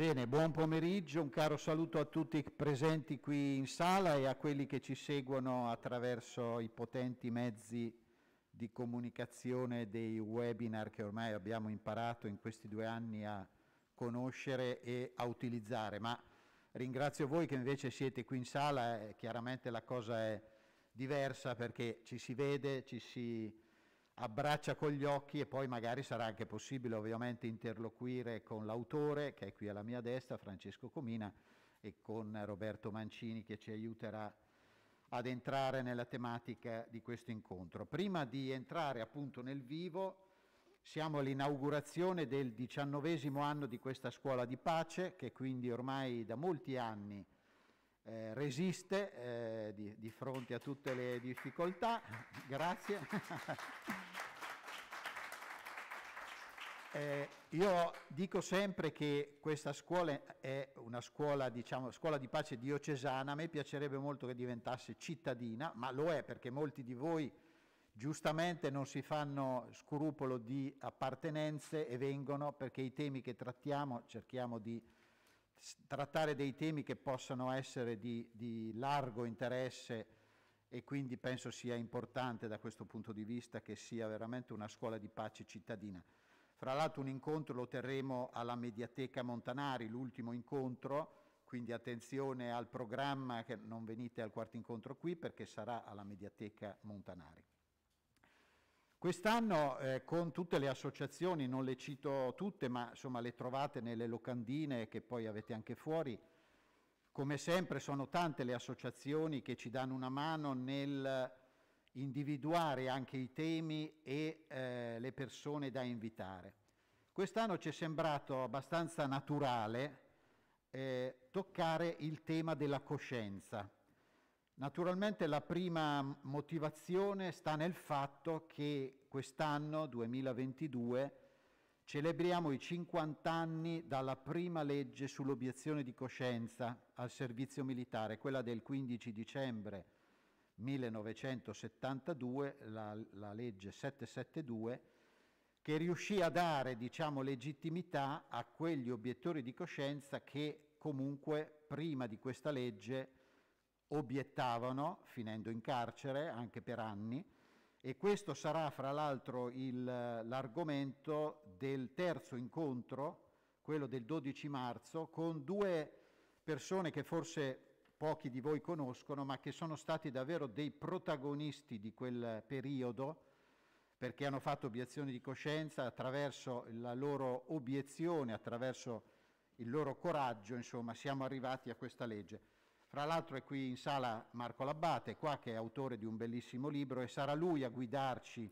Bene, buon pomeriggio, un caro saluto a tutti i presenti qui in sala e a quelli che ci seguono attraverso i potenti mezzi di comunicazione dei webinar che ormai abbiamo imparato in questi due anni a conoscere e a utilizzare. Ma ringrazio voi che invece siete qui in sala, eh, chiaramente la cosa è diversa perché ci si vede, ci si abbraccia con gli occhi e poi magari sarà anche possibile ovviamente interloquire con l'autore che è qui alla mia destra, Francesco Comina, e con Roberto Mancini che ci aiuterà ad entrare nella tematica di questo incontro. Prima di entrare appunto nel vivo, siamo all'inaugurazione del diciannovesimo anno di questa scuola di pace che quindi ormai da molti anni eh, resiste eh, di, di, fronte a tutte le difficoltà. Grazie. eh, io dico sempre che questa scuola è una scuola, diciamo, scuola di pace diocesana, a me piacerebbe molto che diventasse cittadina, ma lo è perché molti di voi giustamente non si fanno scrupolo di appartenenze e vengono perché i temi che trattiamo cerchiamo di trattare dei temi che possano essere di, di, largo interesse e quindi penso sia importante da questo punto di vista che sia veramente una scuola di pace cittadina. Fra l'altro un incontro lo terremo alla Mediateca Montanari, l'ultimo incontro, quindi attenzione al programma che non venite al quarto incontro qui perché sarà alla Mediateca Montanari. Quest'anno eh, con tutte le associazioni, non le cito tutte, ma insomma, le trovate nelle locandine che poi avete anche fuori, come sempre sono tante le associazioni che ci danno una mano nel individuare anche i temi e eh, le persone da invitare. Quest'anno ci è sembrato abbastanza naturale eh, toccare il tema della coscienza Naturalmente la prima motivazione sta nel fatto che quest'anno, 2022, celebriamo i 50 anni dalla prima legge sull'obiezione di coscienza al servizio militare, quella del 15 dicembre 1972, la, la legge 772, che riuscì a dare diciamo, legittimità a quegli obiettori di coscienza che comunque prima di questa legge obiettavano, finendo in carcere anche per anni, e questo sarà fra l'altro l'argomento del terzo incontro, quello del 12 marzo, con due persone che forse pochi di voi conoscono, ma che sono stati davvero dei protagonisti di quel periodo, perché hanno fatto obiezioni di coscienza attraverso la loro obiezione, attraverso il loro coraggio, insomma, siamo arrivati a questa legge. Fra l'altro è qui in sala Marco Labbate, qua che è autore di un bellissimo libro e sarà lui a guidarci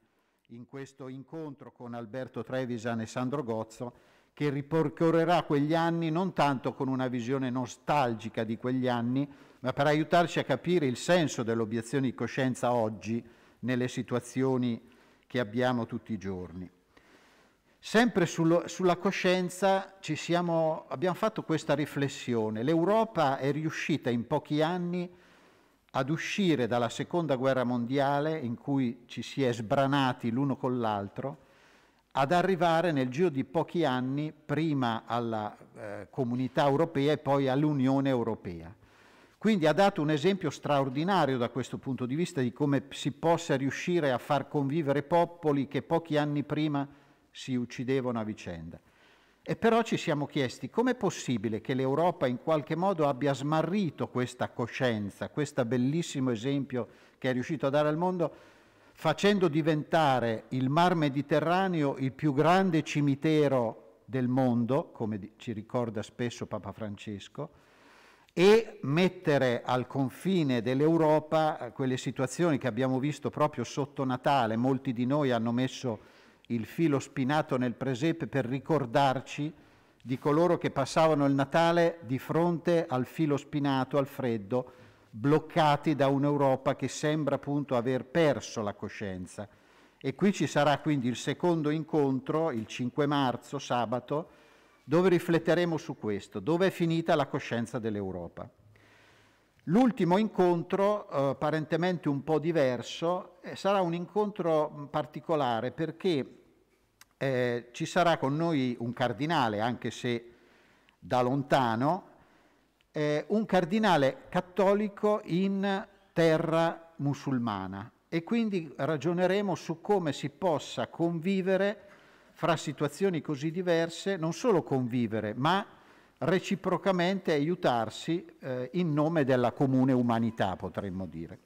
in questo incontro con Alberto Trevisan e Sandro Gozzo, che ripercorrerà quegli anni non tanto con una visione nostalgica di quegli anni, ma per aiutarci a capire il senso dell'obiezione di coscienza oggi nelle situazioni che abbiamo tutti i giorni. Sempre sul, sulla coscienza siamo, abbiamo fatto questa riflessione. L'Europa è riuscita in pochi anni ad uscire dalla seconda guerra mondiale, in cui ci si è sbranati l'uno con l'altro, ad arrivare nel giro di pochi anni prima alla eh, comunità europea e poi all'Unione europea. Quindi ha dato un esempio straordinario da questo punto di vista di come si possa riuscire a far convivere popoli che pochi anni prima si uccidevano a vicenda. E però ci siamo chiesti com'è possibile che l'Europa in qualche modo abbia smarrito questa coscienza, questo bellissimo esempio che è riuscito a dare al mondo, facendo diventare il Mar Mediterraneo il più grande cimitero del mondo, come ci ricorda spesso Papa Francesco, e mettere al confine dell'Europa eh, quelle situazioni che abbiamo visto proprio sotto Natale, molti di noi hanno messo il filo spinato nel presepe per ricordarci di coloro che passavano il Natale di fronte al filo spinato, al freddo, bloccati da un'Europa che sembra appunto aver perso la coscienza. E qui ci sarà quindi il secondo incontro, il 5 marzo, sabato, dove rifletteremo su questo, dove è finita la coscienza dell'Europa. L'ultimo incontro, eh, apparentemente un po' diverso, eh, sarà un incontro particolare perché eh, ci sarà con noi un cardinale, anche se da lontano, eh, un cardinale cattolico in terra musulmana e quindi ragioneremo su come si possa convivere fra situazioni così diverse, non solo convivere, ma reciprocamente aiutarsi eh, in nome della comune umanità, potremmo dire.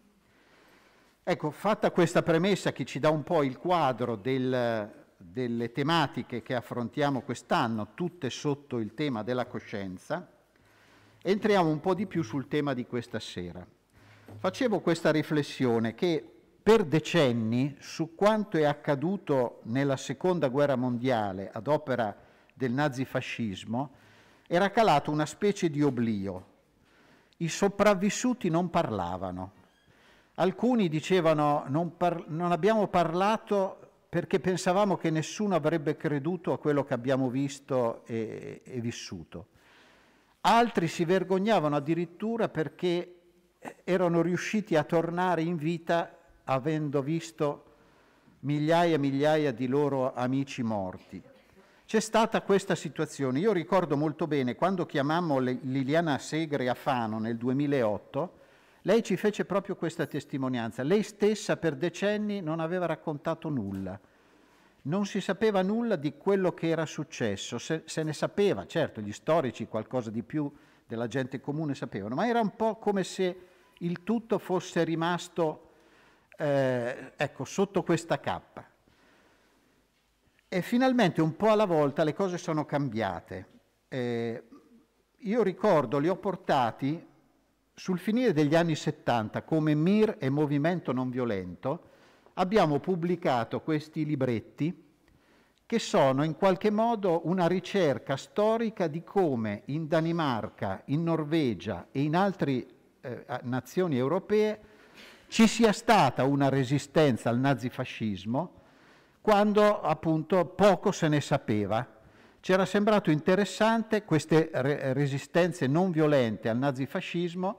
Ecco, fatta questa premessa che ci dà un po' il quadro del, delle tematiche che affrontiamo quest'anno, tutte sotto il tema della coscienza, entriamo un po' di più sul tema di questa sera. Facevo questa riflessione che per decenni su quanto è accaduto nella seconda guerra mondiale ad opera del nazifascismo era calato una specie di oblio. I sopravvissuti non parlavano. Alcuni dicevano non, par- non abbiamo parlato perché pensavamo che nessuno avrebbe creduto a quello che abbiamo visto e, e vissuto. Altri si vergognavano addirittura perché eh, erano riusciti a tornare in vita avendo visto migliaia e migliaia di loro amici morti. C'è stata questa situazione. Io ricordo molto bene quando chiamammo Liliana Segre a Fano nel 2008, lei ci fece proprio questa testimonianza. Lei stessa per decenni non aveva raccontato nulla. Non si sapeva nulla di quello che era successo. Se, se ne sapeva, certo, gli storici qualcosa di più della gente comune sapevano, ma era un po' come se il tutto fosse rimasto eh, ecco, sotto questa cappa. E finalmente un po' alla volta le cose sono cambiate. Eh, io ricordo, li ho portati sul finire degli anni 70, come MIR e Movimento Non Violento, abbiamo pubblicato questi libretti che sono in qualche modo una ricerca storica di come in Danimarca, in Norvegia e in altre eh, nazioni europee ci sia stata una resistenza al nazifascismo quando appunto poco se ne sapeva ci era sembrato interessante queste re resistenze non violente al nazifascismo,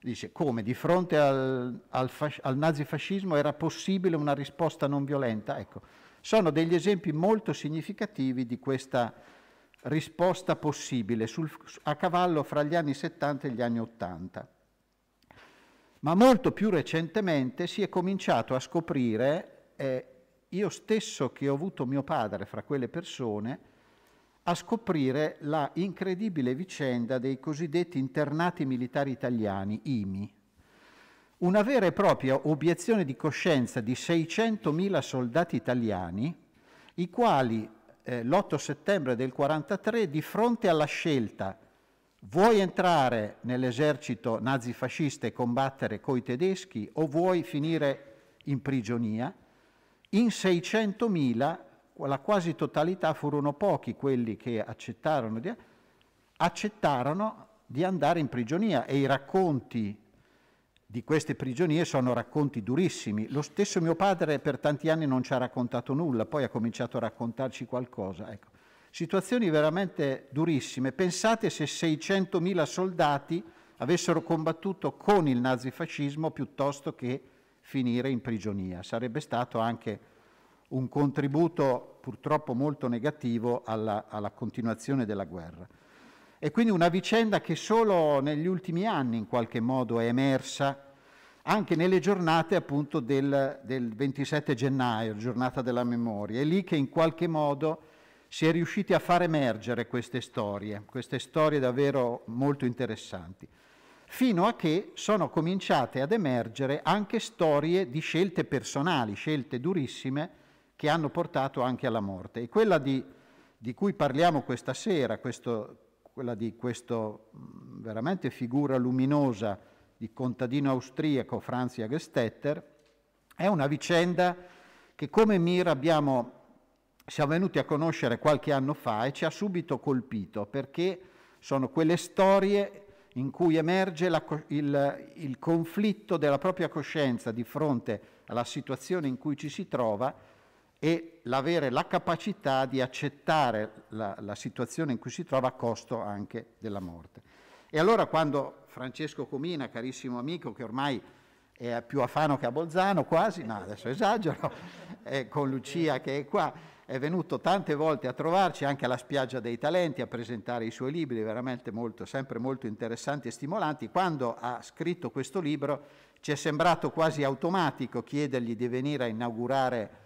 dice come di fronte al, al, al, nazifascismo era possibile una risposta non violenta, ecco, sono degli esempi molto significativi di questa risposta possibile sul, a cavallo fra gli anni 70 e gli anni 80. Ma molto più recentemente si è cominciato a scoprire, eh, io stesso che ho avuto mio padre fra quelle persone, a scoprire la incredibile vicenda dei cosiddetti internati militari italiani, IMI, una vera e propria obiezione di coscienza di 600.000 soldati italiani, i quali eh, l'8 settembre del 1943, di fronte alla scelta vuoi entrare nell'esercito nazifascista e combattere coi tedeschi o vuoi finire in prigionia, in 600.000 la quasi totalità furono pochi quelli che accettarono di, accettarono di andare in prigionia e i racconti di queste prigionie sono racconti durissimi. Lo stesso mio padre per tanti anni non ci ha raccontato nulla, poi ha cominciato a raccontarci qualcosa. Ecco. Situazioni veramente durissime. Pensate se 600.000 soldati avessero combattuto con il nazifascismo piuttosto che finire in prigionia. Sarebbe stato anche un contributo purtroppo molto negativo alla, alla continuazione della guerra. E quindi una vicenda che solo negli ultimi anni in qualche modo è emersa, anche nelle giornate appunto del, del 27 gennaio, giornata della memoria. È lì che in qualche modo si è riusciti a far emergere queste storie, queste storie davvero molto interessanti, fino a che sono cominciate ad emergere anche storie di scelte personali, scelte durissime, che hanno portato anche alla morte. E quella di, di cui parliamo questa sera, questo, quella di questa mm, veramente figura luminosa di contadino austriaco Franz Gestetter, è una vicenda che come Mir abbiamo, siamo venuti a conoscere qualche anno fa e ci ha subito colpito perché sono quelle storie in cui emerge la, il, il conflitto della propria coscienza di fronte alla situazione in cui ci si trova e l'avere la capacità di accettare la, la situazione in cui si trova a costo anche della morte. E allora quando Francesco Comina, carissimo amico, che ormai è più a Fano che a Bolzano quasi, no adesso esagero, è con Lucia che è qua, è venuto tante volte a trovarci anche alla spiaggia dei talenti a presentare i suoi libri, veramente molto, sempre molto interessanti e stimolanti. Quando ha scritto questo libro ci è sembrato quasi automatico chiedergli di venire a inaugurare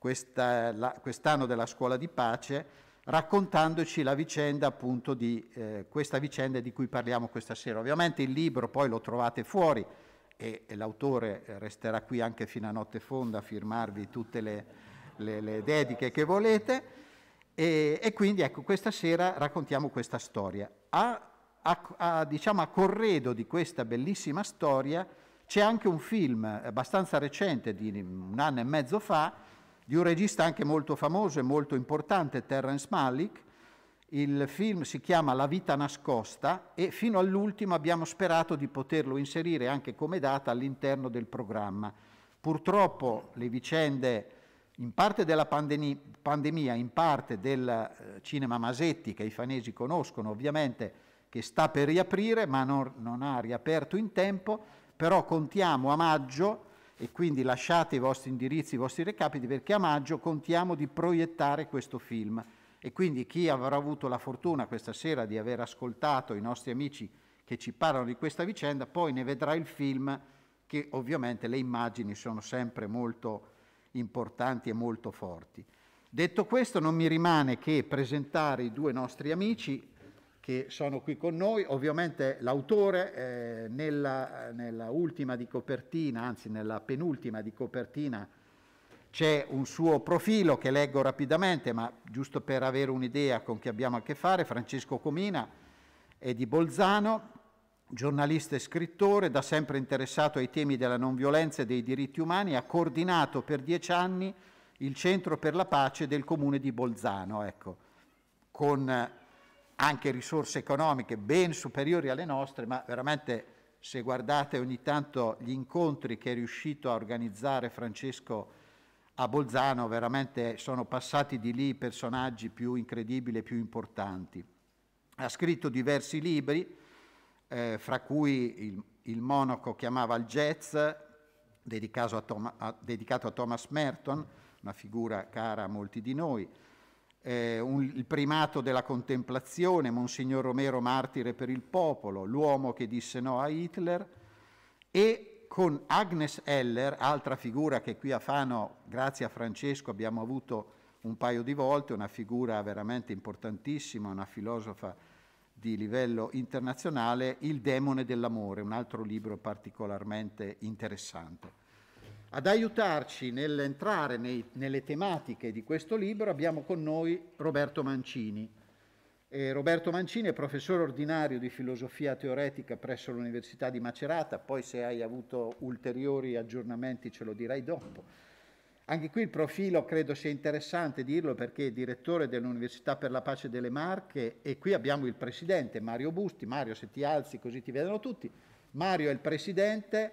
quest'anno quest della scuola di pace, raccontandoci la vicenda appunto di eh, questa vicenda di cui parliamo questa sera. Ovviamente il libro poi lo trovate fuori e, e l'autore resterà qui anche fino a notte fonda a firmarvi tutte le, le, le dediche che volete. E, e, quindi ecco, questa sera raccontiamo questa storia. A, a, a, diciamo, a corredo di questa bellissima storia c'è anche un film abbastanza recente, di un anno e mezzo fa, di un regista anche molto famoso e molto importante, Terence Malik. Il film si chiama La vita nascosta e fino all'ultimo abbiamo sperato di poterlo inserire anche come data all'interno del programma. Purtroppo le vicende in parte della pandemia, in parte del eh, cinema Masetti, che i fanesi conoscono ovviamente, che sta per riaprire, ma non, non ha riaperto in tempo, però contiamo a maggio e quindi lasciate i vostri indirizzi, i vostri recapiti perché a maggio contiamo di proiettare questo film e quindi chi avrà avuto la fortuna questa sera di aver ascoltato i nostri amici che ci parlano di questa vicenda poi ne vedrà il film che ovviamente le immagini sono sempre molto importanti e molto forti. Detto questo non mi rimane che presentare i due nostri amici che sono qui con noi. Ovviamente l'autore eh, nella, nella, ultima di copertina, anzi nella penultima di copertina, c'è un suo profilo che leggo rapidamente, ma giusto per avere un'idea con chi abbiamo a che fare, Francesco Comina è di Bolzano, giornalista e scrittore, da sempre interessato ai temi della non violenza e dei diritti umani, ha coordinato per dieci anni il Centro per la Pace del Comune di Bolzano, ecco, con anche risorse economiche ben superiori alle nostre, ma veramente se guardate ogni tanto gli incontri che è riuscito a organizzare Francesco a Bolzano, veramente sono passati di lì personaggi più incredibili e più importanti. Ha scritto diversi libri, eh, fra cui il, il, monaco chiamava il jazz, dedicato a, Tom, a, dedicato a Thomas Merton, una figura cara a molti di noi, eh, un, il primato della contemplazione, Monsignor Romero martire per il popolo, l'uomo che disse no a Hitler, e con Agnes Heller, altra figura che qui a Fano, grazie a Francesco, abbiamo avuto un paio di volte, una figura veramente importantissima, una filosofa di livello internazionale, Il demone dell'amore, un altro libro particolarmente interessante. Ad aiutarci nell'entrare nei, nelle tematiche di questo libro abbiamo con noi Roberto Mancini. Eh, Roberto Mancini è professore ordinario di filosofia teoretica presso l'Università di Macerata, poi se hai avuto ulteriori aggiornamenti ce lo dirai dopo. Anche qui il profilo credo sia interessante dirlo perché è direttore dell'Università per la Pace delle Marche e qui abbiamo il presidente Mario Busti. Mario se ti alzi così ti vedono tutti. Mario è il presidente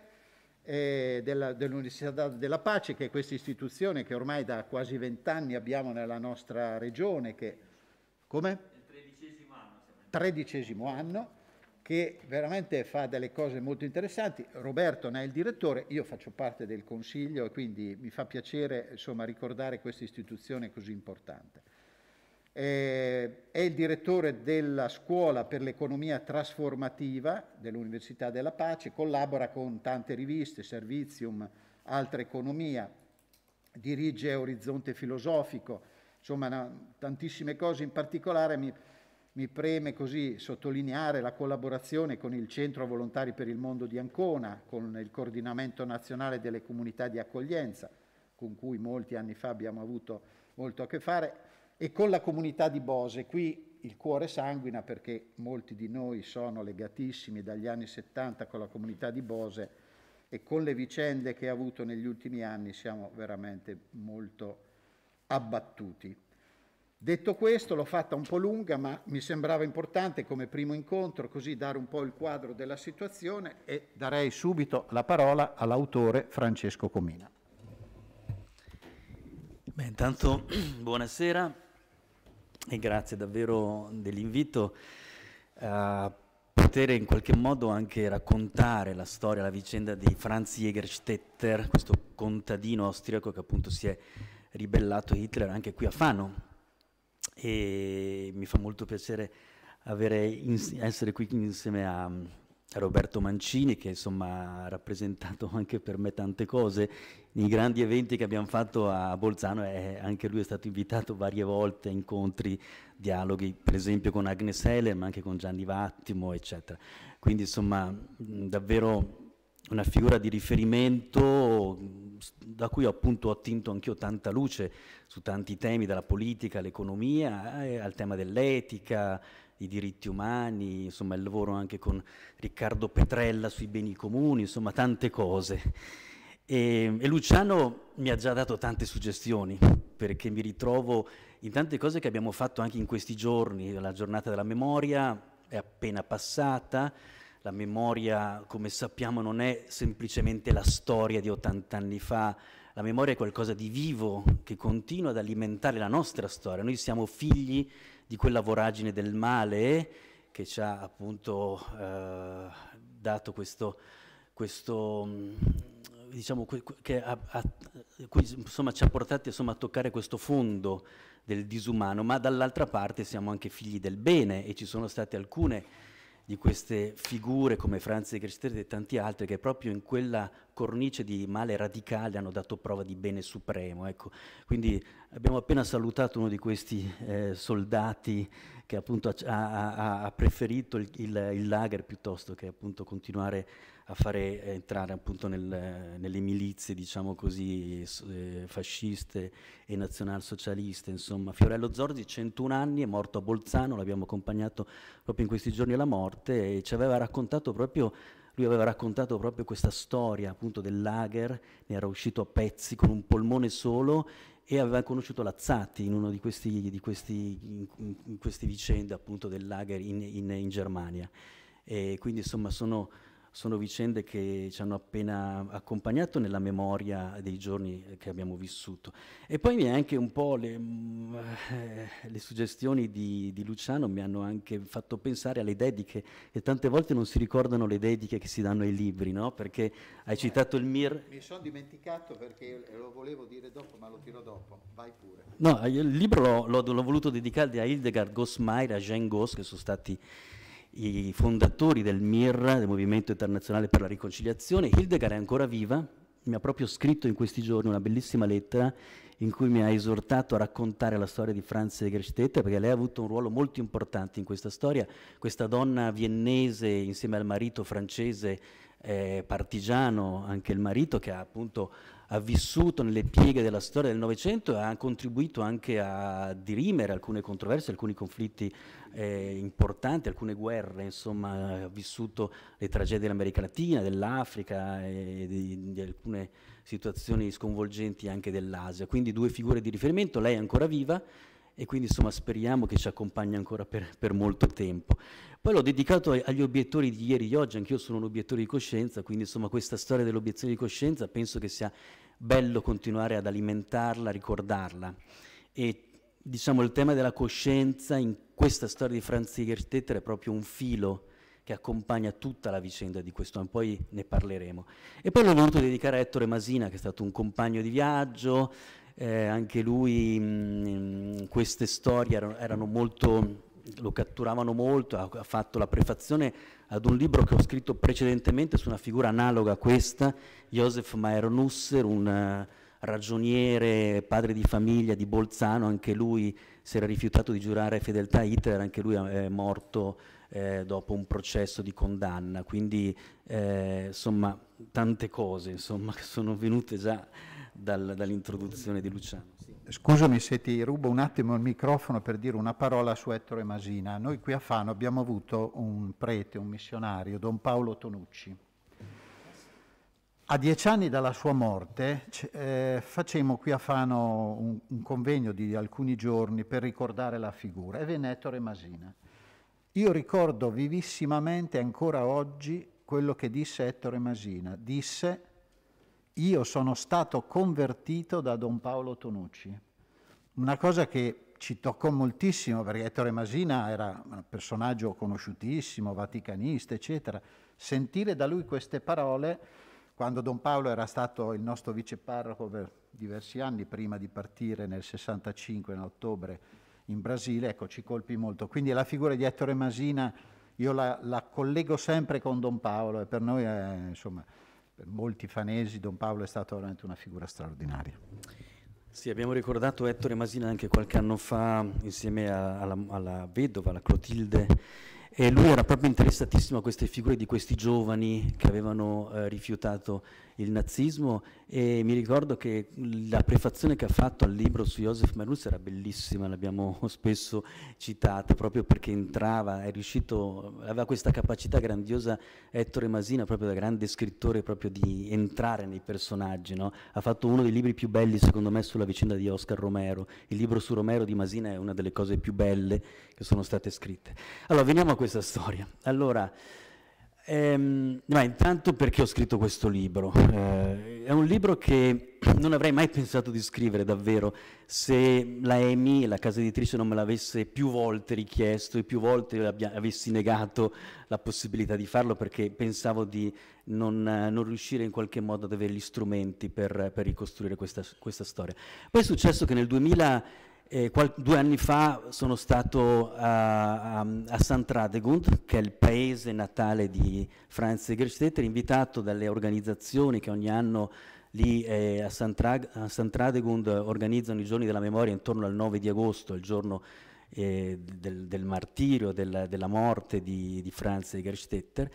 eh, della, dell'Università della Pace, che è questa istituzione che ormai da quasi vent'anni abbiamo nella nostra regione, che... Come? Il anno. Tredicesimo anno, che veramente fa delle cose molto interessanti. Roberto ne è il direttore, io faccio parte del Consiglio e quindi mi fa piacere insomma, ricordare questa istituzione così importante eh, è il direttore della Scuola per l'Economia Trasformativa dell'Università della Pace, collabora con tante riviste, Servizium, Altra Economia, dirige Orizzonte Filosofico, insomma no, tantissime cose in particolare. Mi, mi preme così sottolineare la collaborazione con il Centro Volontari per il Mondo di Ancona, con il Coordinamento Nazionale delle Comunità di Accoglienza, con cui molti anni fa abbiamo avuto molto a che fare, e con la comunità di Bose. Qui il cuore sanguina perché molti di noi sono legatissimi dagli anni 70 con la comunità di Bose e con le vicende che ha avuto negli ultimi anni siamo veramente molto abbattuti. Detto questo, l'ho fatta un po' lunga, ma mi sembrava importante come primo incontro così dare un po' il quadro della situazione e darei subito la parola all'autore Francesco Comina. Beh, intanto buonasera e grazie davvero dell'invito a poter in qualche modo anche raccontare la storia, la vicenda di Franz Jägerstetter, questo contadino austriaco che appunto si è ribellato a Hitler anche qui a Fano e mi fa molto piacere in, essere qui insieme a, a Roberto Mancini che insomma ha rappresentato anche per me tante cose nei grandi eventi che abbiamo fatto a Bolzano è, eh, anche lui è stato invitato varie volte, a incontri, dialoghi, per esempio con Agnes Heller, ma anche con Gianni Vattimo, eccetera. Quindi insomma davvero una figura di riferimento da cui appunto ho attinto anch'io tanta luce su tanti temi, dalla politica all'economia, eh, al tema dell'etica, i diritti umani, insomma il lavoro anche con Riccardo Petrella sui beni comuni, insomma tante cose. E, e Luciano mi ha già dato tante suggestioni, perché mi ritrovo in tante cose che abbiamo fatto anche in questi giorni, la giornata della memoria è appena passata, la memoria, come sappiamo, non è semplicemente la storia di 80 anni fa, la memoria è qualcosa di vivo che continua ad alimentare la nostra storia. Noi siamo figli di quella voragine del male che ci ha appunto eh, dato questo, questo mm, diciamo, che ha, ha, insomma, ci ha portati insomma, a toccare questo fondo del disumano, ma dall'altra parte siamo anche figli del bene e ci sono state alcune di queste figure come Franz de Crister e tanti altri che proprio in quella cornice di male radicale hanno dato prova di bene supremo. Ecco. Quindi abbiamo appena salutato uno di questi eh, soldati che appunto ha, ha, ha preferito il, il, il lager piuttosto che appunto continuare a a fare eh, entrare appunto nel, nelle milizie, diciamo così, eh, fasciste e nazionalsocialiste. Insomma, Fiorello Zorzi, 101 anni, è morto a Bolzano, l'abbiamo accompagnato proprio in questi giorni alla morte e ci aveva raccontato proprio lui aveva raccontato proprio questa storia appunto del lager, ne era uscito a pezzi con un polmone solo e aveva conosciuto Lazzati in una di, questi, di questi, in, in queste vicende appunto del lager in, in, in Germania. E quindi insomma sono sono vicende che ci hanno appena accompagnato nella memoria dei giorni che abbiamo vissuto. E poi mi anche un po' le, mm, eh, le suggestioni di, di, Luciano mi hanno anche fatto pensare alle dediche, e tante volte non si ricordano le dediche che si danno ai libri, no? Perché hai eh, citato il Mir... Mi sono dimenticato perché lo volevo dire dopo, ma lo tiro dopo, vai pure. No, il libro l'ho, voluto dedicare a Hildegard Gosmeier, a Jane Goss, che sono stati i fondatori del MIR, del Movimento Internazionale per la Riconciliazione. Hildegard è ancora viva, mi ha proprio scritto in questi giorni una bellissima lettera in cui mi ha esortato a raccontare la storia di Franz Gerstetter perché lei ha avuto un ruolo molto importante in questa storia. Questa donna viennese insieme al marito francese eh, partigiano, anche il marito che ha appunto ha vissuto nelle pieghe della storia del Novecento e ha contribuito anche a dirimere alcune controversie, alcuni conflitti eh, importanti, alcune guerre, insomma, ha vissuto le tragedie dell'America Latina, dell'Africa e di, di, alcune situazioni sconvolgenti anche dell'Asia. Quindi due figure di riferimento, lei è ancora viva e quindi insomma speriamo che ci accompagni ancora per, per molto tempo. Poi l'ho dedicato agli obiettori di ieri e di oggi, anch'io sono un obiettore di coscienza, quindi insomma questa storia dell'obiezione di coscienza penso che sia bello continuare ad alimentarla, ricordarla. E diciamo il tema della coscienza in questa storia di Franz Zigerstetter è proprio un filo che accompagna tutta la vicenda di questo anno, poi ne parleremo. E poi l'ho voluto dedicare a Ettore Masina, che è stato un compagno di viaggio, eh, anche lui mh, mm, mm, queste storie erano, erano molto lo catturavano molto, ha fatto la prefazione ad un libro che ho scritto precedentemente su una figura analoga a questa, Josef Maernusser, un eh, ragioniere, padre di famiglia di Bolzano, anche lui si era rifiutato di giurare fedeltà a Hitler, anche lui eh, è morto eh, dopo un processo di condanna, quindi eh, insomma tante cose insomma, che sono venute già dal, dall'introduzione di Luciano. Scusami se ti rubo un attimo il microfono per dire una parola su Ettore Masina. Noi qui a Fano abbiamo avuto un prete, un missionario, Don Paolo Tonucci. A dieci anni dalla sua morte eh, facemmo qui a Fano un, un convegno di alcuni giorni per ricordare la figura e venne Ettore Masina. Io ricordo vivissimamente ancora oggi quello che disse Ettore Masina. Disse io sono stato convertito da Don Paolo Tonucci. Una cosa che ci toccò moltissimo, perché Ettore Masina era un personaggio conosciutissimo, vaticanista, eccetera. Sentire da lui queste parole, quando Don Paolo era stato il nostro viceparroco per diversi anni, prima di partire nel 65, in ottobre, in Brasile, ecco, ci colpì molto. Quindi la figura di Ettore Masina io la, la collego sempre con Don Paolo e per noi è, insomma, per molti fanesi Don Paolo è stato veramente una figura straordinaria. Sì, abbiamo ricordato Ettore Masina anche qualche anno fa insieme a, alla, alla vedova, alla Clotilde, e lui era proprio interessatissimo a queste figure di questi giovani che avevano eh, rifiutato il nazismo e mi ricordo che la prefazione che ha fatto al libro su Joseph Marus era bellissima, l'abbiamo spesso citata proprio perché entrava, è riuscito, aveva questa capacità grandiosa Ettore Masina, proprio da grande scrittore, proprio di entrare nei personaggi, no? ha fatto uno dei libri più belli secondo me sulla vicenda di Oscar Romero, il libro su Romero di Masina è una delle cose più belle che sono state scritte. Allora, veniamo a questa storia. Allora, Ehm, ma intanto perché ho scritto questo libro? Eh, è un libro che non avrei mai pensato di scrivere davvero se la EMI, la casa editrice, non me l'avesse più volte richiesto e più volte avessi negato la possibilità di farlo perché pensavo di non, non riuscire in qualche modo ad avere gli strumenti per, per ricostruire questa, questa storia. Poi è successo che nel 2000... Eh, due anni fa sono stato a, a, a Sant'Radegund, che è il paese natale di Franz Gerstetter, invitato dalle organizzazioni che ogni anno lì eh, a, Sant'Radegund organizzano i giorni della memoria intorno al 9 di agosto, il giorno eh, del, del, martirio, della, della morte di, di Franz Gerstetter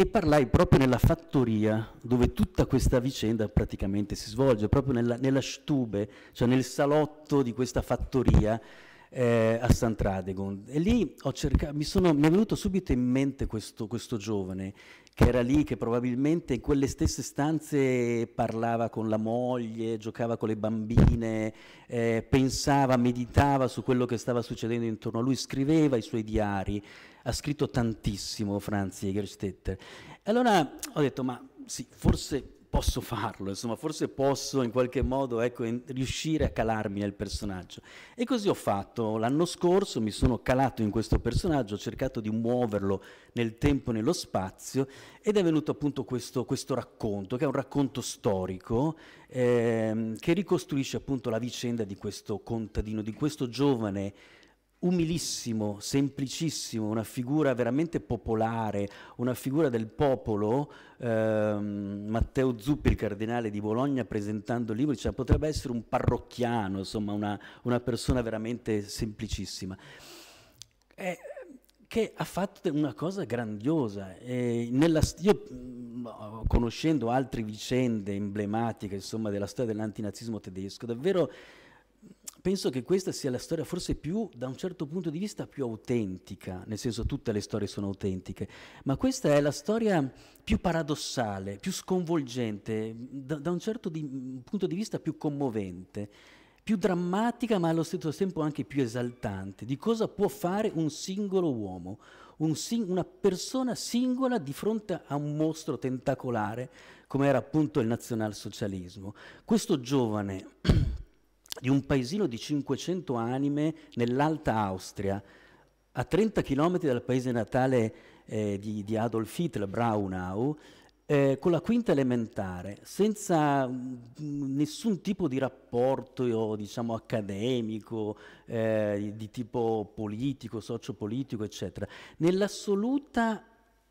e parlai proprio nella fattoria dove tutta questa vicenda praticamente si svolge, proprio nella, nella stube, cioè nel salotto di questa fattoria eh, a Sant'Radegon. E lì cercato, mi, sono, mi, è venuto subito in mente questo, questo, giovane che era lì, che probabilmente in quelle stesse stanze parlava con la moglie, giocava con le bambine, eh, pensava, meditava su quello che stava succedendo intorno a lui, scriveva i suoi diari ha scritto tantissimo Franz Jägerstetter. Allora ho detto, ma sì, forse posso farlo, insomma, forse posso in qualche modo ecco, in, riuscire a calarmi nel personaggio. E così ho fatto. L'anno scorso mi sono calato in questo personaggio, ho cercato di muoverlo nel tempo e nello spazio ed è venuto appunto questo, questo racconto, che è un racconto storico eh, che ricostruisce appunto la vicenda di questo contadino, di questo giovane umilissimo, semplicissimo, una figura veramente popolare, una figura del popolo, ehm, Matteo Zuppi, il cardinale di Bologna, presentando il libro, cioè diceva potrebbe essere un parrocchiano, insomma una, una persona veramente semplicissima, eh, che ha fatto una cosa grandiosa. Eh, nella, io, conoscendo altre vicende emblematiche insomma, della storia dell'antinazismo tedesco, davvero penso che questa sia la storia forse più, da un certo punto di vista, più autentica, nel senso tutte le storie sono autentiche, ma questa è la storia più paradossale, più sconvolgente, da, da un certo di, punto di vista più commovente, più drammatica ma allo stesso tempo anche più esaltante, di cosa può fare un singolo uomo, un sing- una persona singola di fronte a un mostro tentacolare come era appunto il nazionalsocialismo. Questo giovane di un paesino di 500 anime nell'Alta Austria, a 30 km dal paese natale eh, di, di, Adolf Hitler, Braunau, eh, con la quinta elementare, senza mh, mm, nessun tipo di rapporto diciamo, accademico, eh, di tipo politico, sociopolitico, eccetera, nell'assoluta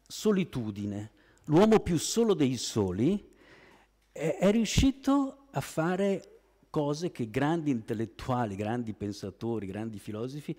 solitudine, l'uomo più solo dei soli, eh, è riuscito a fare cose che grandi intellettuali, grandi pensatori, grandi filosofi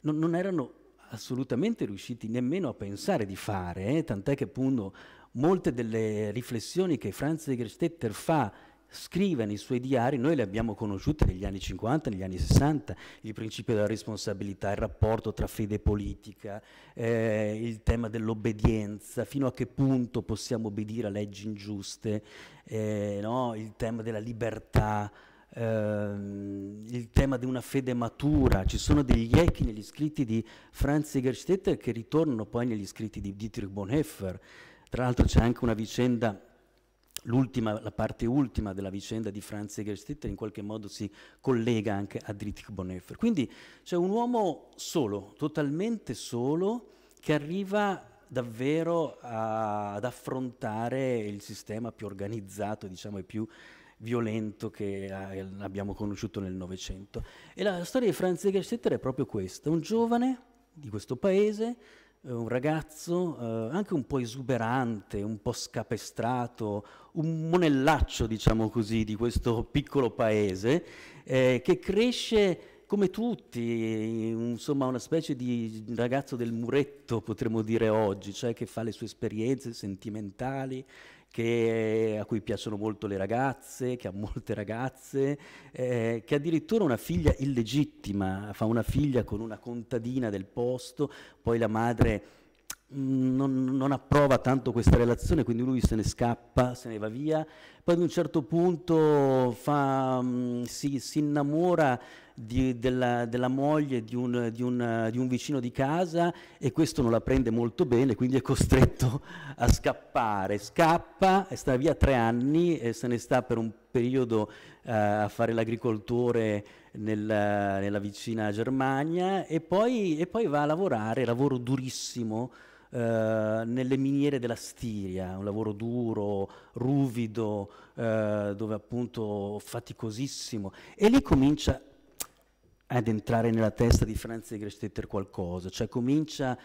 non, non erano assolutamente riusciti nemmeno a pensare di fare, eh? tant'è che appunto molte delle riflessioni che Franz Egerstetter fa scrive nei suoi diari, noi le abbiamo conosciute negli anni 50, negli anni 60, il principio della responsabilità, il rapporto tra fede e politica, eh, il tema dell'obbedienza, fino a che punto possiamo obbedire a leggi ingiuste, eh, no? il tema della libertà, ehm, il tema di una fede matura, ci sono degli echi negli scritti di Franz Siegerstetter che ritornano poi negli scritti di Dietrich Bonheffer, tra l'altro c'è anche una vicenda l'ultima, la parte ultima della vicenda di Franz Egerstetter in qualche modo si collega anche a Dietrich Bonheffer. Quindi c'è un uomo solo, totalmente solo, che arriva davvero a, ad affrontare il sistema più organizzato, diciamo, e più violento che eh, abbiamo conosciuto nel Novecento. E la storia di Franz Eggerstetter è proprio questa, un giovane di questo paese, eh, un ragazzo eh, anche un po' esuberante, un po' scapestrato, un monellaccio, diciamo così, di questo piccolo paese, eh, che cresce come tutti, insomma una specie di ragazzo del muretto potremmo dire oggi, cioè che fa le sue esperienze sentimentali che, eh, a cui piacciono molto le ragazze, che ha molte ragazze, eh, che addirittura una figlia illegittima, fa una figlia con una contadina del posto, poi la madre non, non, approva tanto questa relazione, quindi lui se ne scappa, se ne va via, poi ad un certo punto fa, mm, si, si, innamora di, della, della, moglie di un, di, un, di un, vicino di casa e questo non la prende molto bene, quindi è costretto a scappare. Scappa, sta via tre anni e se ne sta per un periodo eh, a fare l'agricoltore nella, nella vicina Germania e poi, e poi va a lavorare, lavoro durissimo eh, nelle miniere della Stiria, un lavoro duro, ruvido, eh, dove appunto faticosissimo. E lì comincia ad entrare nella testa di Franz Grestetter qualcosa, cioè comincia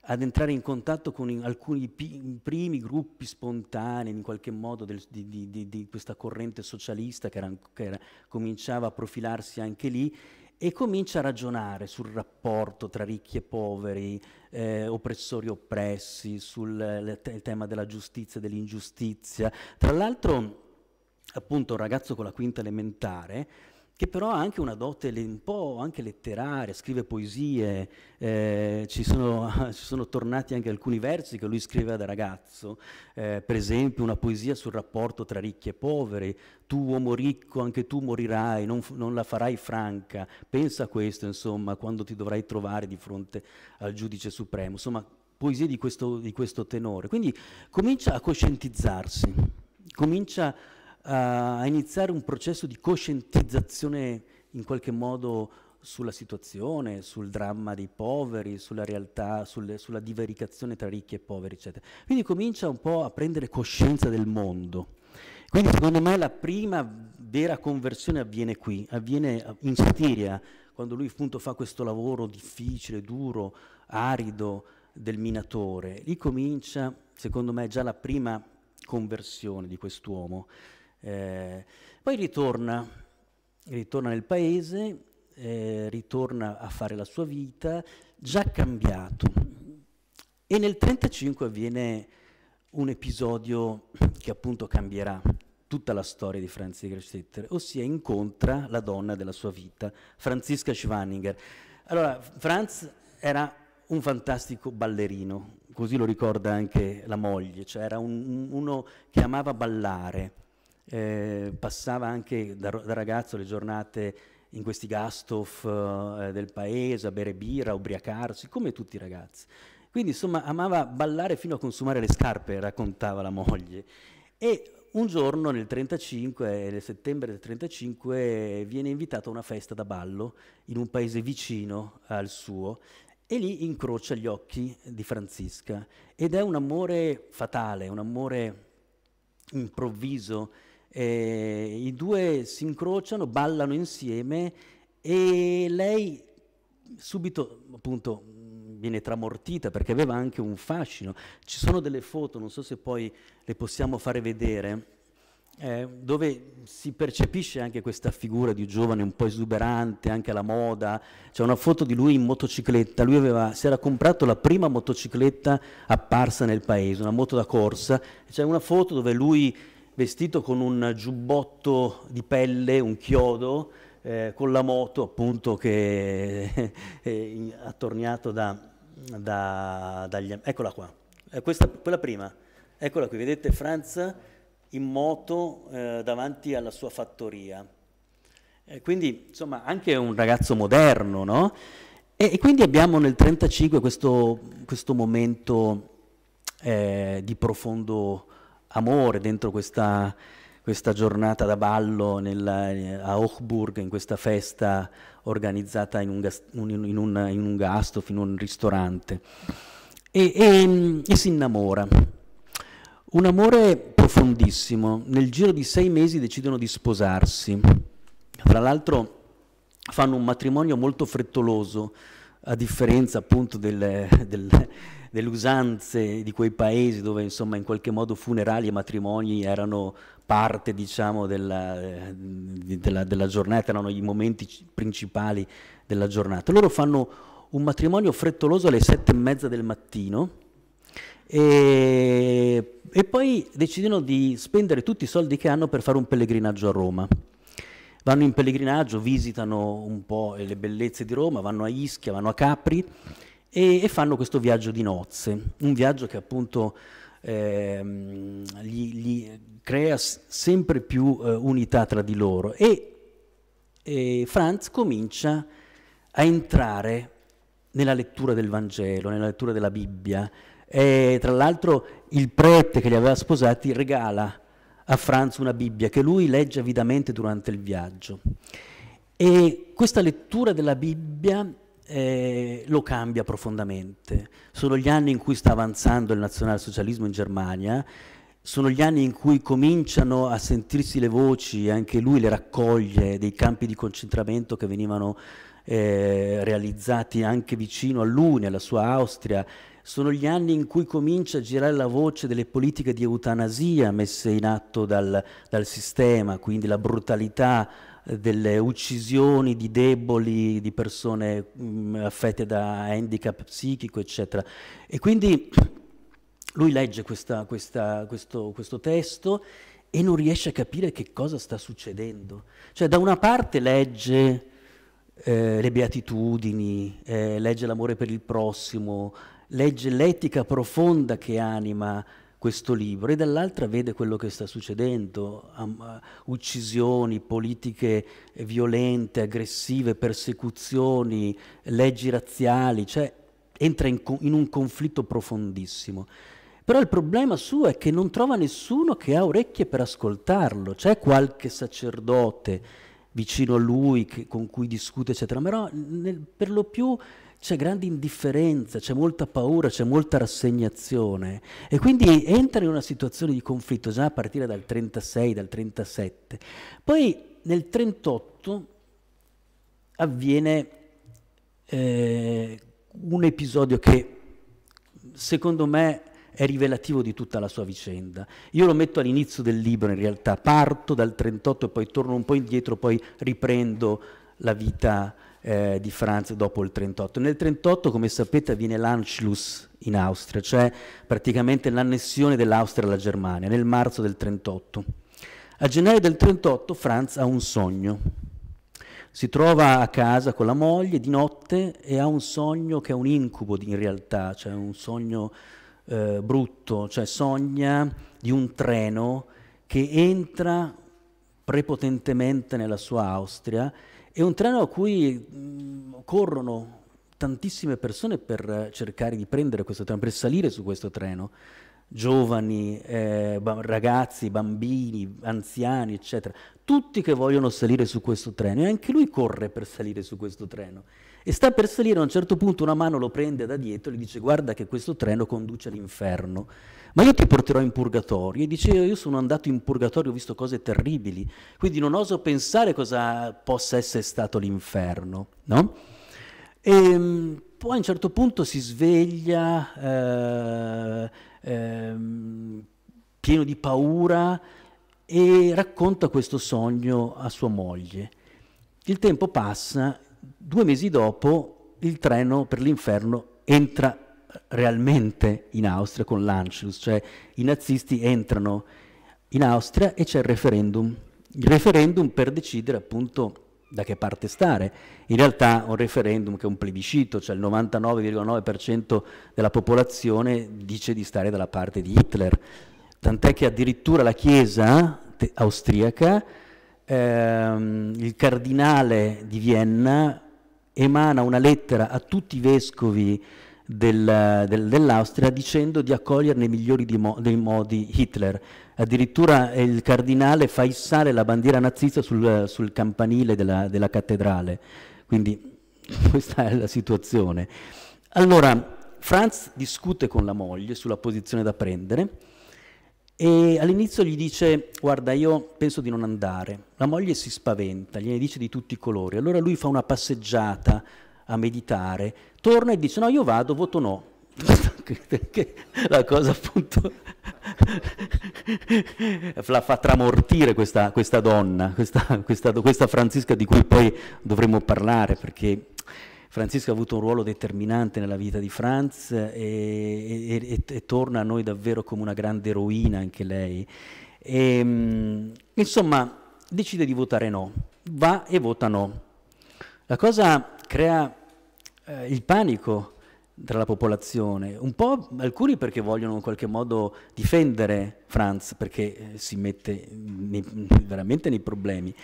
ad entrare in contatto con alcuni primi gruppi spontanei in qualche modo del, di, di, di, di, questa corrente socialista che, era, che era, cominciava a profilarsi anche lì e comincia a ragionare sul rapporto tra ricchi e poveri, eh, oppressori e oppressi, sul te tema della giustizia e dell'ingiustizia. Tra l'altro, appunto, un ragazzo con la quinta elementare che però ha anche una dote un po' anche letteraria, scrive poesie, eh, ci, sono, ci, sono, tornati anche alcuni versi che lui scriveva da ragazzo, eh, per esempio una poesia sul rapporto tra ricchi e poveri, tu uomo ricco anche tu morirai, non, non la farai franca, pensa a questo insomma quando ti dovrai trovare di fronte al giudice supremo, insomma poesie di questo, di questo tenore, quindi comincia a coscientizzarsi, comincia a eh, a iniziare un processo di coscientizzazione in qualche modo sulla situazione, sul dramma dei poveri, sulla realtà, sul, sulla divaricazione tra ricchi e poveri, eccetera. Quindi comincia un po' a prendere coscienza del mondo. Quindi secondo me la prima vera conversione avviene qui, avviene eh, in Siria, quando lui appunto fa questo lavoro difficile, duro, arido del minatore. Lì comincia, secondo me, già la prima conversione di quest'uomo. Eh, poi ritorna, ritorna nel paese, eh, ritorna a fare la sua vita, già cambiato. E nel 1935 avviene un episodio che appunto cambierà tutta la storia di Franz Grestetter, ossia incontra la donna della sua vita, Franziska Schwanninger. Allora, Franz era un fantastico ballerino, così lo ricorda anche la moglie, cioè era un, uno che amava ballare, eh, passava anche da, da, ragazzo le giornate in questi gastof eh, eh, del paese, a bere birra, a ubriacarsi, come tutti i ragazzi. Quindi insomma amava ballare fino a consumare le scarpe, raccontava la moglie. E un giorno nel 35, eh, nel settembre del 35, viene invitato a una festa da ballo in un paese vicino al suo e lì incrocia gli occhi di Franziska. ed è un amore fatale, un amore improvviso eh, i due si incrociano, ballano insieme e lei subito appunto viene tramortita perché aveva anche un fascino. Ci sono delle foto, non so se poi le possiamo fare vedere, eh, dove si percepisce anche questa figura di giovane un po' esuberante, anche alla moda. C'è una foto di lui in motocicletta, lui aveva, si era comprato la prima motocicletta apparsa nel paese, una moto da corsa. C'è una foto dove lui vestito con un giubbotto di pelle, un chiodo, eh, con la moto appunto che è eh, attorniato da, da, dagli... Eccola qua, eh, questa, quella prima, eccola qui, vedete Franz in moto eh, davanti alla sua fattoria. Eh, quindi insomma anche un ragazzo moderno, no? E, e quindi abbiamo nel 1935 questo, questo, momento eh, di profondo amore dentro questa, questa giornata da ballo nel, a Hochburg, in questa festa organizzata in un, gas, in un, in un, in un gastof, in un ristorante. E, e, e si innamora. Un amore profondissimo. Nel giro di sei mesi decidono di sposarsi. Fra l'altro fanno un matrimonio molto frettoloso, a differenza appunto del, del delle usanze di quei paesi dove insomma in qualche modo funerali e matrimoni erano parte diciamo, della, eh, della, della, giornata, erano i momenti principali della giornata. Loro fanno un matrimonio frettoloso alle sette e mezza del mattino e, e poi decidono di spendere tutti i soldi che hanno per fare un pellegrinaggio a Roma vanno in pellegrinaggio, visitano un po' le bellezze di Roma, vanno a Ischia, vanno a Capri e, e fanno questo viaggio di nozze, un viaggio che appunto eh, gli, gli crea sempre più eh, unità tra di loro e, e Franz comincia a entrare nella lettura del Vangelo, nella lettura della Bibbia. E, tra l'altro il prete che li aveva sposati regala a Franz una Bibbia che lui legge avidamente durante il viaggio. E questa lettura della Bibbia eh, lo cambia profondamente. Sono gli anni in cui sta avanzando il nazionalsocialismo in Germania, sono gli anni in cui cominciano a sentirsi le voci, anche lui le raccoglie, dei campi di concentramento che venivano eh, realizzati anche vicino a lui, nella sua Austria. Sono gli anni in cui comincia a girare la voce delle politiche di eutanasia messe in atto dal, dal sistema, quindi la brutalità delle uccisioni di deboli, di persone mh, mm, affette da handicap psichico, eccetera. E quindi lui legge questa, questa, questo, questo testo e non riesce a capire che cosa sta succedendo. Cioè, da una parte legge eh, le beatitudini, eh, legge l'amore per il prossimo, legge l'etica profonda che anima questo libro e dall'altra vede quello che sta succedendo, um, uccisioni, politiche violente, aggressive, persecuzioni, leggi razziali, cioè entra in, in un conflitto profondissimo. Però il problema suo è che non trova nessuno che ha orecchie per ascoltarlo, c'è qualche sacerdote vicino a lui che, con cui discute, eccetera, però nel, per lo più c'è grande indifferenza, c'è molta paura, c'è molta rassegnazione e quindi entra in una situazione di conflitto già a partire dal 36, dal 37. Poi nel 38 avviene eh, un episodio che secondo me è rivelativo di tutta la sua vicenda. Io lo metto all'inizio del libro in realtà, parto dal 38 e poi torno un po' indietro, poi riprendo la vita eh, di Franz dopo il 38. Nel 38, come sapete, avviene l'Anschluss in Austria, cioè praticamente l'annessione dell'Austria alla Germania, nel marzo del 38. A gennaio del 38 Franz ha un sogno. Si trova a casa con la moglie di notte e ha un sogno che è un incubo in realtà, cioè un sogno eh, brutto, cioè sogna di un treno che entra prepotentemente nella sua Austria è un treno a cui corrono tantissime persone per cercare di prendere questo treno, per salire su questo treno, giovani, eh, ragazzi, bambini, anziani, eccetera, tutti che vogliono salire su questo treno e anche lui corre per salire su questo treno e sta per salire, a un certo punto una mano lo prende da dietro e gli dice guarda che questo treno conduce all'inferno ma io ti porterò in purgatorio. E dice, io sono andato in purgatorio, ho visto cose terribili, quindi non oso pensare cosa possa essere stato l'inferno, no? E ehm, poi a un certo punto si sveglia eh, eh, pieno di paura e racconta questo sogno a sua moglie. Il tempo passa, due mesi dopo il treno per l'inferno entra realmente in Austria con l'Anschluss, cioè i nazisti entrano in Austria e c'è il referendum. Il referendum per decidere appunto da che parte stare. In realtà un referendum che è un plebiscito, cioè il 99,9% della popolazione dice di stare dalla parte di Hitler, tant'è che addirittura la Chiesa austriaca, ehm, il cardinale di Vienna emana una lettera a tutti i vescovi del, del, dell'Austria dicendo di accogliere nei migliori mo, dei modi Hitler. Addirittura il cardinale fa issare la bandiera nazista sul, sul campanile della, della cattedrale. Quindi questa è la situazione. Allora, Franz discute con la moglie sulla posizione da prendere e all'inizio gli dice guarda io penso di non andare. La moglie si spaventa, gliene dice di tutti i colori. Allora lui fa una passeggiata a meditare, torna e dice no, io vado, voto no. Perché la cosa appunto la fa tramortire questa, questa donna, questa, questa, questa Francisca di cui poi dovremo parlare perché Franziska ha avuto un ruolo determinante nella vita di Franz e, e, e, e torna a noi davvero come una grande eroina anche lei. Ehm, insomma, decide di votare no, va e vota no. La cosa crea eh, il panico tra la popolazione, un po' alcuni perché vogliono in qualche modo difendere Franz perché eh, si mette nei, veramente nei problemi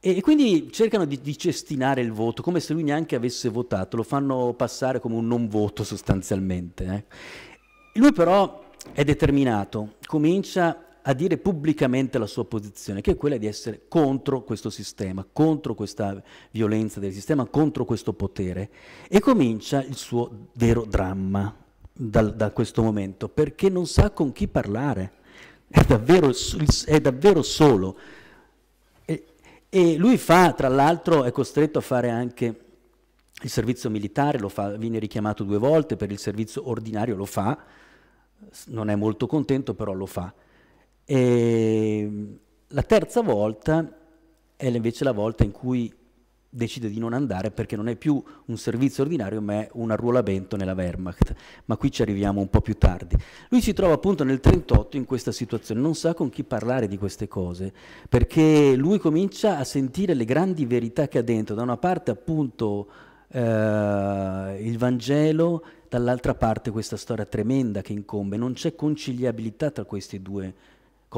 e, e quindi cercano di, di, cestinare il voto come se lui neanche avesse votato, lo fanno passare come un non voto sostanzialmente. Eh. Lui però è determinato, comincia a dire pubblicamente la sua posizione, che è quella di essere contro questo sistema, contro questa violenza del sistema, contro questo potere. E comincia il suo vero dramma da, da questo momento, perché non sa con chi parlare, è davvero, è davvero solo. E, e lui fa, tra l'altro, è costretto a fare anche il servizio militare, lo fa, viene richiamato due volte per il servizio ordinario, lo fa, non è molto contento, però lo fa. E ehm, la terza volta è invece la volta in cui decide di non andare perché non è più un servizio ordinario ma è un arruolamento nella Wehrmacht, ma qui ci arriviamo un po' più tardi. Lui si trova appunto nel 1938 in questa situazione, non sa con chi parlare di queste cose, perché lui comincia a sentire le grandi verità che ha dentro, da una parte appunto eh, il Vangelo, dall'altra parte questa storia tremenda che incombe, non c'è conciliabilità tra questi due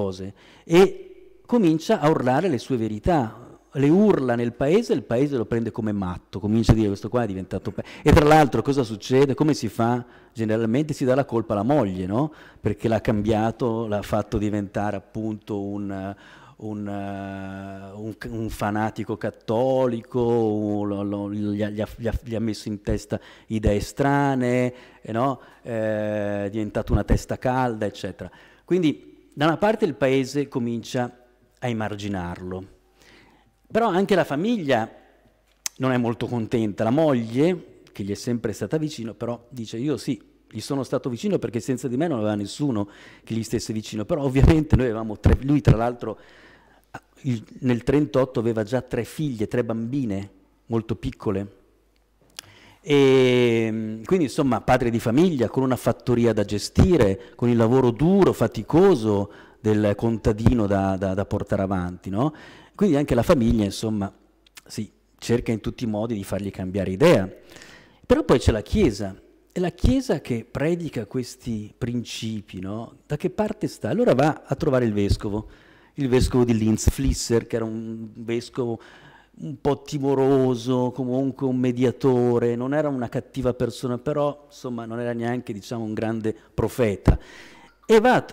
cose e comincia a urlare le sue verità, le urla nel paese, il paese lo prende come matto, comincia a dire questo qua è diventato... E tra l'altro cosa succede? Come si fa? Generalmente si dà la colpa alla moglie, no? Perché l'ha cambiato, l'ha fatto diventare appunto un, un, eh, un, un fanatico cattolico, gli, ha, gli ha, gli ha messo in testa idee strane, eh no? eh, è diventato una testa calda, eccetera. Quindi da una parte il paese comincia a emarginarlo, però anche la famiglia non è molto contenta, la moglie, che gli è sempre stata vicino, però dice io sì, gli sono stato vicino perché senza di me non aveva nessuno che gli stesse vicino, però ovviamente noi avevamo tre, lui tra l'altro nel 1938 aveva già tre figlie, tre bambine molto piccole, e ehm, quindi insomma padre di famiglia, con una fattoria da gestire, con il lavoro duro, faticoso del contadino da, da, da portare avanti. No? Quindi anche la famiglia insomma si cerca in tutti i modi di fargli cambiare idea. Però poi c'è la Chiesa, è la Chiesa che predica questi principi, no? da che parte sta? Allora va a trovare il vescovo, il vescovo di Linz, Flisser, che era un vescovo un po' timoroso, comunque un mediatore, non era una cattiva persona, però insomma non era neanche diciamo, un grande profeta. E va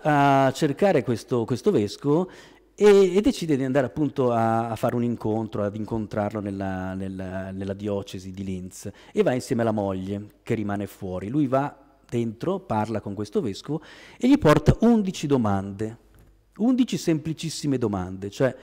a cercare questo, questo vescovo e, e, decide di andare appunto a, a, fare un incontro, ad incontrarlo nella, nella, nella diocesi di Linz e va insieme alla moglie che rimane fuori. Lui va dentro, parla con questo vescovo e gli porta 11 domande, 11 semplicissime domande, cioè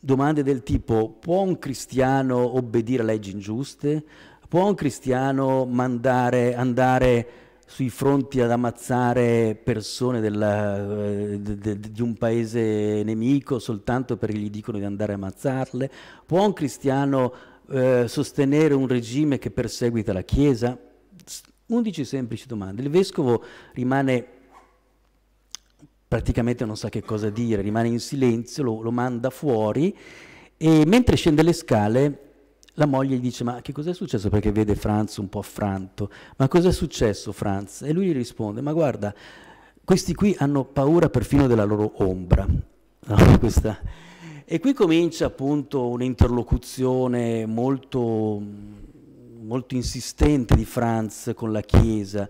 domande del tipo può un cristiano obbedire a leggi ingiuste? Può un cristiano mandare, andare sui fronti ad ammazzare persone della, eh, de, de, di un paese nemico soltanto perché gli dicono di andare a ammazzarle? Può un cristiano eh, sostenere un regime che perseguita la Chiesa? 11 semplici domande. Il vescovo rimane praticamente non sa che cosa dire, rimane in silenzio, lo, lo manda fuori e mentre scende le scale la moglie gli dice ma che cos'è successo perché vede Franz un po' affranto, ma cosa è successo Franz? E lui gli risponde ma guarda questi qui hanno paura perfino della loro ombra. No, e qui comincia appunto un'interlocuzione molto, molto insistente di Franz con la Chiesa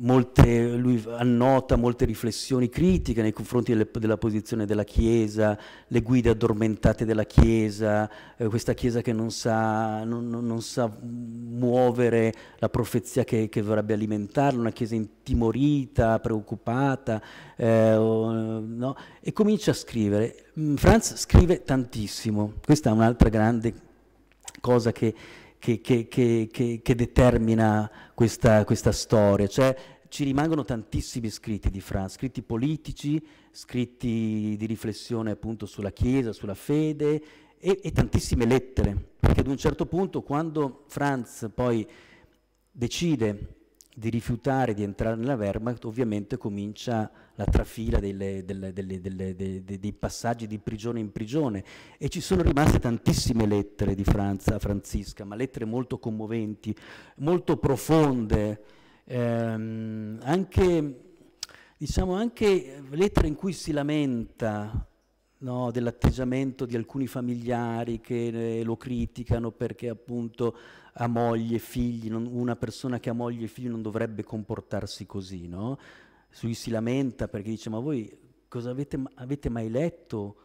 molte, lui annota molte riflessioni critiche nei confronti delle, della posizione della Chiesa, le guide addormentate della Chiesa, eh, questa Chiesa che non sa, non, non sa, muovere la profezia che, che dovrebbe alimentarla, una Chiesa intimorita, preoccupata, eh, no? e comincia a scrivere. Mm, Franz scrive tantissimo, questa è un'altra grande cosa che che, che, che, che determina questa, questa storia. Cioè, ci rimangono tantissimi scritti di Franz, scritti politici, scritti di riflessione appunto sulla Chiesa, sulla fede e, e tantissime lettere, perché ad un certo punto quando Franz poi decide di rifiutare di entrare nella Wehrmacht, ovviamente comincia la trafila delle, delle, delle, dei passaggi di prigione in prigione e ci sono rimaste tantissime lettere di Franza a Franziska, ma lettere molto commoventi, molto profonde, ehm, anche, diciamo, anche lettere in cui si lamenta no, dell'atteggiamento di alcuni familiari che eh, lo criticano perché appunto ha moglie e figli, non, una persona che ha moglie e figli non dovrebbe comportarsi così, no? Lui si lamenta perché dice, ma voi cosa avete, avete mai letto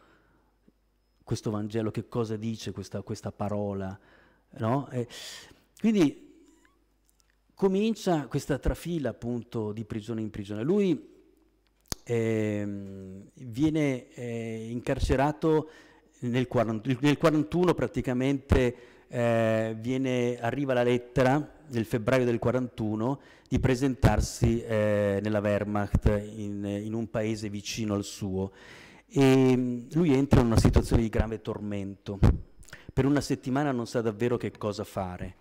questo Vangelo? Che cosa dice questa, questa parola? No? E quindi comincia questa trafila appunto di prigione in prigione. Lui eh, viene eh, incarcerato nel, 40, nel 41 praticamente eh, viene, arriva la lettera nel febbraio del 41 di presentarsi eh, nella Wehrmacht in, in, un paese vicino al suo e mm, lui entra in una situazione di grave tormento. Per una settimana non sa davvero che cosa fare,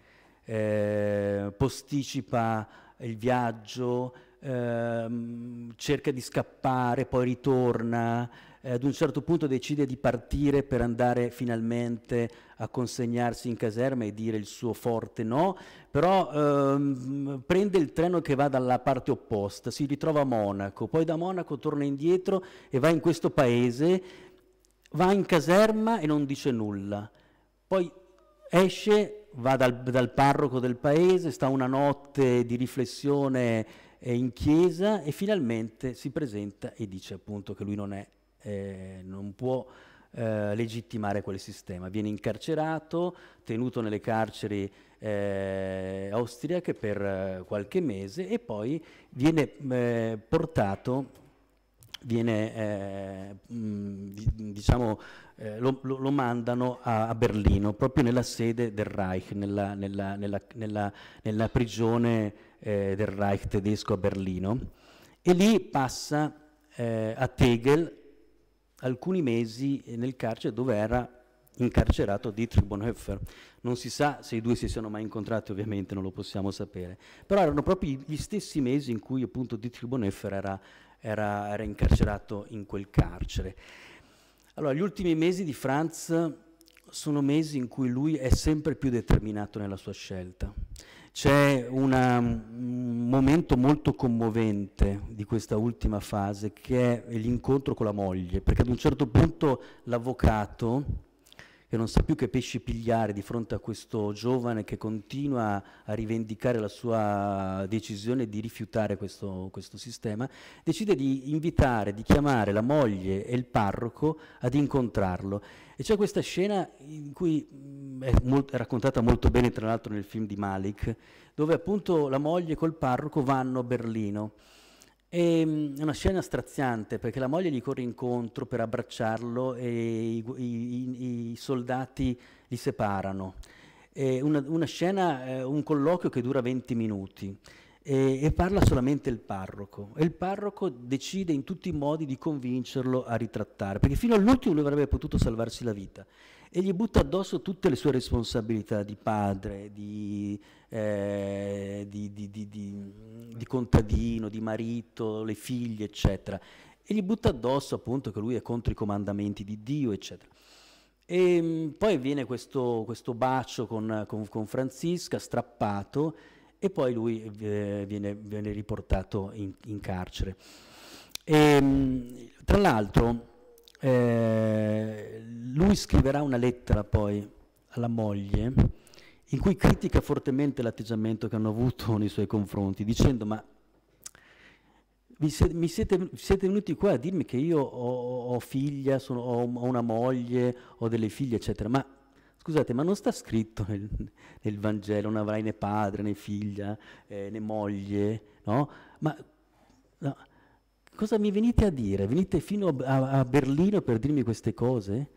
eh, posticipa il viaggio, ehm, cerca di scappare, poi ritorna, eh, ad un certo punto decide di partire per andare finalmente a consegnarsi in caserma e dire il suo forte no, però ehm, prende il treno che va dalla parte opposta, si ritrova a Monaco, poi da Monaco torna indietro e va in questo paese, va in caserma e non dice nulla, poi esce, va dal, dal parroco del paese, sta una notte di riflessione eh, in chiesa e finalmente si presenta e dice appunto che lui non è eh, non può eh, legittimare quel sistema. Viene incarcerato, tenuto nelle carceri eh, austriache per eh, qualche mese e poi viene eh, portato viene, eh, mm, diciamo, eh, lo, lo, mandano a, a, Berlino, proprio nella sede del Reich, nella, nella, nella, nella prigione eh, del Reich tedesco a Berlino. E lì passa eh, a Tegel alcuni mesi nel carcere dove era incarcerato Dietrich Bonhoeffer. Non si sa se i due si siano mai incontrati, ovviamente non lo possiamo sapere, però erano proprio gli stessi mesi in cui appunto Dietrich Bonhoeffer era, era, era incarcerato in quel carcere. Allora, gli ultimi mesi di Franz sono mesi in cui lui è sempre più determinato nella sua scelta. C'è un momento molto commovente di questa ultima fase che è l'incontro con la moglie, perché ad un certo punto l'avvocato che non sa più che pesci pigliare di fronte a questo giovane che continua a rivendicare la sua decisione di rifiutare questo, questo sistema, decide di invitare, di chiamare la moglie e il parroco ad incontrarlo. E c'è questa scena in cui mm, è, molt è raccontata molto bene, tra l'altro, nel film di Malik, dove appunto la moglie col parroco vanno a Berlino Ehm, è una scena straziante perché la moglie gli corre incontro per abbracciarlo e i, i, i soldati li separano. Una, una, scena, eh, un colloquio che dura 20 minuti e, e parla solamente il parroco e il parroco decide in tutti i modi di convincerlo a ritrattare perché fino all'ultimo lui avrebbe potuto salvarsi la vita e gli butta addosso tutte le sue responsabilità di padre, di eh, di, di, di, di, contadino, di marito, le figlie, eccetera. E gli butta addosso appunto che lui è contro i comandamenti di Dio, eccetera. E ehm, poi viene questo, questo bacio con, con, con, Francisca, strappato, e poi lui eh, viene, viene, riportato in, in carcere. E, ehm, tra l'altro, eh, lui scriverà una lettera poi alla moglie in cui critica fortemente l'atteggiamento che hanno avuto nei suoi confronti, dicendo ma vi siete, siete, siete, venuti qua a dirmi che io ho, ho figlia, sono, ho, una moglie, ho delle figlie, eccetera, ma scusate, ma non sta scritto nel, nel Vangelo, non avrai né padre, né figlia, eh, né moglie, no? Ma no, cosa mi venite a dire? Venite fino a, a Berlino per dirmi queste cose?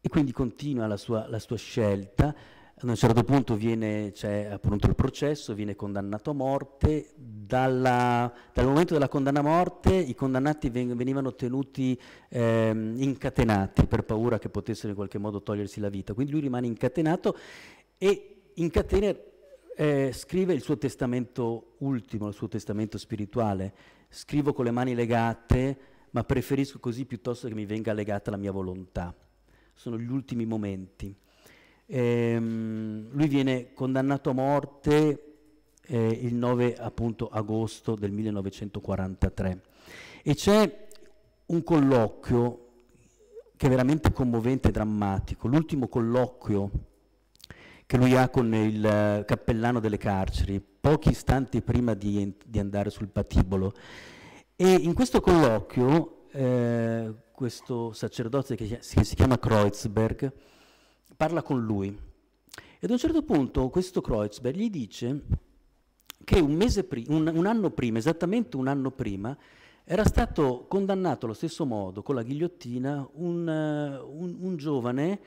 E quindi continua la sua, la sua scelta ad un certo punto viene, c'è appunto il processo, viene condannato a morte, Dalla, dal momento della condanna a morte i condannati venivano tenuti ehm, incatenati per paura che potessero in qualche modo togliersi la vita, quindi lui rimane incatenato e in catena eh, scrive il suo testamento ultimo, il suo testamento spirituale, scrivo con le mani legate ma preferisco così piuttosto che mi venga legata la mia volontà. Sono gli ultimi momenti. Ehm, lui viene condannato a morte eh, il 9 appunto, agosto del 1943 e c'è un colloquio che è veramente commovente e drammatico, l'ultimo colloquio che lui ha con il cappellano delle carceri, pochi istanti prima di, di andare sul patibolo. E in questo colloquio, eh, questo sacerdote che si chiama Kreuzberg, parla con lui. E ad un certo punto questo Kreuzberg gli dice che un, un, un anno prima, esattamente un anno prima, era stato condannato allo stesso modo, con la ghigliottina, un, uh, un, un giovane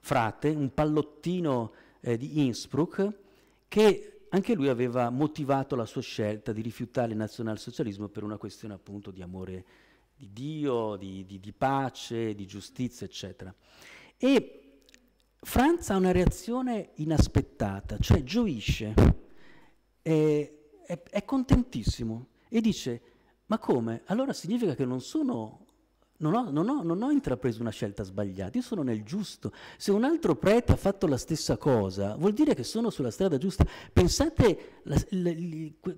frate, un pallottino eh, di Innsbruck, che anche lui aveva motivato la sua scelta di rifiutare il nazionalsocialismo per una questione appunto di amore di Dio, di, di, di pace, di giustizia, eccetera. E Franz ha una reazione inaspettata, cioè gioisce, è, è, è contentissimo e dice ma come? Allora significa che non sono non ho, non, ho, non ho, intrapreso una scelta sbagliata, io sono nel giusto. Se un altro prete ha fatto la stessa cosa, vuol dire che sono sulla strada giusta. Pensate la,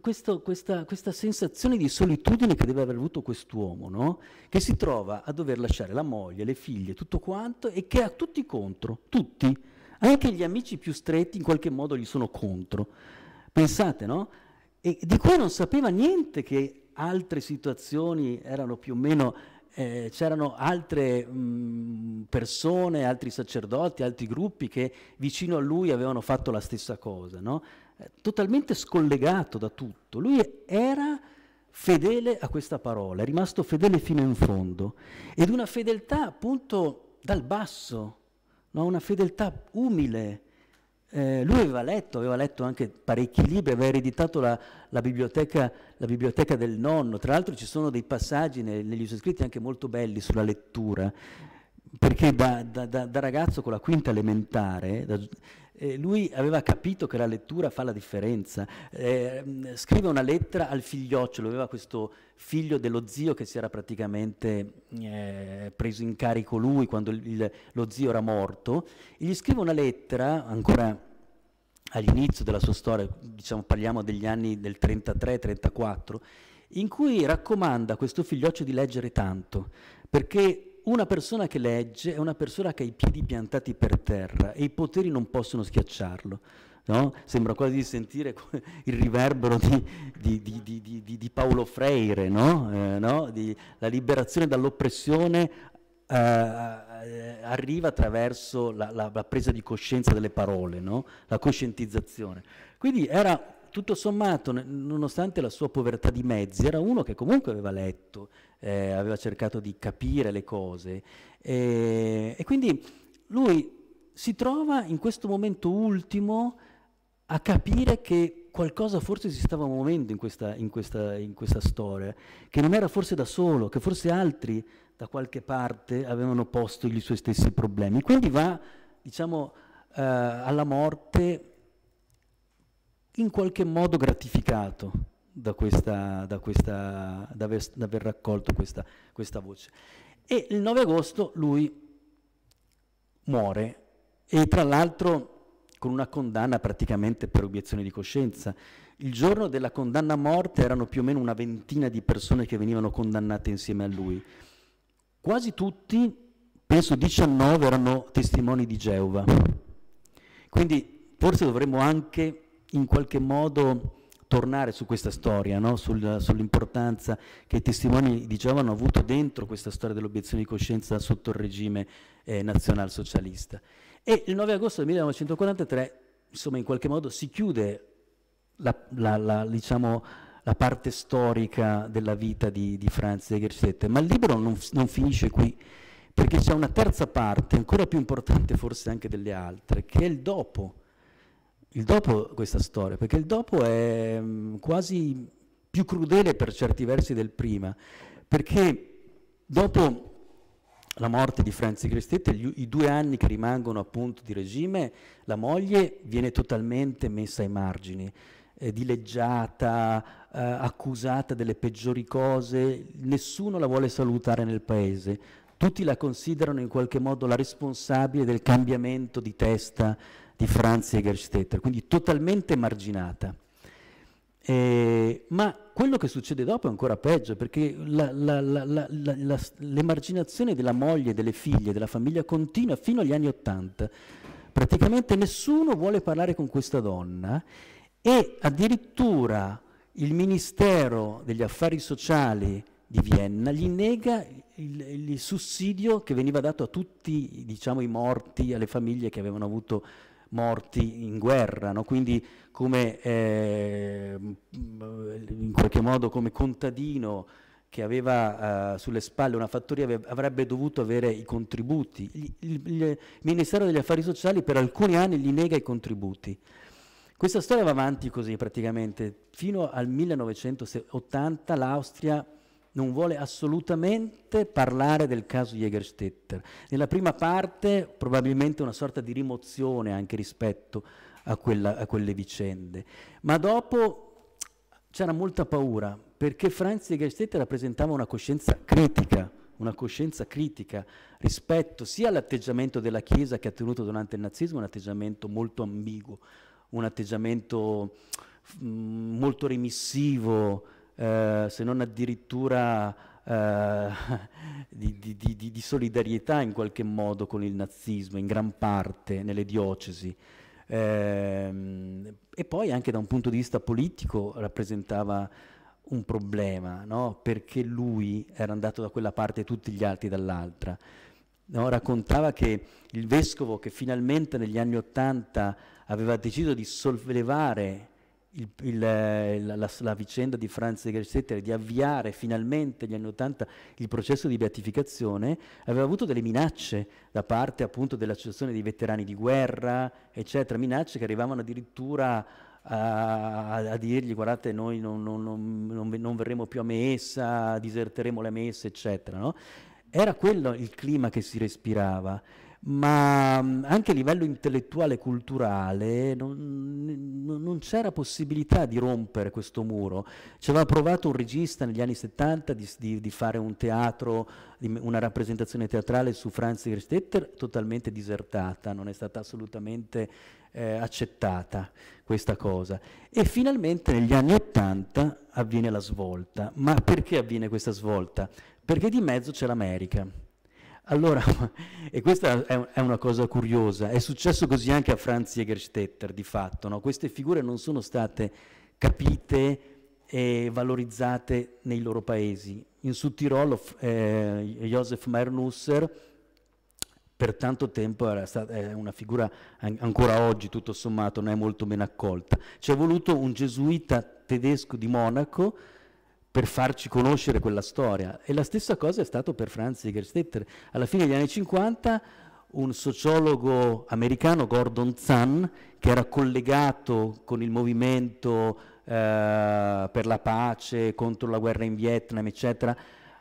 questa, questa, sensazione di solitudine che deve aver avuto quest'uomo, no? che si trova a dover lasciare la moglie, le figlie, tutto quanto e che ha tutti contro, tutti, anche gli amici più stretti in qualche modo gli sono contro. Pensate, no? E di cui non sapeva niente che altre situazioni erano più o meno eh, c'erano altre mh, mm, persone, altri sacerdoti, altri gruppi che vicino a lui avevano fatto la stessa cosa, no? Eh, totalmente scollegato da tutto. Lui era fedele a questa parola, è rimasto fedele fino in fondo ed una fedeltà appunto dal basso, no? una fedeltà umile, eh, lui aveva letto, aveva letto anche parecchi libri, aveva ereditato la, la, biblioteca, la biblioteca, del nonno. Tra l'altro ci sono dei passaggi nel, negli suoi scritti anche molto belli sulla lettura, perché da, da, da, da ragazzo con la quinta elementare, eh, lui aveva capito che la lettura fa la differenza. Eh, scrive una lettera al figliocciolo, aveva questo figlio dello zio che si era praticamente eh, preso in carico lui quando il, il, lo zio era morto, e gli scrive una lettera ancora all'inizio della sua storia, diciamo, parliamo degli anni del 33-34, in cui raccomanda a questo figlioccio di leggere tanto, perché una persona che legge è una persona che ha i piedi piantati per terra e i poteri non possono schiacciarlo. No? Sembra quasi di sentire il riverbero di, di, di, di Paolo Freire, no? Eh, no? la liberazione dall'oppressione eh, arriva attraverso la, la, la, presa di coscienza delle parole, la coscientizzazione. Quindi era tutto sommato, nonostante la sua povertà di mezzi, era uno che comunque aveva letto, eh, aveva cercato di capire le cose eh, e quindi lui si trova in questo momento ultimo a capire che qualcosa forse si stava muovendo in questa, in questa, in questa storia, che non era forse da solo, che forse altri da qualche parte avevano posto gli suoi stessi problemi. Quindi va, diciamo, eh, alla morte in qualche modo gratificato da, questa, da, questa, da, aver, da aver, raccolto questa, questa voce. E il 9 agosto lui muore e tra l'altro con una condanna praticamente per obiezione di coscienza. Il giorno della condanna a morte erano più o meno una ventina di persone che venivano condannate insieme a lui. Quasi tutti, penso 19, erano testimoni di Geova. Quindi forse dovremmo anche in qualche modo tornare su questa storia, no? Sul, sull'importanza che i testimoni di diciamo, Geova hanno avuto dentro questa storia dell'obiezione di coscienza sotto il regime eh, nazionalsocialista. E il 9 agosto del 1943, insomma, in qualche modo si chiude la, la, la, diciamo, la parte storica della vita di, di Franz Egerstedt, ma il libro non, non finisce qui, perché c'è una terza parte, ancora più importante forse anche delle altre, che è il dopo il dopo questa storia, perché il dopo è mm, quasi più crudele per certi versi del prima, perché dopo la morte di Franzi Cristetta, gli, i due anni che rimangono appunto di regime, la moglie viene totalmente messa ai margini, eh, dileggiata, eh, accusata delle peggiori cose, nessuno la vuole salutare nel paese, tutti la considerano in qualche modo la responsabile del cambiamento di testa di Franz Egerstetter, quindi totalmente marginata. Eh, ma quello che succede dopo è ancora peggio, perché l'emarginazione della moglie, delle figlie, della famiglia continua fino agli anni Ottanta. Praticamente nessuno vuole parlare con questa donna e addirittura il Ministero degli Affari Sociali di Vienna gli nega il, il sussidio che veniva dato a tutti diciamo, i morti, alle famiglie che avevano avuto morti in guerra, no? quindi come, eh, in qualche modo come contadino che aveva eh, sulle spalle una fattoria avrebbe dovuto avere i contributi. Il, il, il, Ministero degli Affari Sociali per alcuni anni gli nega i contributi. Questa storia va avanti così praticamente. Fino al 1980 l'Austria non vuole assolutamente parlare del caso Jägerstetter. Nella prima parte probabilmente una sorta di rimozione anche rispetto a, quella, a quelle vicende, ma dopo c'era molta paura perché Franz Jägerstetter rappresentava una coscienza critica una coscienza critica rispetto sia all'atteggiamento della Chiesa che ha tenuto durante il nazismo, un atteggiamento molto ambiguo, un atteggiamento molto remissivo, eh, se non addirittura eh, di, di, di, di, solidarietà in qualche modo con il nazismo, in gran parte nelle diocesi. Ehm, e poi anche da un punto di vista politico rappresentava un problema, no? perché lui era andato da quella parte e tutti gli altri dall'altra. No? Raccontava che il vescovo che finalmente negli anni Ottanta aveva deciso di sollevare il, il, eh, la, la, vicenda di Franz Gerstetter di avviare finalmente negli anni Ottanta il processo di beatificazione aveva avuto delle minacce da parte appunto dell'associazione dei veterani di guerra, eccetera, minacce che arrivavano addirittura a, a, a dirgli guardate noi non, non, non, non, verremo più a messa, diserteremo la messa, eccetera. No? Era quello il clima che si respirava ma anche a livello intellettuale e culturale non, non, c'era possibilità di rompere questo muro. Ci aveva provato un regista negli anni 70 di, di, di fare un teatro, una rappresentazione teatrale su Franz Gerstetter, totalmente disertata, non è stata assolutamente eh, accettata questa cosa. E finalmente negli anni 80 avviene la svolta. Ma perché avviene questa svolta? Perché di mezzo c'è l'America allora, e questa è una cosa curiosa, è successo così anche a Franz Jägerstetter di fatto, no? queste figure non sono state capite e valorizzate nei loro paesi. In Sud Tirolo eh, Josef Mayrnusser per tanto tempo era stata, è una figura an- ancora oggi tutto sommato non è molto ben accolta. Ci è voluto un gesuita tedesco di Monaco per farci conoscere quella storia. E la stessa cosa è stato per Franz Egerstetter. Alla fine degli anni 50 un sociologo americano, Gordon Zahn, che era collegato con il movimento eh, per la pace, contro la guerra in Vietnam, eccetera,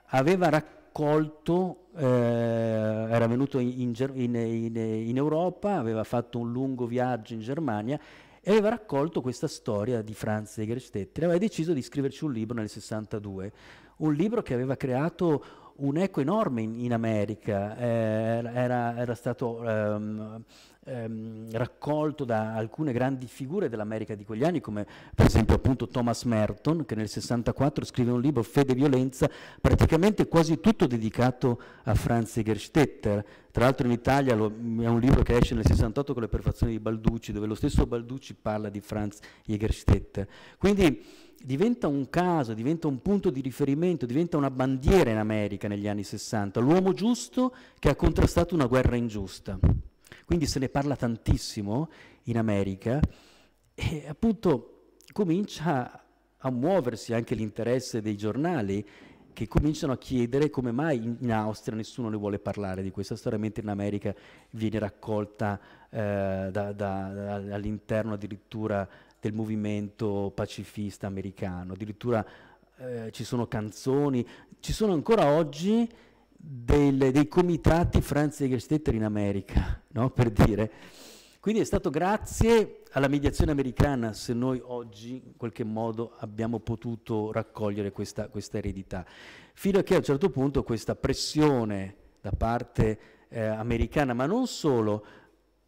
aveva raccolto, eh, era venuto in, in, in, in Europa, aveva fatto un lungo viaggio in Germania e aveva raccolto questa storia di Franz Egerstetter e aveva deciso di scriverci un libro nel 62, un libro che aveva creato un eco enorme in, in America, eh, era, era, stato ehm, ehm, raccolto da alcune grandi figure dell'America di quegli anni, come per esempio appunto Thomas Merton, che nel 64 scrive un libro, Fede e violenza, praticamente quasi tutto dedicato a Franz Gerstetter. Tra l'altro in Italia lo, è un libro che esce nel 68 con le prefazioni di Balducci, dove lo stesso Balducci parla di Franz Jägerstetter. Quindi diventa un caso, diventa un punto di riferimento, diventa una bandiera in America negli anni 60, l'uomo giusto che ha contrastato una guerra ingiusta. Quindi se ne parla tantissimo in America e appunto comincia a muoversi anche l'interesse dei giornali che cominciano a chiedere come mai in Austria nessuno ne vuole parlare di questa storia, mentre in America viene raccolta eh, da, da, all'interno addirittura del movimento pacifista americano, addirittura eh, ci sono canzoni, ci sono ancora oggi del, dei comitati Franz Egerstetter in America, no? per dire. Quindi è stato grazie alla mediazione americana se noi oggi in qualche modo abbiamo potuto raccogliere questa, questa eredità, fino a che a un certo punto questa pressione da parte eh, americana, ma non solo,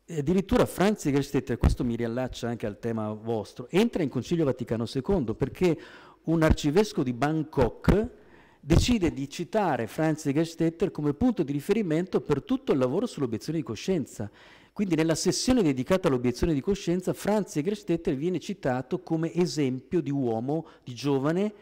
addirittura Franz Egerstetter, questo mi riallaccia anche al tema vostro, entra in Concilio Vaticano II perché un arcivescovo di Bangkok decide di citare Franz de Gestetter come punto di riferimento per tutto il lavoro sull'obiezione di coscienza. Quindi nella sessione dedicata all'obiezione di coscienza, Franz Egerstetter viene citato come esempio di uomo, di giovane,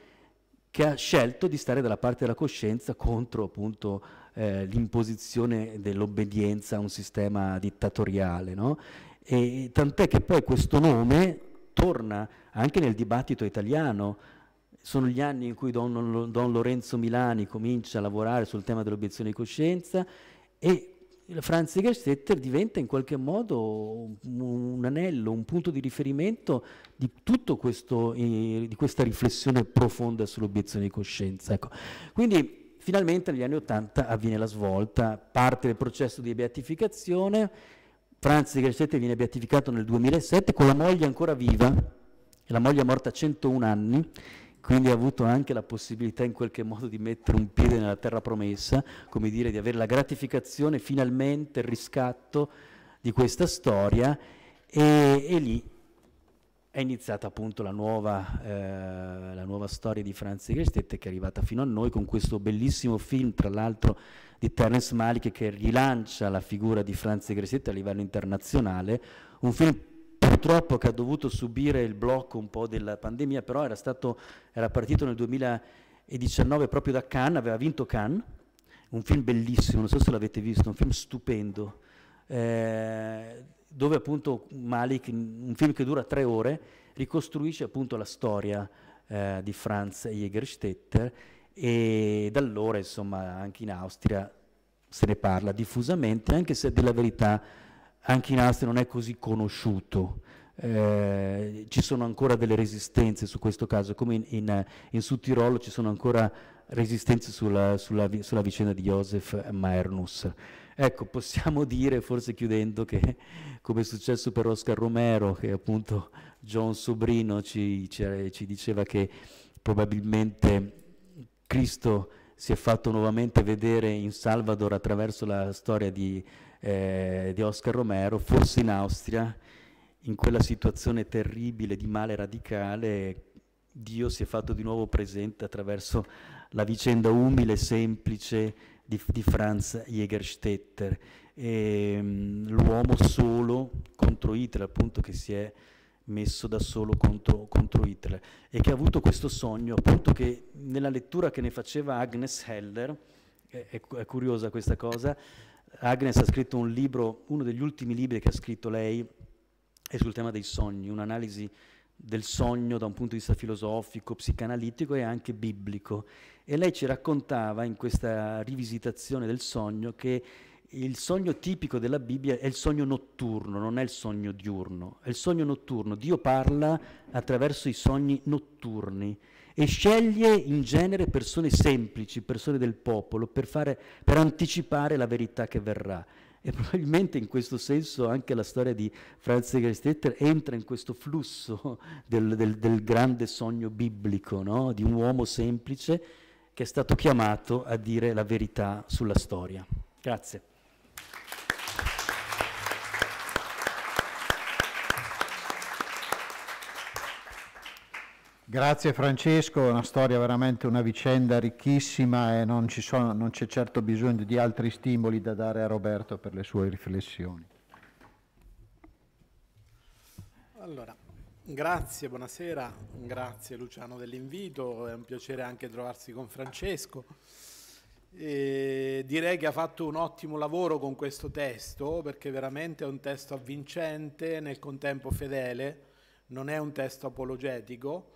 che ha scelto di stare dalla parte della coscienza contro appunto eh, l'imposizione dell'obbedienza a un sistema dittatoriale. No? E, tant'è che poi questo nome torna anche nel dibattito italiano, sono gli anni in cui Don, Don Lorenzo Milani comincia a lavorare sul tema dell'obiezione di coscienza e Franz Stetter diventa in qualche modo un, anello, un punto di riferimento di tutta eh, questa riflessione profonda sull'obiezione di coscienza. Ecco. Quindi finalmente negli anni Ottanta avviene la svolta, parte il processo di beatificazione, Franz Stetter viene beatificato nel 2007 con la moglie ancora viva, la moglie è morta a 101 anni, quindi ha avuto anche la possibilità in qualche modo di mettere un piede nella terra promessa, come dire, di avere la gratificazione, finalmente il riscatto di questa storia e, e lì è iniziata appunto la nuova, eh, la nuova storia di Franz Gristette che è arrivata fino a noi con questo bellissimo film, tra l'altro di Terence Malik che rilancia la figura di Franz Gristette a livello internazionale, un film purtroppo che ha dovuto subire il blocco un po' della pandemia, però era, stato, era partito nel 2019 proprio da Cannes, aveva vinto Cannes, un film bellissimo, non so se l'avete visto, un film stupendo, eh, dove appunto Malik, un film che dura tre ore, ricostruisce appunto la storia eh, di Franz Jägerstetter e da allora insomma anche in Austria se ne parla diffusamente, anche se della verità anche in Austria non è così conosciuto. Eh, ci sono ancora delle resistenze su questo caso, come in, in, in Sud Tirolo ci sono ancora resistenze sulla, sulla, sulla vicenda di Josef Maernus. Ecco, possiamo dire, forse chiudendo, che come è successo per Oscar Romero, che appunto John Sobrino ci, ci, ci diceva che probabilmente Cristo si è fatto nuovamente vedere in Salvador attraverso la storia di, eh, di Oscar Romero, forse in Austria, in quella situazione terribile di male radicale, Dio si è fatto di nuovo presente attraverso la vicenda umile e semplice di, di Franz Jägerstetter, ehm, l'uomo solo contro Hitler, appunto che si è messo da solo contro, contro, Hitler e che ha avuto questo sogno appunto che nella lettura che ne faceva Agnes Heller, è, è curiosa questa cosa, Agnes ha scritto un libro, uno degli ultimi libri che ha scritto lei, e sul tema dei sogni, un'analisi del sogno da un punto di vista filosofico, psicanalitico e anche biblico. E lei ci raccontava in questa rivisitazione del sogno che il sogno tipico della Bibbia è il sogno notturno, non è il sogno diurno, è il sogno notturno. Dio parla attraverso i sogni notturni e sceglie in genere persone semplici, persone del popolo, per, fare, per anticipare la verità che verrà. E probabilmente in questo senso anche la storia di Franz Stetter entra in questo flusso del, del, del grande sogno biblico, no? di un uomo semplice che è stato chiamato a dire la verità sulla storia. Grazie. Grazie Francesco, è una storia veramente una vicenda ricchissima e non, sono, non c'è certo bisogno di altri stimoli da dare a Roberto per le sue riflessioni. Allora, grazie, buonasera, grazie Luciano dell'invito, è un piacere anche trovarsi con Francesco. E direi che ha fatto un ottimo lavoro con questo testo perché veramente è un testo avvincente, nel contempo fedele, non è un testo apologetico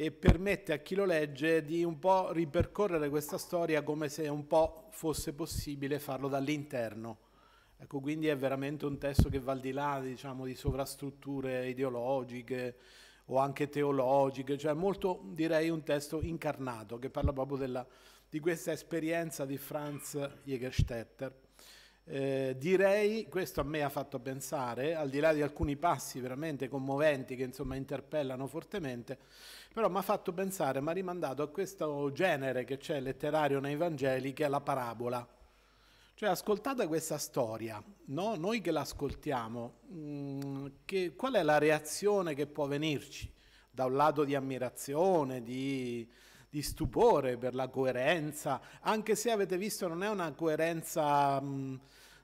e permette a chi lo legge di un po' ripercorrere questa storia come se un po' fosse possibile farlo dall'interno. Ecco, quindi è veramente un testo che va al di là diciamo, di sovrastrutture ideologiche o anche teologiche, cioè molto, direi, un testo incarnato che parla proprio della, di questa esperienza di Franz Jägerstätter. Eh, direi, questo a me ha fatto pensare, al di là di alcuni passi veramente commoventi che insomma interpellano fortemente, però mi ha fatto pensare, mi ha rimandato a questo genere che c'è letterario nei Vangeli, che è la parabola. Cioè, ascoltate questa storia, no? noi che l'ascoltiamo, mm, che, qual è la reazione che può venirci? Da un lato di ammirazione, di, di stupore per la coerenza, anche se avete visto non è una coerenza mh, mm,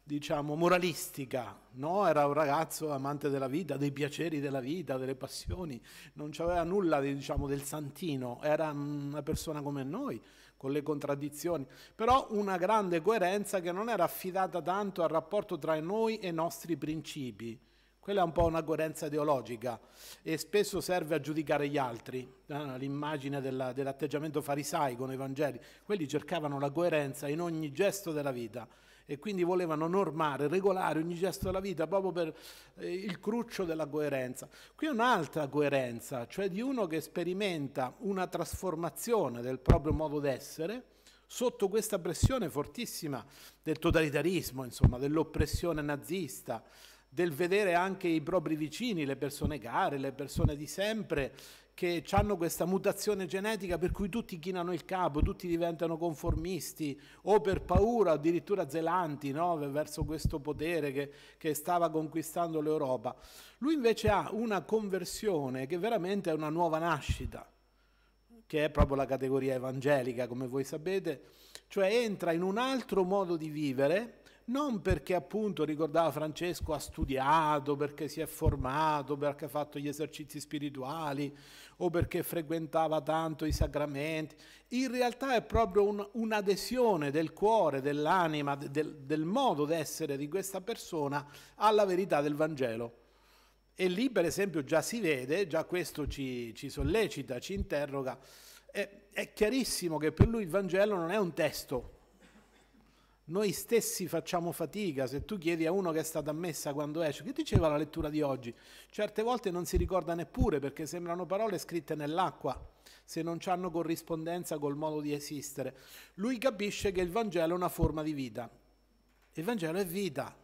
diciamo, moralistica, no? era un ragazzo amante della vita, dei piaceri della vita, delle passioni, non c'aveva nulla di, diciamo, del santino, era una persona come noi, con le contraddizioni, però una grande coerenza che non era affidata tanto al rapporto tra noi e i nostri principi. Quella è un po' una coerenza teologica e spesso serve a giudicare gli altri, eh, l'immagine dell'atteggiamento farisaico nei Vangeli. Quelli cercavano la coerenza in ogni gesto della vita e quindi volevano normare, regolare ogni gesto della vita proprio per eh, il cruccio della coerenza. Qui è un'altra coerenza, cioè di uno che sperimenta una trasformazione del proprio modo d'essere sotto questa pressione fortissima del totalitarismo, insomma, dell'oppressione nazista, del vedere anche i propri vicini, le persone care, le persone di sempre, che hanno questa mutazione genetica per cui tutti chinano il capo, tutti diventano conformisti o per paura addirittura zelanti no? verso questo potere che, che stava conquistando l'Europa. Lui invece ha una conversione che veramente è una nuova nascita, che è proprio la categoria evangelica come voi sapete, cioè entra in un altro modo di vivere non perché appunto, ricordava Francesco, ha studiato, perché si è formato, perché ha fatto gli esercizi spirituali o perché frequentava tanto i sacramenti, in realtà è proprio un, un'adesione del cuore, dell'anima, del, del modo d'essere di questa persona alla verità del Vangelo. E lì, per esempio, già si vede, già questo ci, ci sollecita, ci interroga. È, è chiarissimo che per lui il Vangelo non è un testo, noi stessi facciamo fatica, se tu chiedi a uno che è stata ammessa quando esce, che diceva la lettura di oggi? Certe volte non si ricorda neppure perché sembrano parole scritte nell'acqua, se non hanno corrispondenza col modo di esistere. Lui capisce che il Vangelo è una forma di vita. Il Vangelo è vita,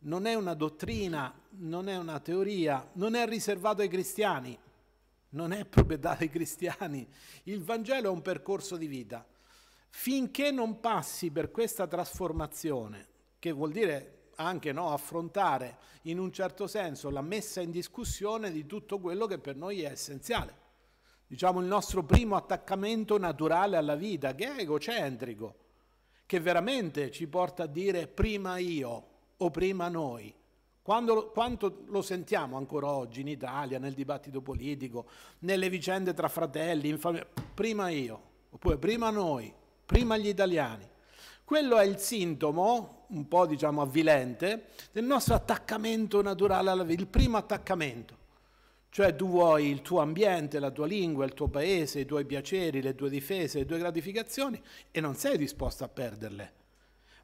non è una dottrina, non è una teoria, non è riservato ai cristiani, non è proprietà dei cristiani. Il Vangelo è un percorso di vita. Finché non passi per questa trasformazione, che vuol dire anche no, affrontare in un certo senso la messa in discussione di tutto quello che per noi è essenziale, diciamo il nostro primo attaccamento naturale alla vita, che è egocentrico, che veramente ci porta a dire prima io o prima noi. Quando, quanto lo sentiamo ancora oggi in Italia, nel dibattito politico, nelle vicende tra fratelli, in famiglia, prima io, oppure prima noi, prima gli italiani. Quello è il sintomo, un po' diciamo avvilente, del nostro attaccamento naturale alla vita, il primo attaccamento. Cioè tu vuoi il tuo ambiente, la tua lingua, il tuo paese, i tuoi piaceri, le tue difese, le tue gratificazioni e non sei disposto a perderle.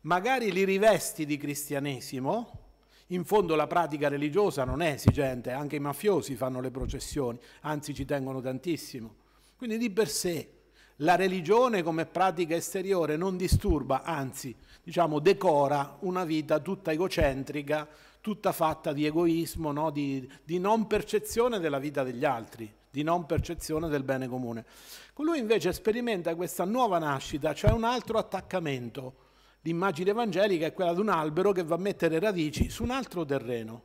Magari li rivesti di cristianesimo, in fondo la pratica religiosa non è esigente, anche i mafiosi fanno le processioni, anzi ci tengono tantissimo. Quindi di per sé la religione come pratica esteriore non disturba, anzi, diciamo, decora una vita tutta egocentrica, tutta fatta di egoismo, no? di, di non percezione della vita degli altri, di non percezione del bene comune. Colui invece sperimenta questa nuova nascita, cioè un altro attaccamento. L'immagine evangelica è quella di un albero che va a mettere radici su un altro terreno.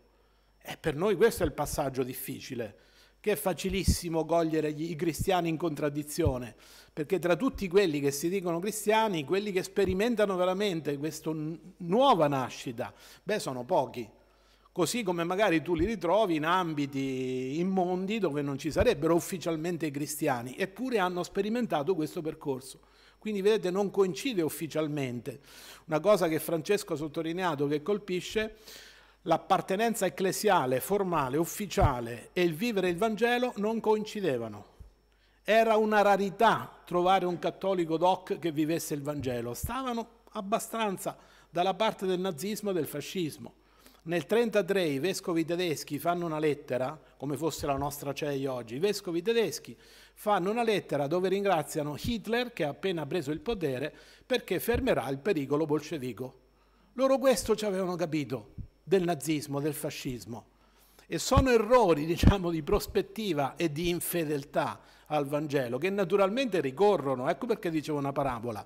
E per noi questo è il passaggio difficile che è facilissimo cogliere i cristiani in contraddizione, perché tra tutti quelli che si dicono cristiani, quelli che sperimentano veramente questa nuova nascita, beh, sono pochi. Così come magari tu li ritrovi in ambiti immondi dove non ci sarebbero ufficialmente i cristiani, eppure hanno sperimentato questo percorso. Quindi vedete non coincide ufficialmente. Una cosa che Francesco ha sottolineato che colpisce l'appartenenza ecclesiale, formale, ufficiale e il vivere il Vangelo non coincidevano. Era una rarità trovare un cattolico doc che vivesse il Vangelo. Stavano abbastanza dalla parte del nazismo e del fascismo. Nel 1933 i vescovi tedeschi fanno una lettera, come fosse la nostra CEI oggi, i vescovi tedeschi fanno una lettera dove ringraziano Hitler, che ha appena preso il potere, perché fermerà il pericolo bolscevico. Loro questo ci avevano capito del nazismo, del fascismo. E sono errori, diciamo, di prospettiva e di infedeltà al Vangelo, che naturalmente ricorrono, ecco perché dicevo una parabola.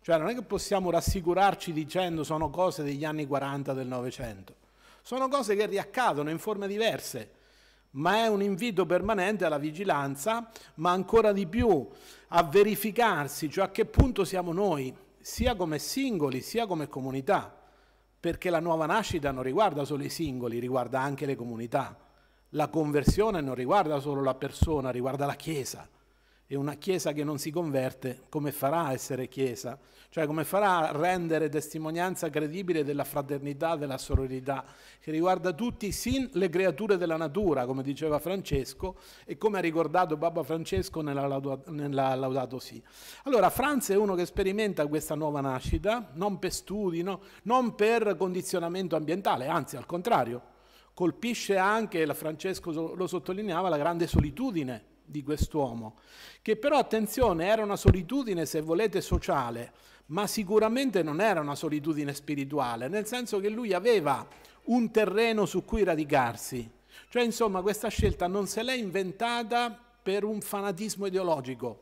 Cioè non è che possiamo rassicurarci dicendo sono cose degli anni 40 del Novecento. Sono cose che riaccadono in forme diverse, ma è un invito permanente alla vigilanza, ma ancora di più a verificarsi, cioè a che punto siamo noi, sia come singoli, sia come comunità perché la nuova nascita non riguarda solo i singoli, riguarda anche le comunità. La conversione non riguarda solo la persona, riguarda la Chiesa e una Chiesa che non si converte, come farà a essere Chiesa? Cioè come farà a rendere testimonianza credibile della fraternità, della sororità, che riguarda tutti, sin le creature della natura, come diceva Francesco, e come ha ricordato Papa Francesco nella, Laudato Si. Allora, Franz è uno che sperimenta questa nuova nascita, non per studi, no? non per condizionamento ambientale, anzi al contrario, colpisce anche, Francesco lo sottolineava, la grande solitudine di quest'uomo, che però attenzione era una solitudine, se volete, sociale, ma sicuramente non era una solitudine spirituale, nel senso che lui aveva un terreno su cui radicarsi. Cioè, insomma, questa scelta non se l'è inventata per un fanatismo ideologico.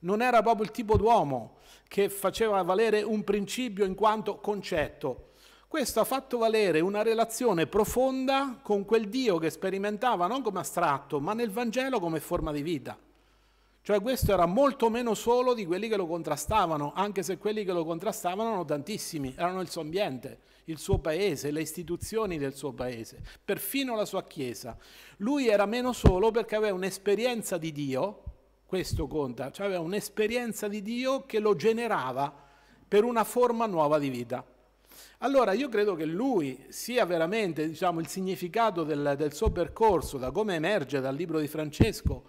Non era proprio il tipo d'uomo che faceva valere un principio in quanto concetto, questo ha fatto valere una relazione profonda con quel Dio che sperimentava non come astratto, ma nel Vangelo come forma di vita. Cioè questo era molto meno solo di quelli che lo contrastavano, anche se quelli che lo contrastavano erano tantissimi, erano il suo ambiente, il suo paese, le istituzioni del suo paese, perfino la sua chiesa. Lui era meno solo perché aveva un'esperienza di Dio, questo conta, cioè aveva un'esperienza di Dio che lo generava per una forma nuova di vita. Allora io credo che lui sia veramente diciamo, il significato del, del suo percorso, da come emerge dal libro di Francesco,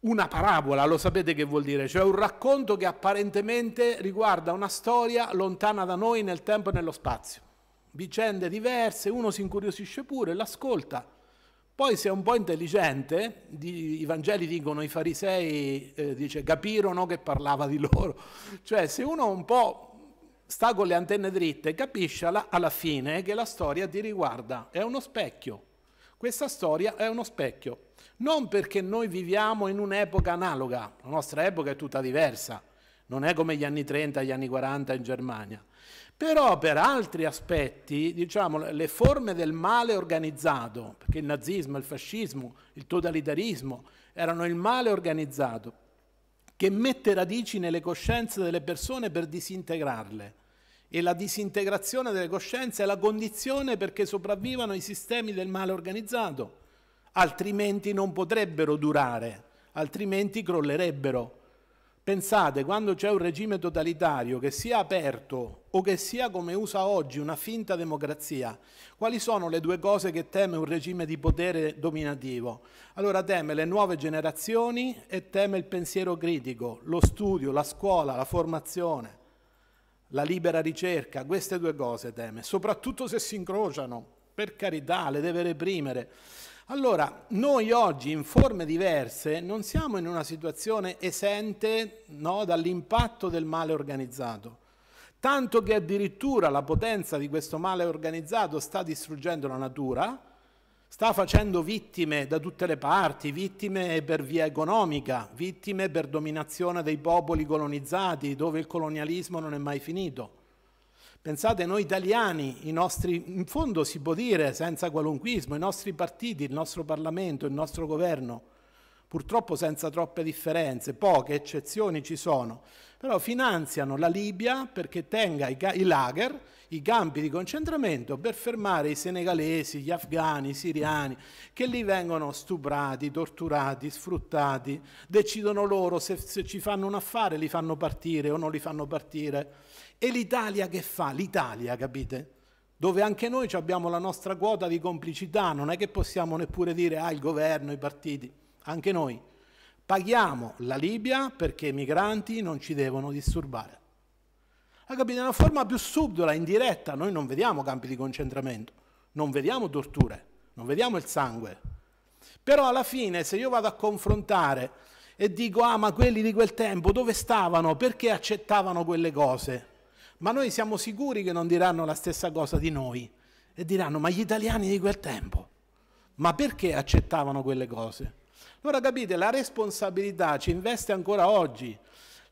una parabola, lo sapete che vuol dire, cioè un racconto che apparentemente riguarda una storia lontana da noi nel tempo e nello spazio. Vicende diverse, uno si incuriosisce pure, l'ascolta. Poi se è un po' intelligente, i Vangeli dicono, i farisei eh, dice, capirono che parlava di loro. Cioè se uno un po' sta con le antenne dritte, capisciala alla fine che la storia ti riguarda, è uno specchio. Questa storia è uno specchio. Non perché noi viviamo in un'epoca analoga, la nostra epoca è tutta diversa, non è come gli anni 30, gli anni 40 in Germania. Però per altri aspetti, diciamo, le forme del male organizzato, perché il nazismo, il fascismo, il totalitarismo erano il male organizzato, che mette radici nelle coscienze delle persone per disintegrarle e la disintegrazione delle coscienze è la condizione perché sopravvivano i sistemi del male organizzato, altrimenti non potrebbero durare, altrimenti crollerebbero. Pensate, quando c'è un regime totalitario che sia aperto o che sia come usa oggi una finta democrazia, quali sono le due cose che teme un regime di potere dominativo? Allora teme le nuove generazioni e teme il pensiero critico, lo studio, la scuola, la formazione la libera ricerca, queste due cose teme, soprattutto se si incrociano, per carità, le deve reprimere. Allora, noi oggi in forme diverse non siamo in una situazione esente no, dall'impatto del male organizzato, tanto che addirittura la potenza di questo male organizzato sta distruggendo la natura, sta facendo vittime da tutte le parti, vittime per via economica, vittime per dominazione dei popoli colonizzati, dove il colonialismo non è mai finito. Pensate, noi italiani, i nostri, in fondo si può dire senza qualunquismo, i nostri partiti, il nostro Parlamento, il nostro governo, purtroppo senza troppe differenze, poche eccezioni ci sono, però finanziano la Libia perché tenga i, i lager i campi di concentramento per fermare i senegalesi, gli afghani, i siriani, che lì vengono stuprati, torturati, sfruttati, decidono loro se, se ci fanno un affare, li fanno partire o non li fanno partire. E l'Italia che fa? L'Italia, capite? dove anche noi abbiamo la nostra quota di complicità, non è che possiamo neppure dire ah il governo, i partiti, anche noi. Paghiamo la Libia perché i migranti non ci devono disturbare la capita in una forma più subdola, indiretta. Noi non vediamo campi di concentramento, non vediamo torture, non vediamo il sangue. Però alla fine, se io vado a confrontare e dico, ah, ma quelli di quel tempo dove stavano? Perché accettavano quelle cose? Ma noi siamo sicuri che non diranno la stessa cosa di noi e diranno, ma gli italiani di quel tempo, ma perché accettavano quelle cose? Allora capite, la responsabilità ci investe ancora oggi.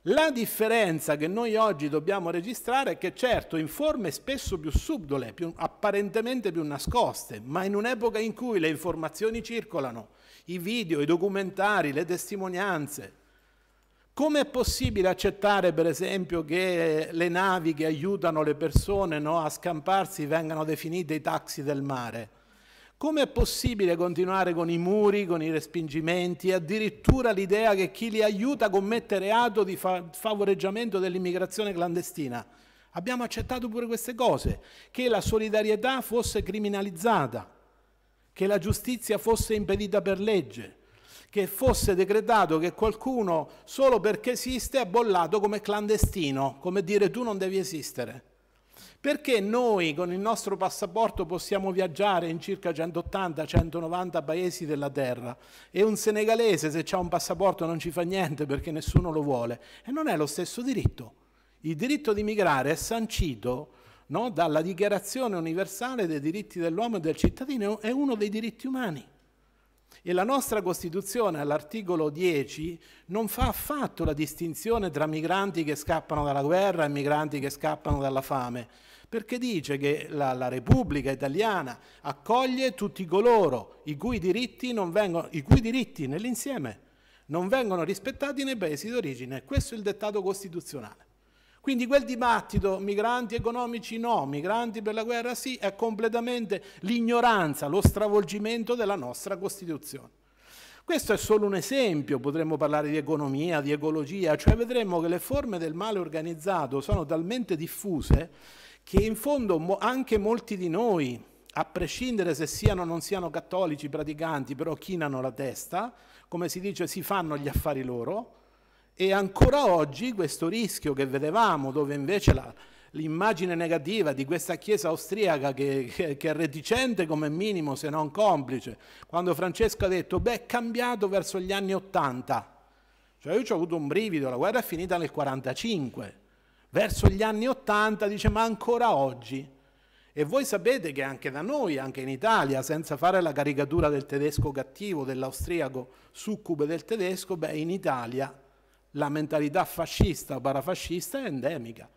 La differenza che noi oggi dobbiamo registrare è che certo in forme spesso più subdole, più, apparentemente più nascoste, ma in un'epoca in cui le informazioni circolano, i video, i documentari, le testimonianze, come è possibile accettare per esempio che le navi che aiutano le persone no, a scamparsi vengano definite i taxi del mare? Com'è possibile continuare con i muri, con i respingimenti, addirittura l'idea che chi li aiuta commette reato di fa favoreggiamento dell'immigrazione clandestina? Abbiamo accettato pure queste cose, che la solidarietà fosse criminalizzata, che la giustizia fosse impedita per legge, che fosse decretato che qualcuno solo perché esiste è bollato come clandestino, come dire tu non devi esistere. Perché noi con il nostro passaporto possiamo viaggiare in circa 180-190 paesi della terra e un senegalese se ha un passaporto non ci fa niente perché nessuno lo vuole? E non è lo stesso diritto. Il diritto di migrare è sancito no, dalla Dichiarazione universale dei diritti dell'uomo e del cittadino, è uno dei diritti umani. E la nostra Costituzione, all'articolo 10, non fa affatto la distinzione tra migranti che scappano dalla guerra e migranti che scappano dalla fame perché dice che la, la, Repubblica italiana accoglie tutti coloro i cui diritti, vengono, i cui diritti nell'insieme non vengono rispettati nei paesi d'origine. Questo è il dettato costituzionale. Quindi quel dibattito migranti economici no, migranti per la guerra sì, è completamente l'ignoranza, lo stravolgimento della nostra Costituzione. Questo è solo un esempio, potremmo parlare di economia, di ecologia, cioè vedremo che le forme del male organizzato sono talmente diffuse che in fondo anche molti di noi, a prescindere se siano o non siano cattolici, praticanti, però chinano la testa, come si dice, si fanno gli affari loro, e ancora oggi questo rischio che vedevamo, dove invece l'immagine negativa di questa Chiesa austriaca che, che, che, è reticente come minimo, se non complice, quando Francesco ha detto, beh, è cambiato verso gli anni Ottanta, cioè io ci ho avuto un brivido, la guerra è finita nel 1945 verso gli anni 80 dice ma ancora oggi. E voi sapete che anche da noi, anche in Italia, senza fare la caricatura del tedesco cattivo, dell'austriaco succube del tedesco, beh, in Italia la mentalità fascista o parafascista è endemica.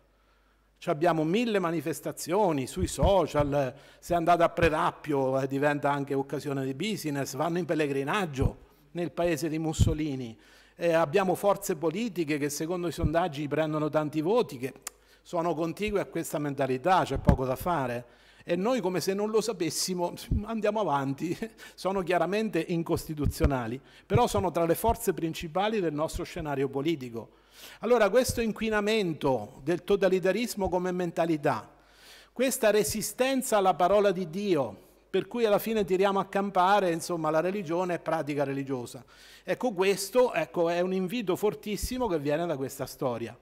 Ci abbiamo mille manifestazioni sui social, se andate a Predappio eh, diventa anche occasione di business, vanno in pellegrinaggio nel paese di Mussolini, eh, abbiamo forze politiche che secondo i sondaggi prendono tanti voti, che sono contigue a questa mentalità, c'è poco da fare. E noi come se non lo sapessimo andiamo avanti, sono chiaramente incostituzionali, però sono tra le forze principali del nostro scenario politico. Allora questo inquinamento del totalitarismo come mentalità, questa resistenza alla parola di Dio, per cui alla fine tiriamo a campare, insomma, la religione è pratica religiosa. Ecco, questo ecco, è un invito fortissimo che viene da questa storia.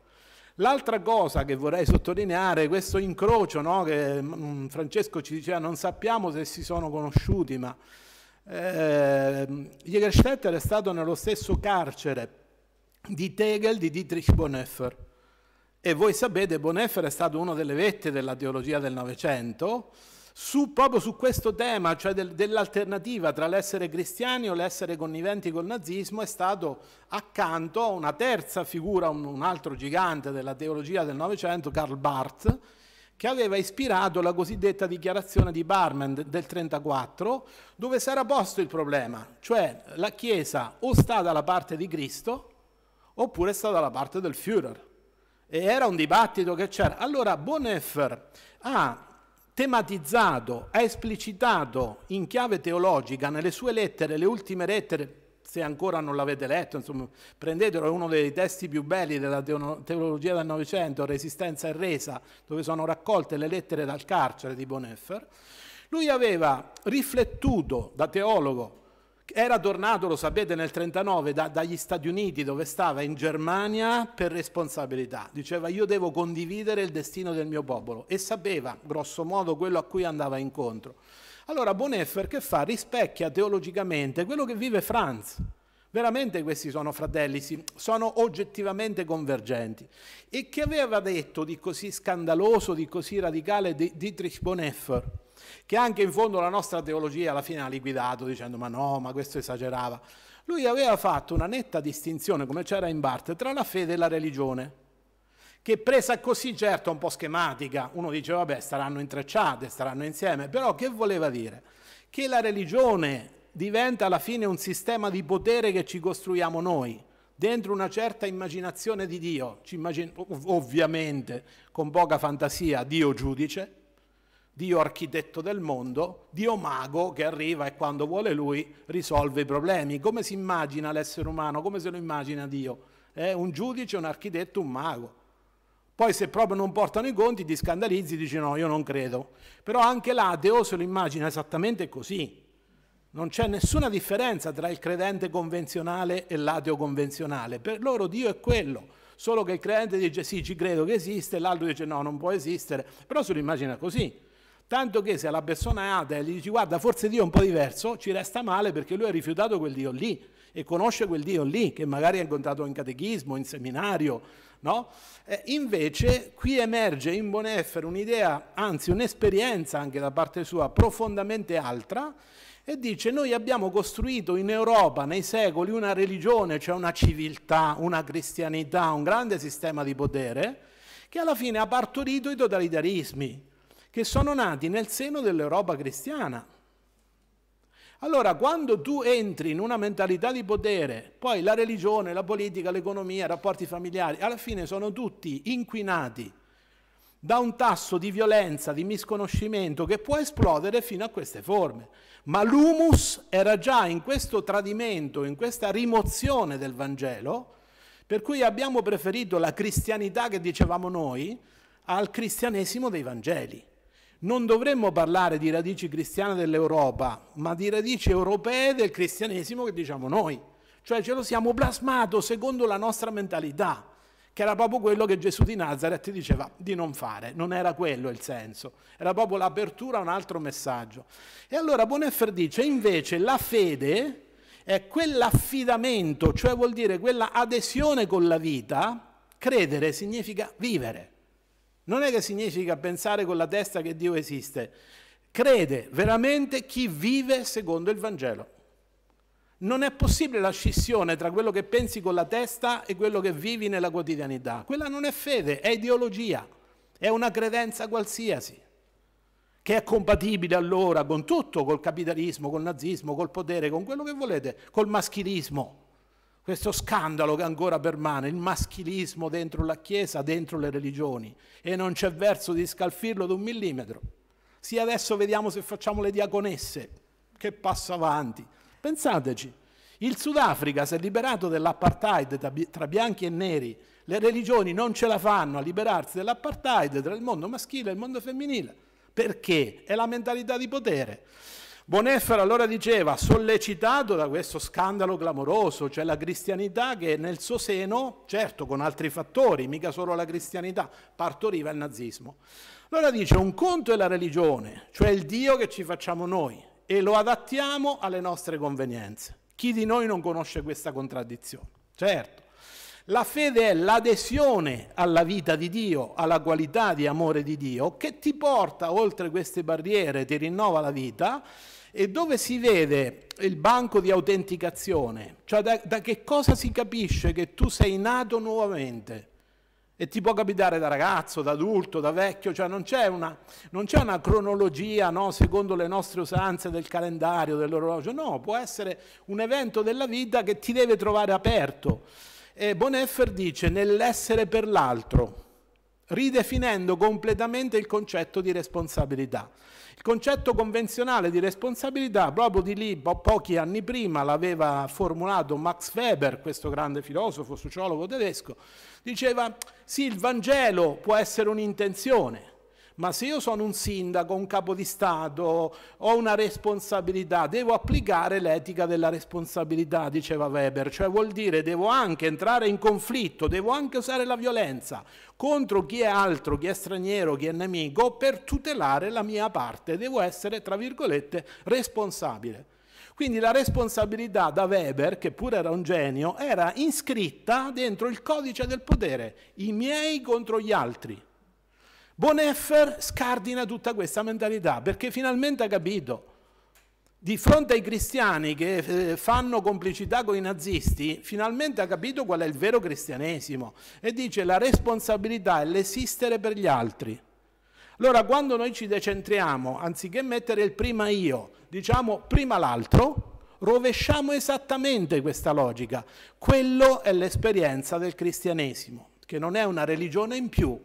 L'altra cosa che vorrei sottolineare, questo incrocio no, che mm, Francesco ci diceva, non sappiamo se si sono conosciuti, ma eh, Jägerstätter è stato nello stesso carcere di Tegel di Dietrich Bonhoeffer. E voi sapete, Bonhoeffer è stato uno delle vette della teologia del Novecento, su, proprio su questo tema, cioè del, dell'alternativa tra l'essere cristiani o l'essere conniventi col nazismo, è stato accanto una terza figura, un, un altro gigante della teologia del Novecento, Karl Barth, che aveva ispirato la cosiddetta dichiarazione di Barmen del 34, dove si era posto il problema, cioè la Chiesa o sta dalla parte di Cristo oppure sta dalla parte del Führer. E era un dibattito che c'era. Allora Bonhoeffer ha tematizzato, ha esplicitato in chiave teologica nelle sue lettere, le ultime lettere, se ancora non l'avete letto, insomma, prendetelo, è uno dei testi più belli della teologia del Novecento, Resistenza e Resa, dove sono raccolte le lettere dal carcere di Bonhoeffer. Lui aveva riflettuto da teologo era tornato, lo sapete, nel 1939 da, dagli Stati Uniti dove stava in Germania per responsabilità. Diceva io devo condividere il destino del mio popolo e sapeva grosso modo quello a cui andava incontro. Allora Bonheffer che fa? Rispecchia teologicamente quello che vive Franz. Veramente questi sono fratelli, sono oggettivamente convergenti. E che aveva detto di così scandaloso, di così radicale Dietrich Bonheffer? che anche in fondo la nostra teologia alla fine ha liquidato dicendo ma no, ma questo esagerava. Lui aveva fatto una netta distinzione, come c'era in Barth, tra la fede e la religione, che presa così certo un po' schematica, uno diceva vabbè staranno intrecciate, staranno insieme, però che voleva dire? Che la religione diventa alla fine un sistema di potere che ci costruiamo noi dentro una certa immaginazione di Dio, immagin- ovviamente con poca fantasia, Dio giudice, Dio architetto del mondo, Dio mago che arriva e quando vuole lui risolve i problemi. Come si immagina l'essere umano? Come se lo immagina Dio? Eh, un giudice, un architetto, un mago. Poi se proprio non portano i conti ti scandalizzi e dici no, io non credo. Però anche l'ateo se lo immagina esattamente così. Non c'è nessuna differenza tra il credente convenzionale e l'ateo convenzionale. Per loro Dio è quello. Solo che il credente dice sì, ci credo che esiste, l'altro dice no, non può esistere. Però se lo immagina così. Tanto che se la persona è atea e gli dici guarda forse Dio è un po' diverso, ci resta male perché lui ha rifiutato quel Dio lì e conosce quel Dio lì che magari ha incontrato in catechismo, in seminario. No? Eh, invece qui emerge in Boneffer un'idea, anzi un'esperienza anche da parte sua profondamente altra e dice noi abbiamo costruito in Europa nei secoli una religione, cioè una civiltà, una cristianità, un grande sistema di potere che alla fine ha partorito i totalitarismi, che sono nati nel seno dell'Europa cristiana. Allora, quando tu entri in una mentalità di potere, poi la religione, la politica, l'economia, i rapporti familiari, alla fine sono tutti inquinati da un tasso di violenza, di misconoscimento che può esplodere fino a queste forme. Ma l'humus era già in questo tradimento, in questa rimozione del Vangelo, per cui abbiamo preferito la cristianità che dicevamo noi al cristianesimo dei Vangeli non dovremmo parlare di radici cristiane dell'Europa, ma di radici europee del cristianesimo che diciamo noi. Cioè ce lo siamo plasmato secondo la nostra mentalità, che era proprio quello che Gesù di Nazareth diceva di non fare. Non era quello il senso, era proprio l'apertura a un altro messaggio. E allora Boneffer dice invece la fede è quell'affidamento, cioè vuol dire quella adesione con la vita, credere significa vivere. Non è che significa pensare con la testa che Dio esiste. Crede veramente chi vive secondo il Vangelo. Non è possibile la scissione tra quello che pensi con la testa e quello che vivi nella quotidianità. Quella non è fede, è ideologia, è una credenza qualsiasi, che è compatibile allora con tutto, col capitalismo, col nazismo, col potere, con quello che volete, col maschilismo questo scandalo che ancora permane, il maschilismo dentro la Chiesa, dentro le religioni, e non c'è verso di scalfirlo di un millimetro. Sì, adesso vediamo se facciamo le diaconesse, che passo avanti. Pensateci, il Sudafrica si è liberato dell'apartheid tra bianchi e neri, le religioni non ce la fanno a liberarsi dell'apartheid tra il mondo maschile e il mondo femminile, perché è la mentalità di potere. Boneffer allora diceva, sollecitato da questo scandalo clamoroso, cioè la cristianità che nel suo seno, certo con altri fattori, mica solo la cristianità, partoriva il nazismo. Allora dice, un conto è la religione, cioè il Dio che ci facciamo noi e lo adattiamo alle nostre convenienze. Chi di noi non conosce questa contraddizione? Certo. La fede è l'adesione alla vita di Dio, alla qualità di amore di Dio, che ti porta oltre queste barriere, ti rinnova la vita e dove si vede il banco di autenticazione, cioè da, da, che cosa si capisce che tu sei nato nuovamente. E ti può capitare da ragazzo, da adulto, da vecchio, cioè non c'è una, una, cronologia no, secondo le nostre usanze del calendario, dell'orologio, no, può essere un evento della vita che ti deve trovare aperto. E Boneffer dice nell'essere per l'altro, ridefinendo completamente il concetto di responsabilità. Il concetto convenzionale di responsabilità, proprio di lì, po pochi anni prima, l'aveva formulato Max Weber, questo grande filosofo, sociologo tedesco, diceva sì, il Vangelo può essere un'intenzione, ma se io sono un sindaco, un capo di Stato, ho una responsabilità, devo applicare l'etica della responsabilità, diceva Weber, cioè vuol dire devo anche entrare in conflitto, devo anche usare la violenza contro chi è altro, chi è straniero, chi è nemico, per tutelare la mia parte, devo essere, tra virgolette, responsabile. Quindi la responsabilità da Weber, che pure era un genio, era iscritta dentro il codice del potere, i miei contro gli altri. Boneffer scardina tutta questa mentalità perché finalmente ha capito. Di fronte ai cristiani che eh, fanno complicità con i nazisti, finalmente ha capito qual è il vero cristianesimo e dice la responsabilità è l'esistere per gli altri. Allora quando noi ci decentriamo, anziché mettere il prima io, diciamo prima l'altro, rovesciamo esattamente questa logica. Quello è l'esperienza del cristianesimo, che non è una religione in più,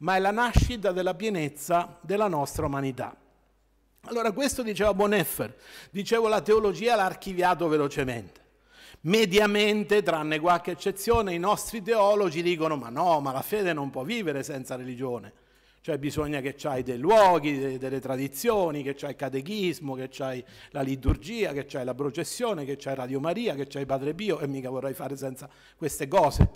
ma è la nascita della pienezza della nostra umanità. Allora questo diceva Boneffer, dicevo la teologia l'ha archiviato velocemente. Mediamente, tranne qualche eccezione, i nostri teologi dicono ma no, ma la fede non può vivere senza religione cioè bisogna che c'hai dei luoghi, delle, delle tradizioni, che c'hai il catechismo, che c'hai la liturgia, che c'hai la processione, che c'hai Radio Maria, che c'hai Padre Pio e mica vorrei fare senza queste cose.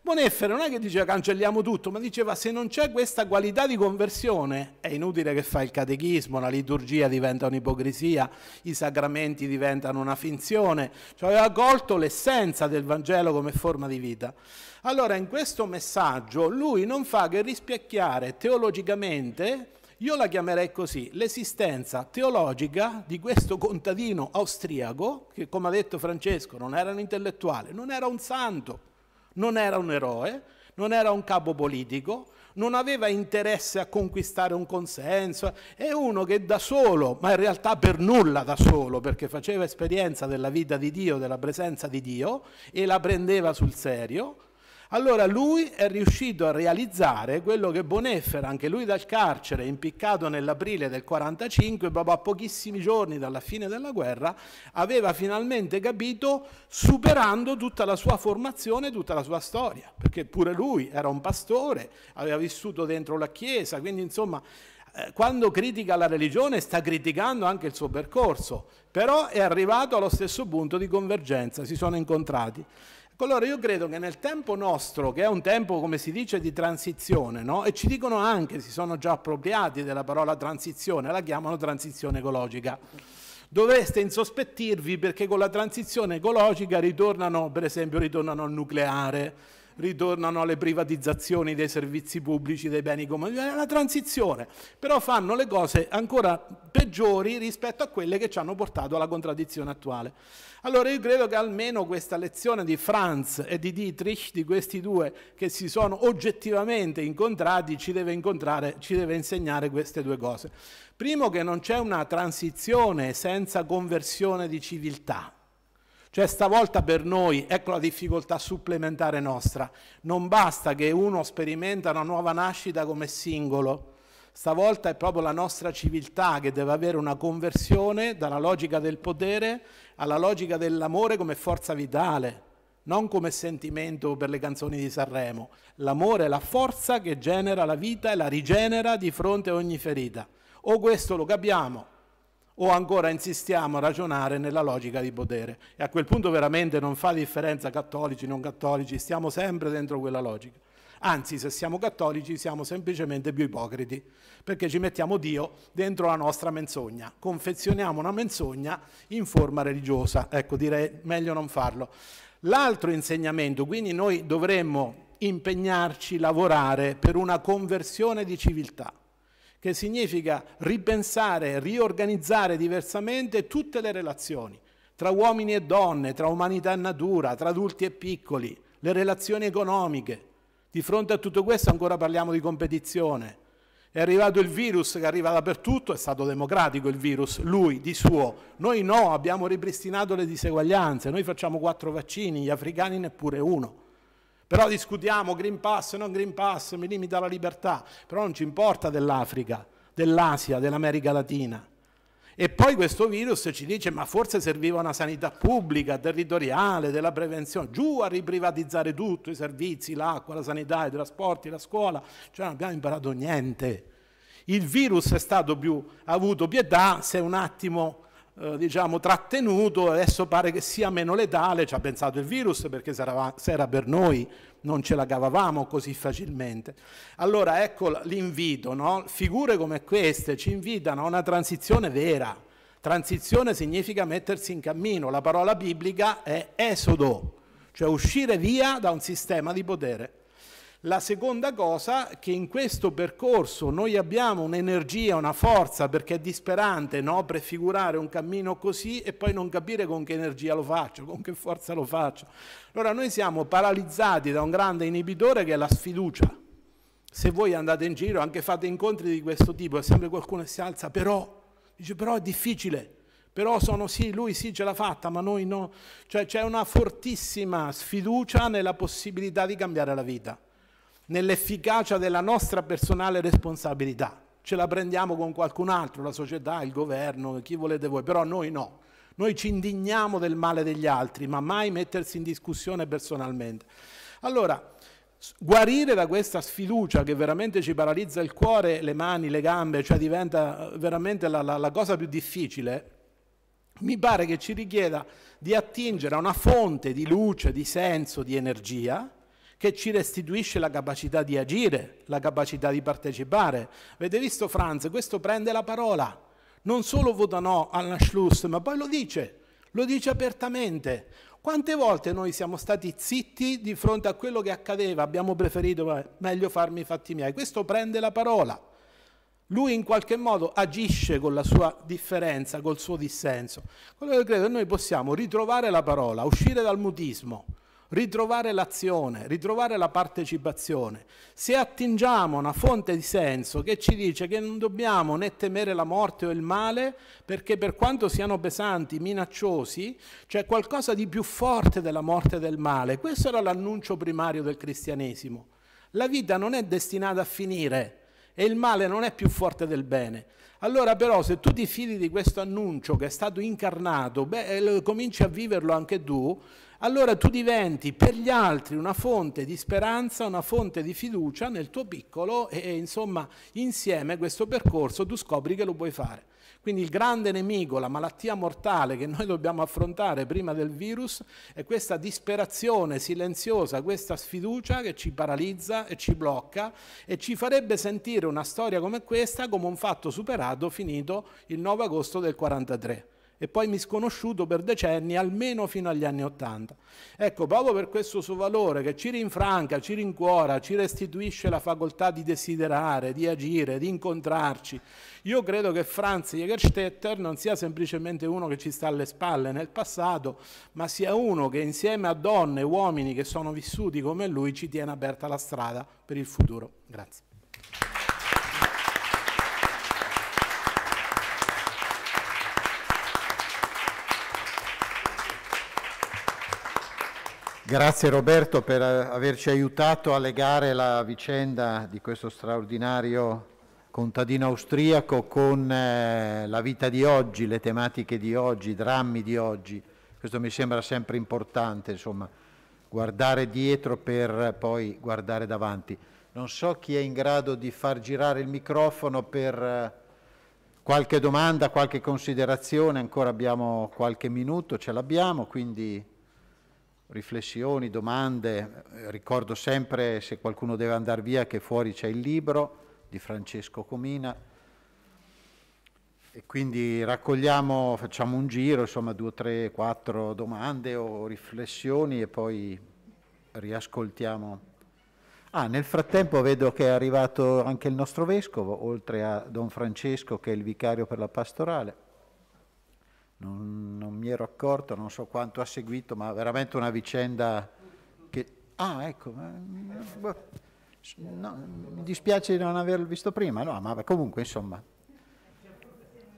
Boneffere non è che diceva cancelliamo tutto, ma diceva se non c'è questa qualità di conversione è inutile che fai il catechismo, la liturgia diventa un'ipocrisia, i sacramenti diventano una finzione, cioè aveva colto l'essenza del Vangelo come forma di vita. Allora in questo messaggio lui non fa che rispecchiare teologicamente, io la chiamerei così, l'esistenza teologica di questo contadino austriaco, che come ha detto Francesco non era un intellettuale, non era un santo, non era un eroe, non era un capo politico, non aveva interesse a conquistare un consenso, è uno che da solo, ma in realtà per nulla da solo, perché faceva esperienza della vita di Dio, della presenza di Dio e la prendeva sul serio, allora lui è riuscito a realizzare quello che Boneffer, anche lui dal carcere, impiccato nell'aprile del 45, proprio a pochissimi giorni dalla fine della guerra, aveva finalmente capito superando tutta la sua formazione, tutta la sua storia, perché pure lui era un pastore, aveva vissuto dentro la Chiesa, quindi insomma eh, quando critica la religione sta criticando anche il suo percorso, però è arrivato allo stesso punto di convergenza, si sono incontrati. Allora io credo che nel tempo nostro, che è un tempo come si dice di transizione, no? e ci dicono anche, si sono già appropriati della parola transizione, la chiamano transizione ecologica, dovreste insospettirvi perché con la transizione ecologica ritornano, per esempio, ritornano al nucleare, ritornano alle privatizzazioni dei servizi pubblici, dei beni comuni, è una transizione, però fanno le cose ancora peggiori rispetto a quelle che ci hanno portato alla contraddizione attuale. Allora io credo che almeno questa lezione di Franz e di Dietrich, di questi due che si sono oggettivamente incontrati, ci deve, incontrare, ci deve insegnare queste due cose. Primo che non c'è una transizione senza conversione di civiltà, cioè stavolta per noi, ecco la difficoltà supplementare nostra, non basta che uno sperimenta una nuova nascita come singolo, stavolta è proprio la nostra civiltà che deve avere una conversione dalla logica del potere alla logica dell'amore come forza vitale, non come sentimento per le canzoni di Sanremo. L'amore è la forza che genera la vita e la rigenera di fronte a ogni ferita. O questo lo capiamo o ancora insistiamo a ragionare nella logica di potere? E a quel punto veramente non fa differenza cattolici, non cattolici, stiamo sempre dentro quella logica. Anzi, se siamo cattolici siamo semplicemente più ipocriti, perché ci mettiamo Dio dentro la nostra menzogna, confezioniamo una menzogna in forma religiosa. Ecco, direi meglio non farlo. L'altro insegnamento, quindi noi dovremmo impegnarci, lavorare per una conversione di civiltà che significa ripensare, riorganizzare diversamente tutte le relazioni, tra uomini e donne, tra umanità e natura, tra adulti e piccoli, le relazioni economiche. Di fronte a tutto questo ancora parliamo di competizione. È arrivato il virus che arriva dappertutto, è stato democratico il virus, lui di suo. Noi no, abbiamo ripristinato le diseguaglianze, noi facciamo quattro vaccini, gli africani neppure uno. Però discutiamo Green Pass, non Green Pass, mi limita la libertà, però non ci importa dell'Africa, dell'Asia, dell'America Latina. E poi questo virus ci dice ma forse serviva una sanità pubblica, territoriale, della prevenzione, giù a riprivatizzare tutto, i servizi, l'acqua, la sanità, i trasporti, la scuola, cioè non abbiamo imparato niente. Il virus è stato più, ha avuto pietà se un attimo eh, diciamo, trattenuto, adesso pare che sia meno letale, ci ha pensato il virus perché se era, se era per noi non ce la cavavamo così facilmente. Allora ecco l'invito, no? figure come queste ci invitano a una transizione vera, transizione significa mettersi in cammino, la parola biblica è esodo, cioè uscire via da un sistema di potere la seconda cosa è che in questo percorso noi abbiamo un'energia, una forza, perché è disperante no? prefigurare un cammino così e poi non capire con che energia lo faccio, con che forza lo faccio. Allora noi siamo paralizzati da un grande inibitore che è la sfiducia. Se voi andate in giro, anche fate incontri di questo tipo, è sempre qualcuno che si alza, però, dice però è difficile, però sono sì, lui sì ce l'ha fatta, ma noi no. Cioè c'è una fortissima sfiducia nella possibilità di cambiare la vita nell'efficacia della nostra personale responsabilità. Ce la prendiamo con qualcun altro, la società, il governo, chi volete voi, però noi no. Noi ci indigniamo del male degli altri, ma mai mettersi in discussione personalmente. Allora, guarire da questa sfiducia che veramente ci paralizza il cuore, le mani, le gambe, cioè diventa eh, veramente la, la, la cosa più difficile, mi pare che ci richieda di attingere a una fonte di luce, di senso, di energia, che ci restituisce la capacità di agire, la capacità di partecipare. Avete visto Franz? Questo prende la parola. Non solo vota no alla Schluss, ma poi lo dice, lo dice apertamente. Quante volte noi siamo stati zitti di fronte a quello che accadeva, abbiamo preferito eh, meglio farmi i fatti miei. Questo prende la parola. Lui in qualche modo agisce con la sua differenza, col suo dissenso. Quello che credo è che noi possiamo ritrovare la parola, uscire dal mutismo, ritrovare l'azione, ritrovare la partecipazione. Se attingiamo una fonte di senso che ci dice che non dobbiamo né temere la morte o il male, perché per quanto siano pesanti, minacciosi, c'è qualcosa di più forte della morte e del male. Questo era l'annuncio primario del cristianesimo. La vita non è destinata a finire e il male non è più forte del bene. Allora però se tu ti fidi di questo annuncio che è stato incarnato, beh, eh, cominci a viverlo anche tu, allora tu diventi per gli altri una fonte di speranza, una fonte di fiducia nel tuo piccolo e, insomma insieme questo percorso tu scopri che lo puoi fare. Quindi il grande nemico, la malattia mortale che noi dobbiamo affrontare prima del virus è questa disperazione silenziosa, questa sfiducia che ci paralizza e ci blocca e ci farebbe sentire una storia come questa come un fatto superato finito il 9 agosto del 43 e poi misconosciuto per decenni, almeno fino agli anni Ottanta. Ecco, proprio per questo suo valore che ci rinfranca, ci rincuora, ci restituisce la facoltà di desiderare, di agire, di incontrarci, io credo che Franz Jägerstetter non sia semplicemente uno che ci sta alle spalle nel passato, ma sia uno che insieme a donne e uomini che sono vissuti come lui ci tiene aperta la strada per il futuro. Grazie. Grazie Roberto per eh, averci aiutato a legare la vicenda di questo straordinario contadino austriaco con eh, la vita di oggi, le tematiche di oggi, i drammi di oggi. Questo mi sembra sempre importante, insomma, guardare dietro per poi guardare davanti. Non so chi è in grado di far girare il microfono per eh, qualche domanda, qualche considerazione, ancora abbiamo qualche minuto, ce l'abbiamo, quindi riflessioni, domande. Eh, ricordo sempre, se qualcuno deve andare via, che fuori c'è il libro di Francesco Comina. E quindi raccogliamo, facciamo un giro, insomma due, tre, quattro domande o riflessioni e poi riascoltiamo. Ah, nel frattempo vedo che è arrivato anche il nostro vescovo, oltre a Don Francesco che è il vicario per la pastorale non, non, mi ero accorto, non so quanto ha seguito, ma veramente una vicenda che... Ah, ecco, boh, no, mi dispiace di non averlo visto prima, no, ma comunque insomma...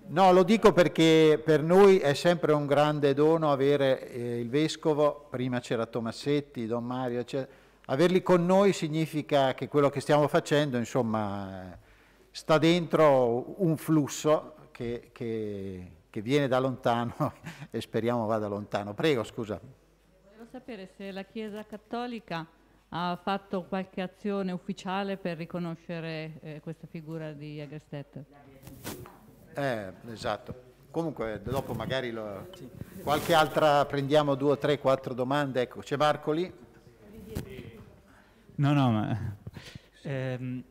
No, lo dico perché per noi è sempre un grande dono avere eh, il vescovo, prima c'era Tomassetti, Don Mario, eccetera. Averli con noi significa che quello che stiamo facendo, insomma, sta dentro un flusso che, che che viene da lontano e speriamo vada lontano. Prego, scusa. Volevo sapere se la Chiesa Cattolica ha fatto qualche azione ufficiale per riconoscere eh, questa figura di Agrestet. Eh, esatto. Comunque dopo magari lo... sì. qualche altra, prendiamo due, tre, quattro domande. Ecco, c'è Marco lì. No, no, ma... Ehm,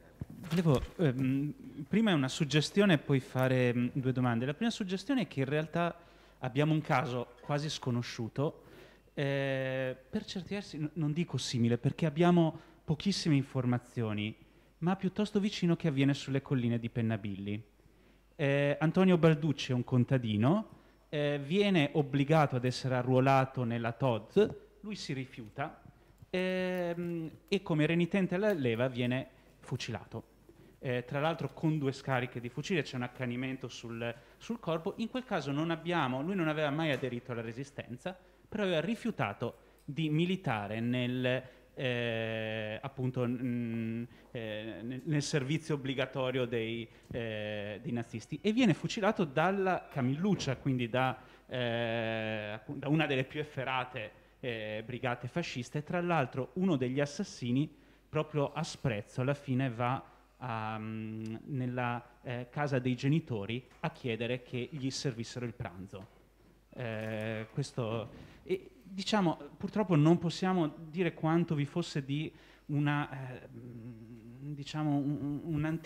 volevo... Ehm prima è una suggestione e poi fare due domande. La prima suggestione è che in realtà abbiamo un caso quasi sconosciuto, eh, per certi versi non dico simile, perché abbiamo pochissime informazioni, ma piuttosto vicino che avviene sulle colline di Pennabilli. Eh, Antonio Balducci è un contadino, eh, viene obbligato ad essere arruolato nella TOD, lui si rifiuta ehm, e come renitente alla leva viene fucilato eh, tra l'altro con due scariche di fucile, c'è un accanimento sul, sul corpo, in quel caso non abbiamo, lui non aveva mai aderito alla resistenza, però aveva rifiutato di militare nel, eh, appunto, mh, eh, nel, nel, servizio obbligatorio dei, eh, dei, nazisti e viene fucilato dalla Camilluccia, quindi da, eh, da una delle più efferate eh, brigate fasciste. Tra l'altro uno degli assassini, proprio a sprezzo, alla fine va um, nella eh, casa dei genitori a chiedere che gli servissero il pranzo. Eh, questo, e, diciamo, purtroppo non possiamo dire quanto vi fosse di una, eh, diciamo, un, un,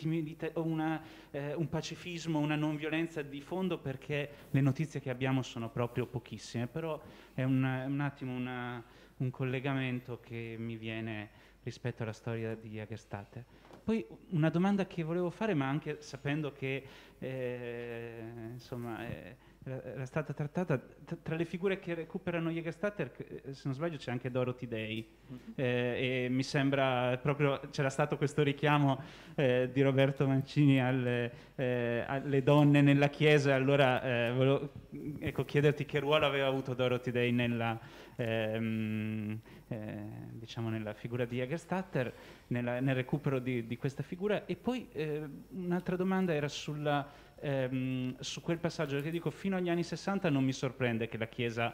una, eh, un, pacifismo, una non violenza di fondo perché le notizie che abbiamo sono proprio pochissime, però è un, un attimo una, un collegamento che mi viene rispetto alla storia di Agrestate. Poi una domanda che volevo fare, ma anche sapendo che eh, insomma, eh, era stata trattata, tra le figure che recuperano Jägerstatter, eh, se non sbaglio c'è anche Dorothy Day, mm-hmm. eh, e mi sembra proprio, c'era stato questo richiamo eh, di Roberto Mancini al, eh, alle donne nella Chiesa, allora volevo ecco, chiederti che ruolo aveva avuto Dorothy Day nella ehm, eh, diciamo nella figura di Jagerstatter, nella, nel recupero di, di, questa figura. E poi eh, un'altra domanda era sulla, ehm, su quel passaggio che dico, fino agli anni 60 non mi sorprende che la Chiesa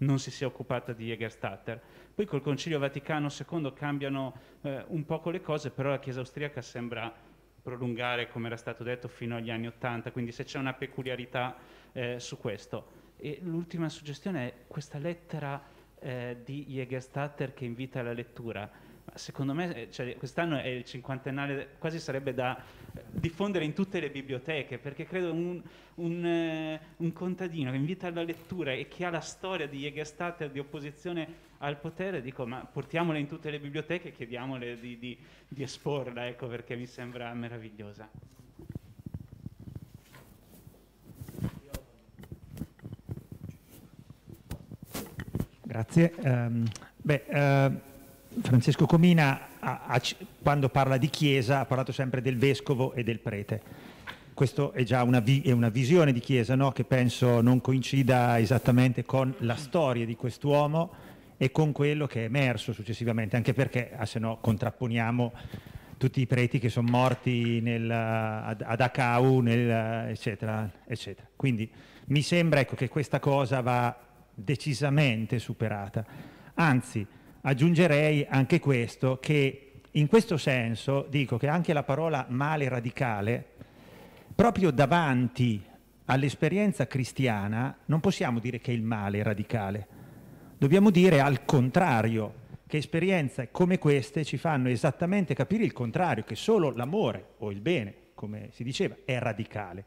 non si sia occupata di Jägerstatter. Poi col Concilio Vaticano II cambiano eh, un poco le cose, però la Chiesa austriaca sembra prolungare, come era stato detto, fino agli anni Ottanta, quindi se c'è una peculiarità eh, su questo. E l'ultima suggestione è questa lettera eh, di Jägerstatter che invita alla lettura. Secondo me eh, cioè, quest'anno è il cinquantennale, quasi sarebbe da eh, diffondere in tutte le biblioteche, perché credo un, un, eh, un contadino che invita alla lettura e che ha la storia di Jägerstatter di opposizione al potere, dico ma portiamola in tutte le biblioteche e chiediamole di, di, di esporla, ecco perché mi sembra meravigliosa. grazie. Um, beh, uh, Francesco Comina, ha, ha, quando parla di Chiesa, ha parlato sempre del vescovo e del prete. Questa è già una, vi, è una visione di Chiesa no? che penso non coincida esattamente con la storia di quest'uomo e con quello che è emerso successivamente, anche perché ah, se no contrapponiamo tutti i preti che sono morti nel, ad, ad Acau, nel, eccetera, eccetera. Quindi mi sembra ecco, che questa cosa va decisamente superata. Anzi, aggiungerei anche questo, che in questo senso dico che anche la parola male radicale, proprio davanti all'esperienza cristiana, non possiamo dire che il male è radicale, dobbiamo dire al contrario, che esperienze come queste ci fanno esattamente capire il contrario, che solo l'amore o il bene, come si diceva, è radicale.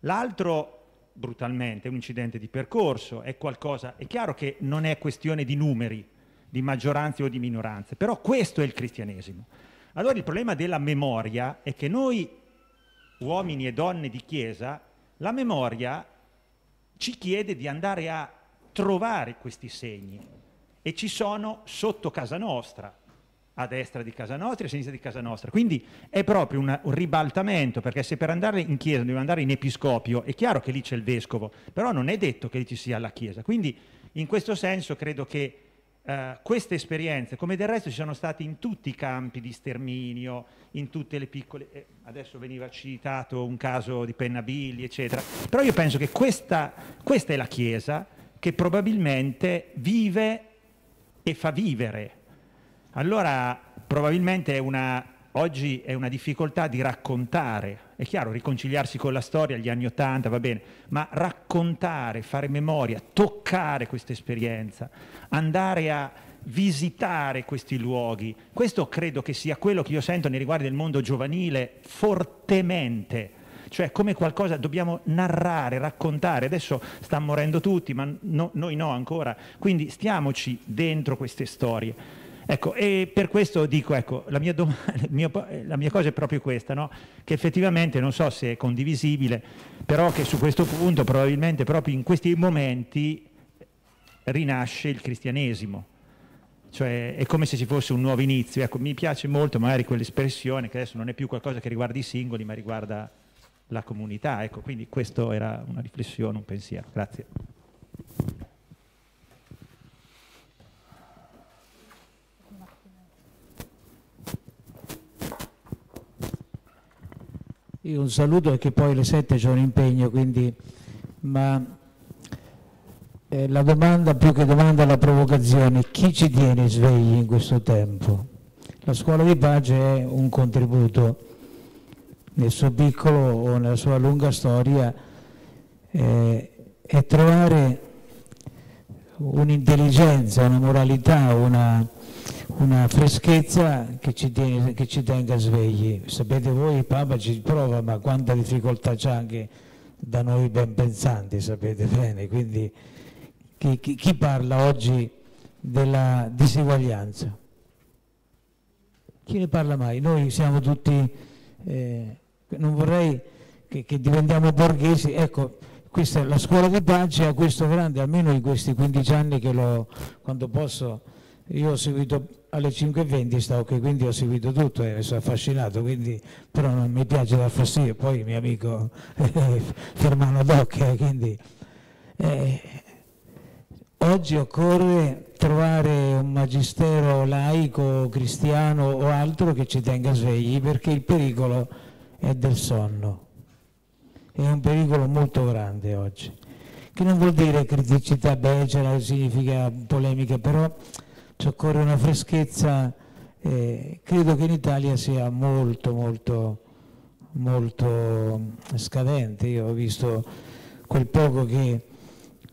L'altro brutalmente, è un incidente di percorso, è qualcosa, è chiaro che non è questione di numeri, di maggioranze o di minoranze, però questo è il cristianesimo. Allora il problema della memoria è che noi, uomini e donne di Chiesa, la memoria ci chiede di andare a trovare questi segni e ci sono sotto casa nostra, a destra di casa nostra e a sinistra di casa nostra. Quindi è proprio una, un ribaltamento, perché se per andare in chiesa dobbiamo andare in episcopio, è chiaro che lì c'è il vescovo, però non è detto che lì ci sia la chiesa. Quindi in questo senso credo che eh, queste esperienze, come del resto ci sono state in tutti i campi di sterminio, in tutte le piccole... Eh, adesso veniva citato un caso di Pennabilli, eccetera. Però io penso che questa, questa è la chiesa che probabilmente vive e fa vivere allora probabilmente è una, oggi è una difficoltà di raccontare, è chiaro, riconciliarsi con la storia, gli anni Ottanta, va bene, ma raccontare, fare memoria, toccare questa esperienza, andare a visitare questi luoghi, questo credo che sia quello che io sento nei riguardi del mondo giovanile fortemente cioè come qualcosa dobbiamo narrare, raccontare. Adesso stanno morendo tutti, ma no, noi no ancora. Quindi stiamoci dentro queste storie. Ecco, e per questo dico, ecco, la mia, dom- la mia, la mia cosa è proprio questa, no? che effettivamente non so se è condivisibile, però che su questo punto probabilmente proprio in questi momenti rinasce il cristianesimo. Cioè è come se ci fosse un nuovo inizio. Ecco, mi piace molto magari quell'espressione che adesso non è più qualcosa che riguarda i singoli, ma riguarda la comunità. Ecco, quindi questo era una riflessione, un pensiero. Grazie. Io un saluto perché poi alle 7 c'è un impegno, quindi, ma eh, la domanda più che domanda è la provocazione, chi ci tiene svegli in questo tempo? La scuola di pace è un contributo nel suo piccolo o nella sua lunga storia eh, è trovare un'intelligenza, una moralità, una una freschezza che ci, tiene, che ci tenga svegli. Sapete voi, il Papa ci prova, ma quanta difficoltà c'è anche da noi ben pensanti, sapete bene. Quindi chi, chi, chi parla oggi della diseguaglianza? Chi ne parla mai? Noi siamo tutti, eh, non vorrei che, che diventiamo borghesi, ecco, questa è la scuola di pace ha questo grande, almeno in questi 15 anni che l'ho, quando posso, io ho seguito alle 5.20 stavo qui, quindi ho seguito tutto e eh, sono affascinato, quindi, però non mi piace dar fastidio, poi il mio amico eh, Fermano Docchia, eh, quindi eh, oggi occorre trovare un magistero laico, cristiano o altro che ci tenga svegli perché il pericolo è del sonno, è un pericolo molto grande oggi, che non vuol dire criticità becera, significa polemica, però ci occorre una freschezza, eh, credo che in Italia sia molto, molto, molto mm, scadente. Io ho visto quel poco che,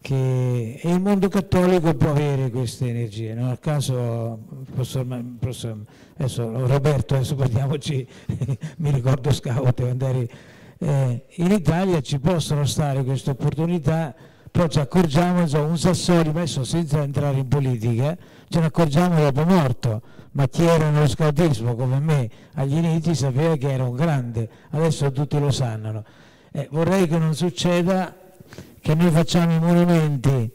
che... E il mondo cattolico può avere queste energie, non a caso, professor, professor, adesso, Roberto, adesso guardiamoci, mi ricordo Scout, andare... Eh, in Italia ci possono stare queste opportunità, però ci accorgiamo, insomma, un Sassoli messo senza entrare in politica, ce ne accorgiamo dopo morto, ma chi era nello scautismo come me agli inizi sapeva che era un grande, adesso tutti lo sanno. Eh, vorrei che non succeda che noi facciamo i monumenti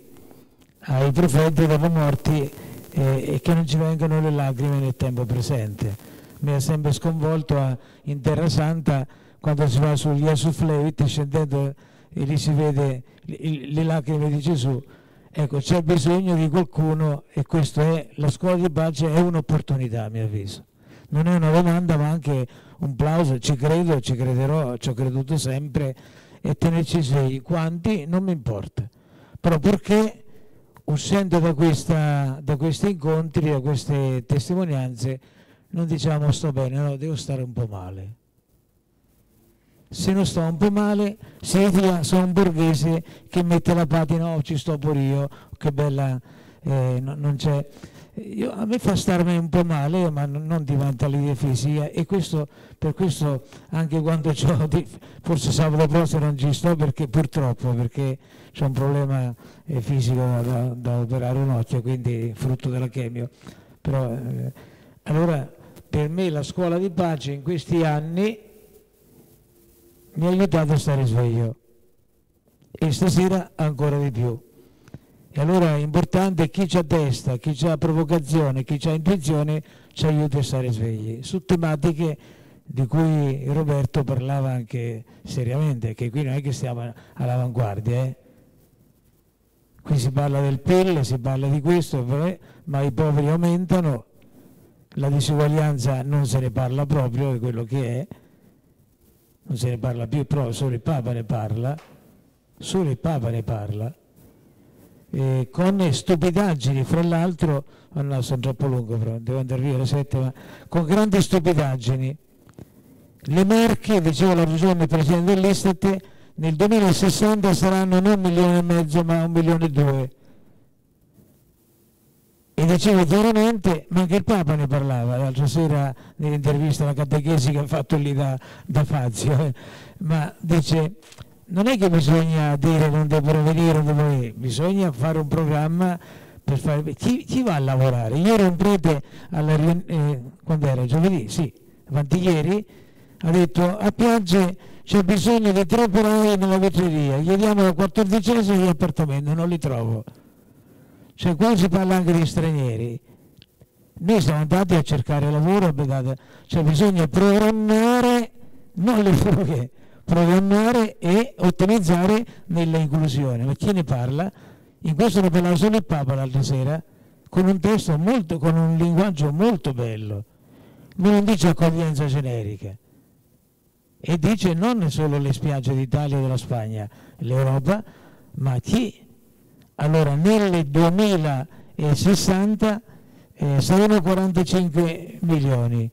ai profeti dopo morti eh, e che non ci vengano le lacrime nel tempo presente. Mi ha sempre sconvolto a, in Terra Santa quando si va sugli Asuflevit scendendo e lì si vede le lacrime di Gesù Ecco, c'è bisogno di qualcuno e questa è la scuola di pace è un'opportunità a mio avviso. Non è una domanda ma anche un plauso, ci credo, ci crederò, ci ho creduto sempre e tenerci sei. Quanti? Non mi importa. Però perché uscendo da, questa, da questi incontri, da queste testimonianze, non diciamo sto bene, no, devo stare un po' male se non sto un po' male, significa sono un borghese che mette la patina, oh ci sto pure io, che bella, eh, no, non c'è. Io, a me fa starmi un po' male, ma non di l'idefisia e questo, per questo anche quando ho, di, forse sabato prossimo non ci sto perché purtroppo, perché c'è un problema eh, fisico da, da, da, operare un occhio, quindi frutto della chemio. Però, eh, allora per me la scuola di pace in questi anni mi ha aiutato a stare sveglio e stasera ancora di più. E allora è importante chi ha testa, chi ha provocazione, chi ha intuizione ci aiuti a stare svegli su tematiche di cui Roberto parlava anche seriamente, che qui non è che stiamo all'avanguardia. Eh? Qui si parla del PIL, si parla di questo, ma i poveri aumentano, la disuguaglianza non se ne parla proprio, è quello che è non se ne parla più, però solo il Papa ne parla, solo il Papa ne parla, e con stupidaggini, fra l'altro, oh no, sono troppo lungo, però, devo andare via alle sette, ma con grandi stupidaggini. Le Marche, diceva la regione presidente dell'Istat, nel 2060 saranno non un milione e mezzo, ma un milione e due e dicevo chiaramente, ma anche il Papa ne parlava l'altra sera nell'intervista alla catechesi che ha fatto lì da, da Fazio, eh, ma dice non è che bisogna dire non devono venire, non devono venire, bisogna fare un programma per fare... Chi, chi va a lavorare? Io ero un prete, alla, eh, quando era giovedì, sì, avanti ieri, ha detto a Piagge c'è bisogno di tre operai nella vetreria, chiediamo la quattordicesima di appartamento, non li trovo. Cioè qua si parla anche di stranieri. Noi siamo andati a cercare lavoro, cioè bisogna programmare, non le fughe, programmare e ottimizzare nell'inclusione. Ma chi ne parla? In questo ne parlava solo il Papa l'altra sera, con un testo molto, con un linguaggio molto bello. Lui non dice accoglienza generica. E dice non solo le spiagge d'Italia e della Spagna, l'Europa, ma chi allora nel 2060 eh, saranno 45 milioni.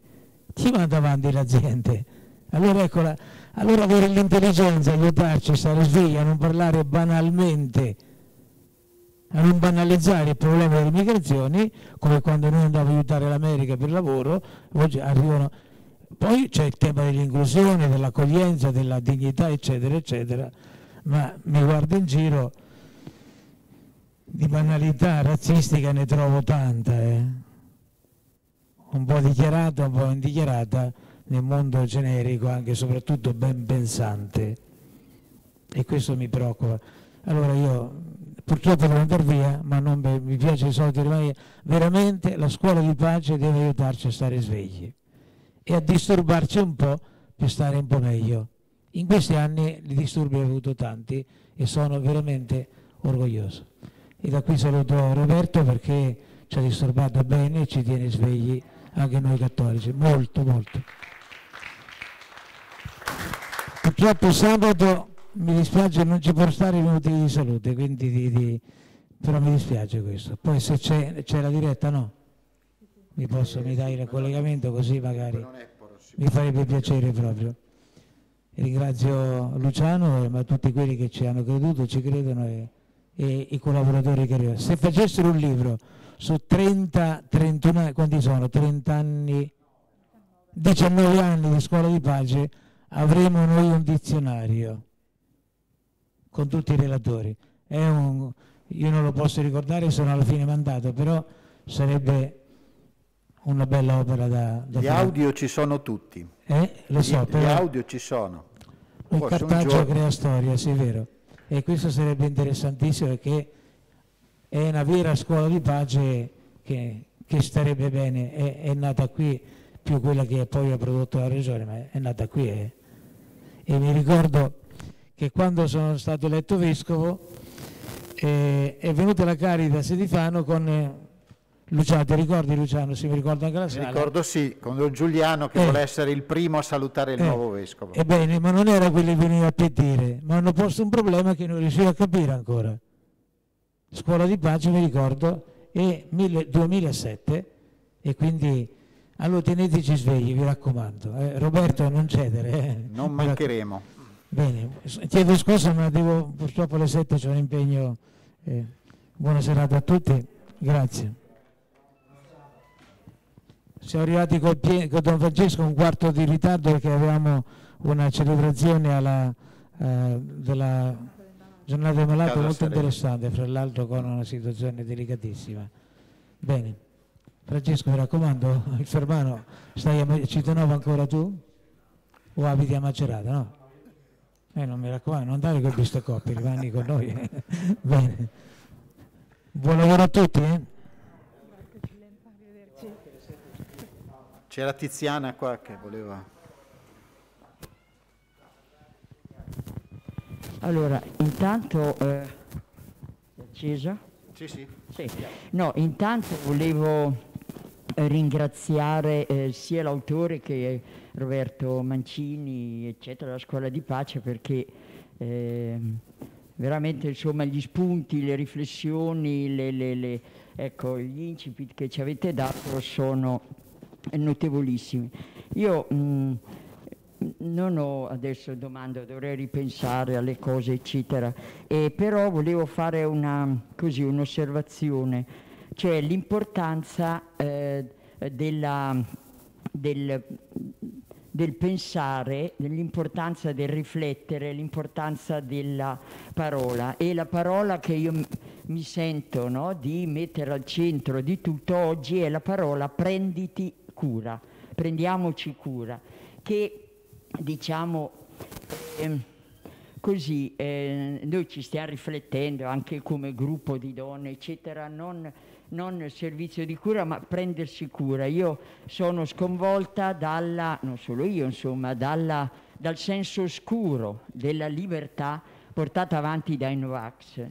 Chi manda avanti l'azienda? Allora, eccola, allora avere l'intelligenza, aiutarci a stare svegli, a non parlare banalmente, a non banalizzare il problema delle migrazioni, come quando noi andavamo a aiutare l'America per lavoro, oggi arrivano... Poi c'è il tema dell'inclusione, dell'accoglienza, della dignità, eccetera, eccetera, ma mi guardo in giro di banalità razzistica ne trovo tanta, eh. un po' dichiarata, un po' indichiarata nel mondo generico, anche e soprattutto ben pensante. E questo mi preoccupa. Allora io purtroppo devo andare via, ma non mi piace i soldi rimanere. veramente la scuola di pace deve aiutarci a stare svegli e a disturbarci un po' per stare un po' meglio. In questi anni i disturbi ho avuto tanti e sono veramente orgoglioso. E da qui saluto Roberto perché ci ha disturbato bene e ci tiene svegli anche noi cattolici, molto molto. Purtroppo sabato mi dispiace non ci può stare i minuti di salute, quindi di, di, però mi dispiace questo. Poi se c'è, c'è la diretta no, mi, posso, mi dai il collegamento così magari mi farebbe piacere proprio. Ringrazio Luciano, ma tutti quelli che ci hanno creduto, ci credono e e i collaboratori che arrivano. Se facessero un libro su 30, 31 anni, quanti sono? 30 anni, 19 anni di scuola di pace, avremo noi un dizionario con tutti i relatori. Un, io non lo posso ricordare, sono alla fine mandato, però sarebbe una bella opera da, da gli fare. audio ci sono tutti. Eh? Lo so, gli, però... Gli audio ci sono. Il oh, cartaceo crea storia, sì è vero e questo sarebbe interessantissimo perché è una vera scuola di pace che, che starebbe bene, è, è, nata qui più quella che poi ha prodotto la regione, ma è, nata qui. Eh. E mi ricordo che quando sono stato eletto vescovo eh, è venuta la Caritas di Fano con eh, Luciano, ti ricordi Luciano? Se mi ricordo anche la sala. ricordo sì, con Don Giuliano che eh, vuole essere il primo a salutare il eh, nuovo vescovo. Ebbene, ma non era quello che veniva a pentire, ma hanno posto un problema che non riuscivo a capire ancora. Scuola di pace, mi ricordo, è 2007 e quindi allora teneteci svegli, vi raccomando. Eh, Roberto, non cedere. Eh. Non mancheremo. Bene, chiedo scusa, ma devo, purtroppo alle 7 c'è un impegno. Eh. buona serata a tutti, grazie siamo arrivati con, Don Francesco un quarto di ritardo perché avevamo una celebrazione alla, eh, della giornata del malato molto interessante, fra l'altro con una situazione delicatissima. Bene, Francesco mi raccomando, il Fermano, stai a Citanova ancora tu? O abiti a Macerata, no? Eh, non mi raccomando, non andare con questo coppia, rimani con noi. Bene. Buon lavoro a tutti, eh? C'era Tiziana qua che voleva. Allora, intanto... Eh, è accesa? Sì, sì. sì. No, intanto volevo eh, ringraziare eh, sia l'autore che Roberto Mancini, eccetera, la Scuola di Pace, perché eh, veramente insomma, gli spunti, le riflessioni, le, le, le, ecco, gli incipit che ci avete dato sono notevolissimi. Io mh, mm, non ho adesso domande, dovrei ripensare alle cose, eccetera, eh, però volevo fare una, così, un'osservazione, cioè l'importanza eh, della, del, del pensare, dell'importanza del riflettere, l'importanza della parola. E la parola che io mi sento no, di mettere al centro di tutto oggi è la parola prenditi cura, prendiamoci cura, che diciamo eh, così, eh, noi ci stiamo riflettendo anche come gruppo di donne, eccetera, non, non servizio di cura, ma prendersi cura. Io sono sconvolta dalla, non solo io, insomma, dalla, dal senso oscuro della libertà portata avanti dai Novax.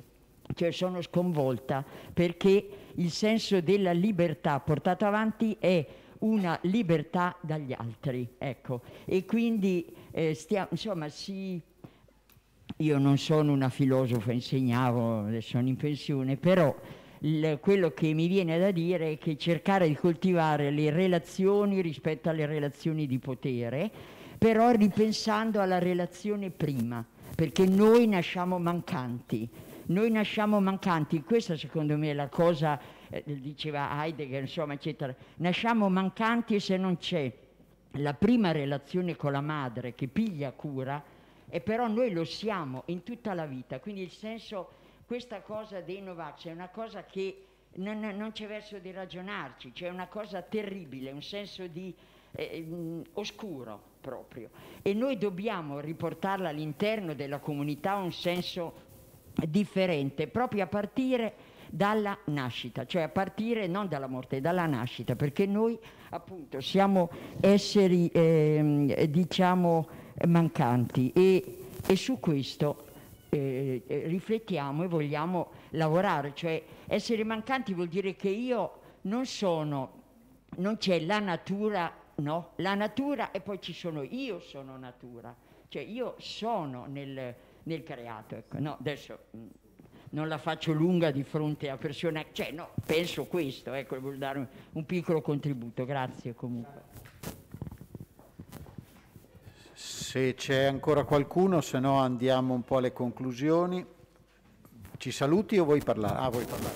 Cioè sono sconvolta perché il senso della libertà portata avanti è una libertà dagli altri. Ecco. E quindi eh, stiamo, insomma, si... Io non sono una filosofa, insegnavo, sono in pensione, però il, quello che mi viene da dire è che cercare di coltivare le relazioni rispetto alle relazioni di potere, però ripensando alla relazione prima, perché noi nasciamo mancanti, noi nasciamo mancanti, questa secondo me è la cosa eh, diceva Heidegger, insomma, eccetera, nasciamo mancanti se non c'è la prima relazione con la madre che piglia cura, e però noi lo siamo in tutta la vita, quindi il senso, questa cosa dei Novax è una cosa che non, non c'è verso di ragionarci, è una cosa terribile, un senso di eh, mm, oscuro proprio. E noi dobbiamo riportarla all'interno della comunità un senso differente, proprio a partire dalla nascita, cioè a partire non dalla morte, dalla nascita, perché noi appunto siamo esseri eh, diciamo mancanti e, e su questo eh, eh, riflettiamo e vogliamo lavorare, cioè essere mancanti vuol dire che io non sono, non c'è la natura, no? La natura e poi ci sono io sono natura, cioè io sono nel, nel creato, ecco, no? Adesso mm, non la faccio lunga di fronte a persone, cioè no, penso questo, ecco, voglio dare un, piccolo contributo, grazie comunque. Se c'è ancora qualcuno, se no andiamo un po' alle conclusioni. Ci saluti o vuoi parlare? Ah, vuoi parlare.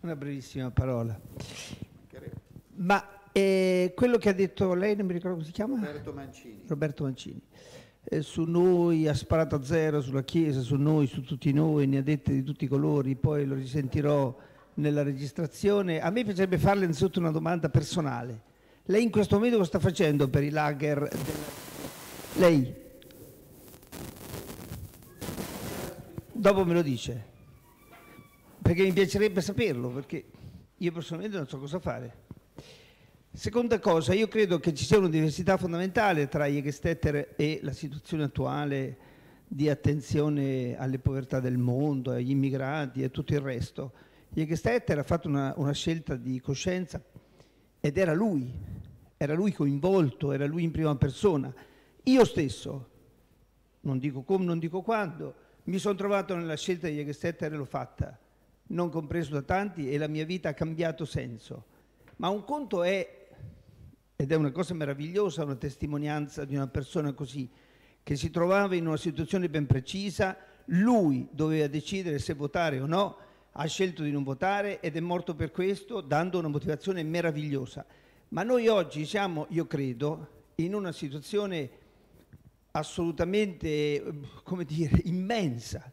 Una brevissima parola. Ma eh, quello che ha detto lei, non mi ricordo come si chiama? Roberto Mancini. Roberto Mancini. Eh, su noi, ha sparato a zero sulla Chiesa, su noi, su tutti noi, ne ha dette di tutti i colori, poi lo risentirò nella registrazione. A me piacerebbe farle innanzitutto una domanda personale. Lei in questo momento cosa sta facendo per i lager? Della... Lei? Dopo me lo dice, perché mi piacerebbe saperlo, perché io personalmente non so cosa fare. Seconda cosa, io credo che ci sia una diversità fondamentale tra Jägerstetter e la situazione attuale di attenzione alle povertà del mondo, agli immigrati e tutto il resto. Jägerstetter ha fatto una, una scelta di coscienza ed era lui, era lui coinvolto, era lui in prima persona. Io stesso, non dico come, non dico quando, mi sono trovato nella scelta di Jägerstetter e l'ho fatta, non compreso da tanti e la mia vita ha cambiato senso. Ma un conto è ed è una cosa meravigliosa una testimonianza di una persona così, che si trovava in una situazione ben precisa, lui doveva decidere se votare o no, ha scelto di non votare ed è morto per questo dando una motivazione meravigliosa. Ma noi oggi siamo, io credo, in una situazione assolutamente, come dire, immensa.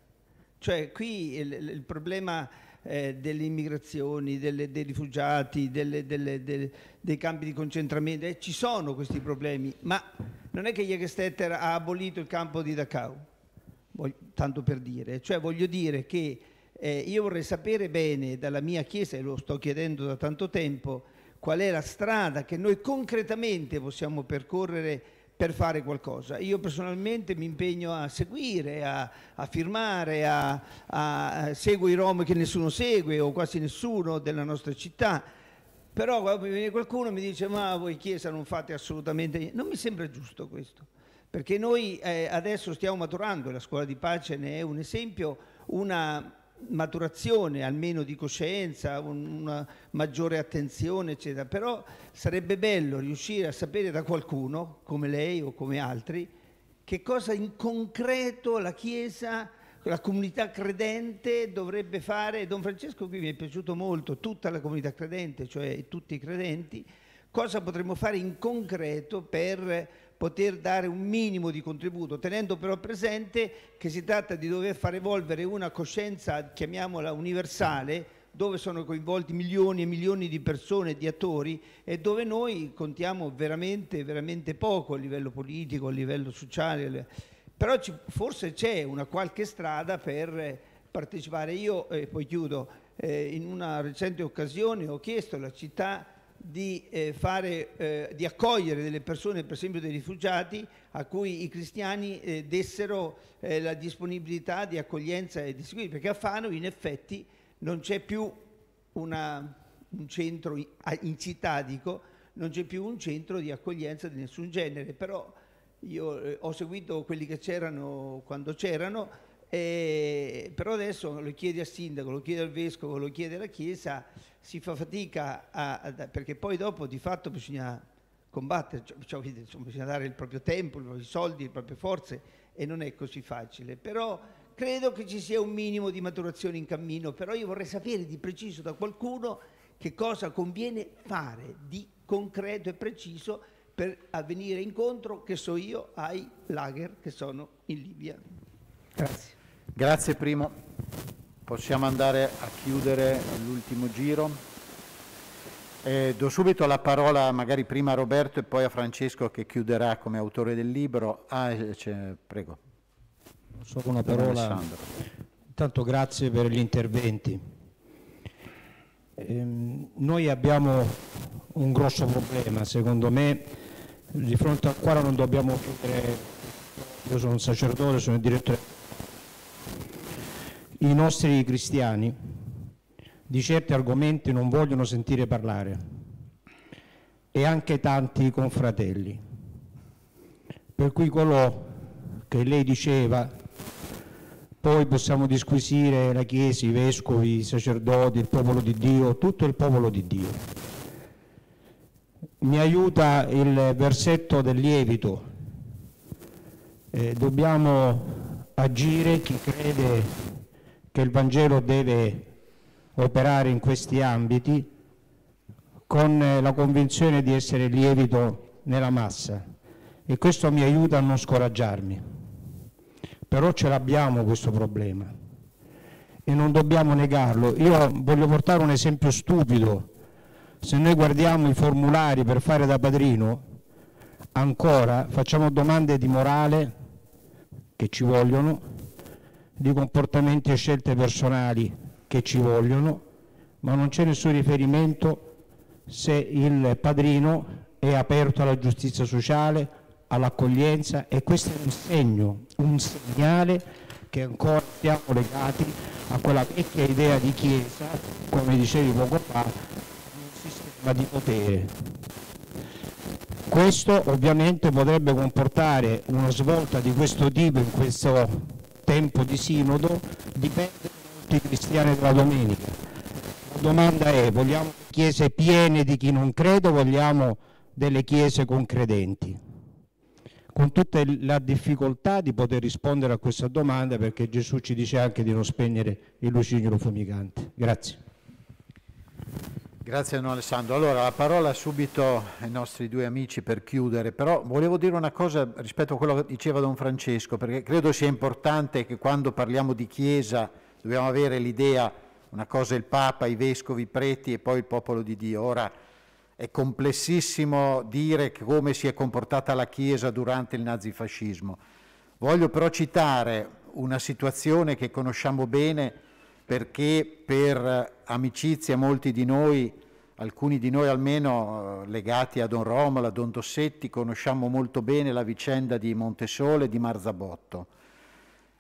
Cioè qui il, il problema eh, delle immigrazioni, delle, dei rifugiati, delle, delle, delle, dei campi di concentramento, eh, ci sono questi problemi, ma non è che Jägerstetter ha abolito il campo di Dachau, voglio, tanto per dire, cioè voglio dire che eh, io vorrei sapere bene dalla mia Chiesa, e lo sto chiedendo da tanto tempo, qual è la strada che noi concretamente possiamo percorrere per fare qualcosa. Io personalmente mi impegno a seguire, a, a firmare, a, a, seguo i rom che nessuno segue o quasi nessuno della nostra città, però qualcuno mi dice ma voi Chiesa non fate assolutamente niente, non mi sembra giusto questo, perché noi eh, adesso stiamo maturando, la scuola di pace ne è un esempio, una, maturazione almeno di coscienza, una maggiore attenzione, eccetera. Però sarebbe bello riuscire a sapere da qualcuno, come lei o come altri, che cosa in concreto la Chiesa, la comunità credente dovrebbe fare. Don Francesco qui mi è piaciuto molto, tutta la comunità credente, cioè tutti i credenti, cosa potremmo fare in concreto per poter dare un minimo di contributo, tenendo però presente che si tratta di dover far evolvere una coscienza, chiamiamola universale, dove sono coinvolti milioni e milioni di persone, di attori e dove noi contiamo veramente, veramente poco a livello politico, a livello sociale. Però ci, forse c'è una qualche strada per partecipare. Io, e eh, poi chiudo, eh, in una recente occasione ho chiesto alla città di, eh, fare, eh, di, accogliere delle persone, per esempio dei rifugiati, a cui i cristiani eh, dessero eh, la disponibilità di accoglienza e di seguire, perché a Fano in effetti non c'è più una, un centro in, città, dico, non c'è più un centro di accoglienza di nessun genere, però io eh, ho seguito quelli che c'erano quando c'erano e, però adesso lo chiede al sindaco, lo chiede al vescovo, lo chiede alla Chiesa, si fa fatica a, a, perché poi dopo di fatto bisogna combattere, cioè, insomma, bisogna dare il proprio tempo, i propri soldi, le proprie forze e non è così facile. Però credo che ci sia un minimo di maturazione in cammino, però io vorrei sapere di preciso da qualcuno che cosa conviene fare di concreto e preciso per avvenire incontro, che so io, ai lager che sono in Libia. Grazie. Grazie Primo, possiamo andare a chiudere l'ultimo giro. Eh, do subito la parola magari prima a Roberto e poi a Francesco che chiuderà come autore del libro. Ah, eh, prego. Solo una parola. Intanto grazie per gli interventi. Eh, noi abbiamo un grosso problema, secondo me, di fronte al quale non dobbiamo chiudere. Io sono un sacerdote, sono il direttore i nostri cristiani di certi argomenti non vogliono sentire parlare e anche tanti confratelli. Per cui quello che lei diceva, poi possiamo disquisire la Chiesa, i vescovi, i sacerdoti, il popolo di Dio, tutto il popolo di Dio. Mi aiuta il versetto del lievito. Eh, dobbiamo agire chi crede che il Vangelo deve operare in questi ambiti con eh, la convinzione di essere lievito nella massa e questo mi aiuta a non scoraggiarmi. Però ce l'abbiamo questo problema e non dobbiamo negarlo. Io voglio portare un esempio stupido. Se noi guardiamo i formulari per fare da padrino, ancora facciamo domande di morale che ci vogliono di comportamenti e scelte personali che ci vogliono, ma non c'è nessun riferimento se il padrino è aperto alla giustizia sociale, all'accoglienza e questo è un segno, un segnale che ancora siamo legati a quella vecchia idea di Chiesa, come dicevi poco fa, di un sistema di potere. Questo ovviamente potrebbe comportare una svolta di questo tipo in questo tempo di sinodo dipende da tutti i cristiani della domenica. La domanda è, vogliamo chiese piene di chi non crede o vogliamo delle chiese con credenti? Con tutta la difficoltà di poter rispondere a questa domanda perché Gesù ci dice anche di non spegnere il lucignolo fumicante. Grazie. Grazie no, Alessandro. Allora la parola subito ai nostri due amici per chiudere, però volevo dire una cosa rispetto a quello che diceva Don Francesco, perché credo sia importante che quando parliamo di Chiesa dobbiamo avere l'idea, una cosa il Papa, i Vescovi, i Preti e poi il popolo di Dio. Ora è complessissimo dire come si è comportata la Chiesa durante il nazifascismo. Voglio però citare una situazione che conosciamo bene, perché per amicizia molti di noi, alcuni di noi almeno eh, legati a Don Romolo, a Don Dossetti, conosciamo molto bene la vicenda di Montesole e di Marzabotto.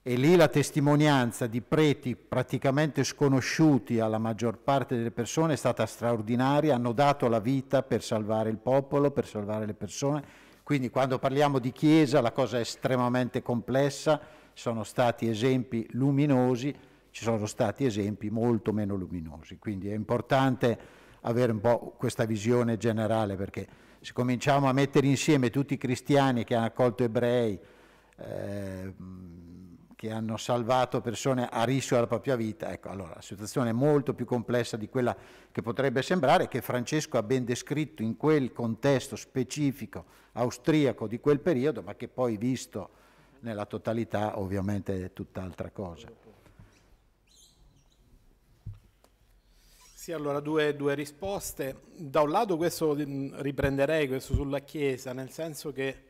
E lì la testimonianza di preti praticamente sconosciuti alla maggior parte delle persone è stata straordinaria, hanno dato la vita per salvare il popolo, per salvare le persone. Quindi quando parliamo di Chiesa la cosa è estremamente complessa, sono stati esempi luminosi, ci sono stati esempi molto meno luminosi, quindi è importante avere un po' questa visione generale perché se cominciamo a mettere insieme tutti i cristiani che hanno accolto ebrei, eh, che hanno salvato persone a rischio della propria vita, ecco, allora la situazione è molto più complessa di quella che potrebbe sembrare, che Francesco ha ben descritto in quel contesto specifico austriaco di quel periodo, ma che poi visto nella totalità ovviamente è tutt'altra cosa. Sì, allora due, due, risposte. Da un lato questo mm, riprenderei questo sulla Chiesa, nel senso che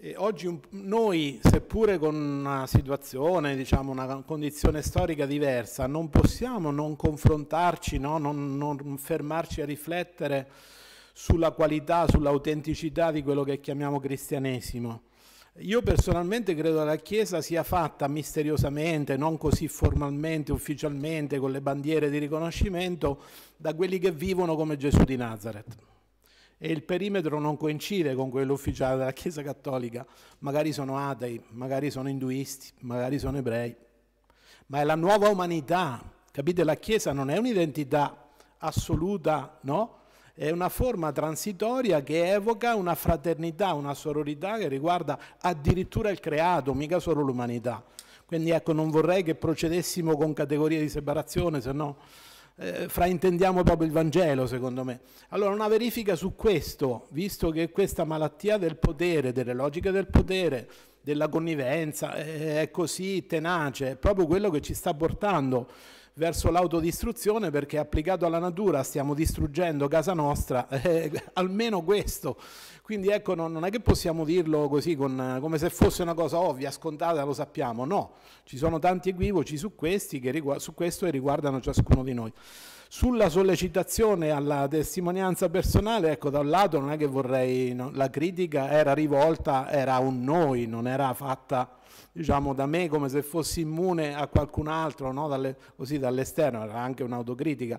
eh, oggi un, noi, seppure con una situazione, diciamo una condizione storica diversa, non possiamo non confrontarci, no? non, non fermarci a riflettere sulla qualità, sull'autenticità di quello che chiamiamo cristianesimo. Io personalmente credo che la Chiesa sia fatta misteriosamente, non così formalmente, ufficialmente, con le bandiere di riconoscimento, da quelli che vivono come Gesù di Nazareth. E il perimetro non coincide con quello ufficiale della Chiesa cattolica. Magari sono atei, magari sono induisti, magari sono ebrei. Ma è la nuova umanità. Capite, la Chiesa non è un'identità assoluta, no? è una forma transitoria che evoca una fraternità, una sororità che riguarda addirittura il creato, mica solo l'umanità. Quindi ecco, non vorrei che procedessimo con categorie di separazione, se no eh, fraintendiamo proprio il Vangelo, secondo me. Allora, una verifica su questo, visto che questa malattia del potere, delle logiche del potere, della connivenza eh, è così tenace, è proprio quello che ci sta portando verso l'autodistruzione perché applicato alla natura stiamo distruggendo casa nostra, eh, almeno questo. Quindi ecco, non, non, è che possiamo dirlo così con, come se fosse una cosa ovvia, scontata, lo sappiamo, no. Ci sono tanti equivoci su, questi che su questo che riguardano ciascuno di noi. Sulla sollecitazione alla testimonianza personale, ecco, da un lato non è che vorrei, no, la critica era rivolta, era un noi, non era fatta diciamo, da me come se fossi immune a qualcun altro, no? Dalle, così dall'esterno, era anche un'autocritica,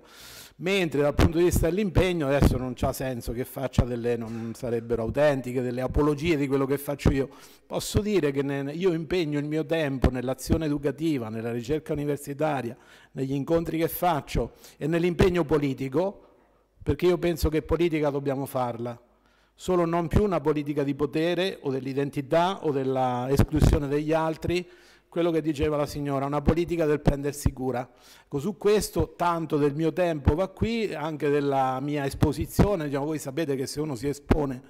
mentre dal punto di vista dell'impegno adesso non c'ha senso che faccia delle, non sarebbero autentiche, delle apologie di quello che faccio io. Posso dire che ne, io impegno il mio tempo nell'azione educativa, nella ricerca universitaria, negli incontri che faccio e nell'impegno politico, perché io penso che politica dobbiamo farla solo non più una politica di potere o dell'identità o dell'esclusione degli altri, quello che diceva la signora, una politica del prendersi cura. Ecco, su questo tanto del mio tempo va qui, anche della mia esposizione, diciamo, voi sapete che se uno si espone,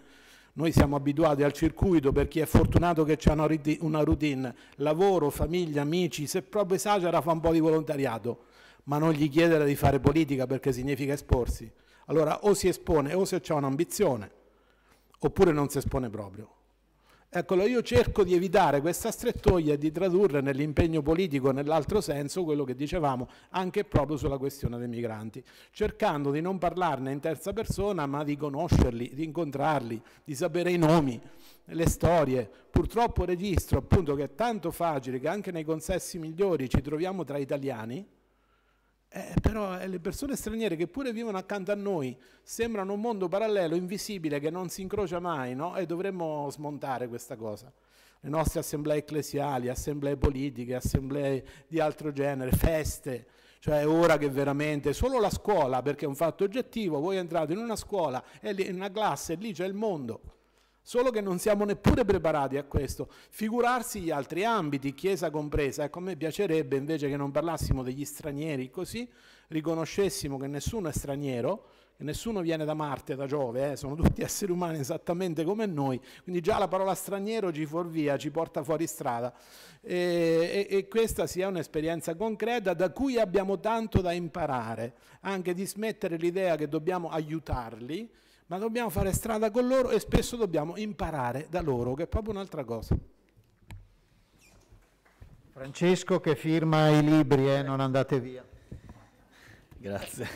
noi siamo abituati al circuito per chi è fortunato che c'è una routine, lavoro, famiglia, amici, se proprio esagera fa un po' di volontariato, ma non gli chiedere di fare politica perché significa esporsi. Allora o si espone o se c'è un'ambizione oppure non si espone proprio. Eccolo, io cerco di evitare questa strettoia e di tradurre nell'impegno politico, nell'altro senso, quello che dicevamo anche proprio sulla questione dei migranti, cercando di non parlarne in terza persona, ma di conoscerli, di incontrarli, di sapere i nomi, le storie. Purtroppo registro appunto che è tanto facile che anche nei consessi migliori ci troviamo tra italiani, eh, però eh, le persone straniere che pure vivono accanto a noi sembrano un mondo parallelo, invisibile, che non si incrocia mai, no? E dovremmo smontare questa cosa. Le nostre assemblee ecclesiali, assemblee politiche, assemblee di altro genere, feste, cioè è ora che veramente solo la scuola, perché è un fatto oggettivo, voi entrate in una scuola, lì, in una classe, lì c'è il mondo Solo che non siamo neppure preparati a questo. Figurarsi gli altri ambiti, Chiesa compresa. Ecco, a me piacerebbe invece che non parlassimo degli stranieri così, riconoscessimo che nessuno è straniero, che nessuno viene da Marte, da Giove, eh, sono tutti esseri umani esattamente come noi. Quindi già la parola straniero ci fuorvia, ci porta fuori strada. E, e, e questa sia un'esperienza concreta da cui abbiamo tanto da imparare, anche di smettere l'idea che dobbiamo aiutarli ma dobbiamo fare strada con loro e spesso dobbiamo imparare da loro, che è proprio un'altra cosa. Francesco che firma i libri, eh, non andate via. Grazie.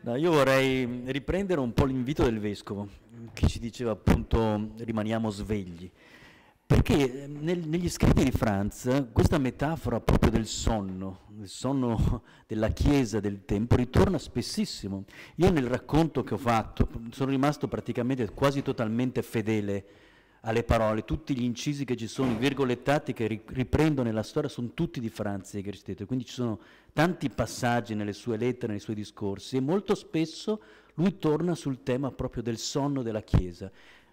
No, io vorrei riprendere un po' l'invito del Vescovo, che ci diceva appunto rimaniamo svegli. Perché ehm, nel, negli scritti di Franz questa metafora proprio del sonno, il sonno della Chiesa, del tempo, ritorna spessissimo. Io nel racconto che ho fatto sono rimasto praticamente quasi totalmente fedele alle parole, tutti gli incisi che ci sono, i virgolettati che riprendo nella storia sono tutti di Franz Egerstetter, quindi ci sono tanti passaggi nelle sue lettere, nei suoi discorsi e molto spesso lui torna sul tema proprio del sonno della Chiesa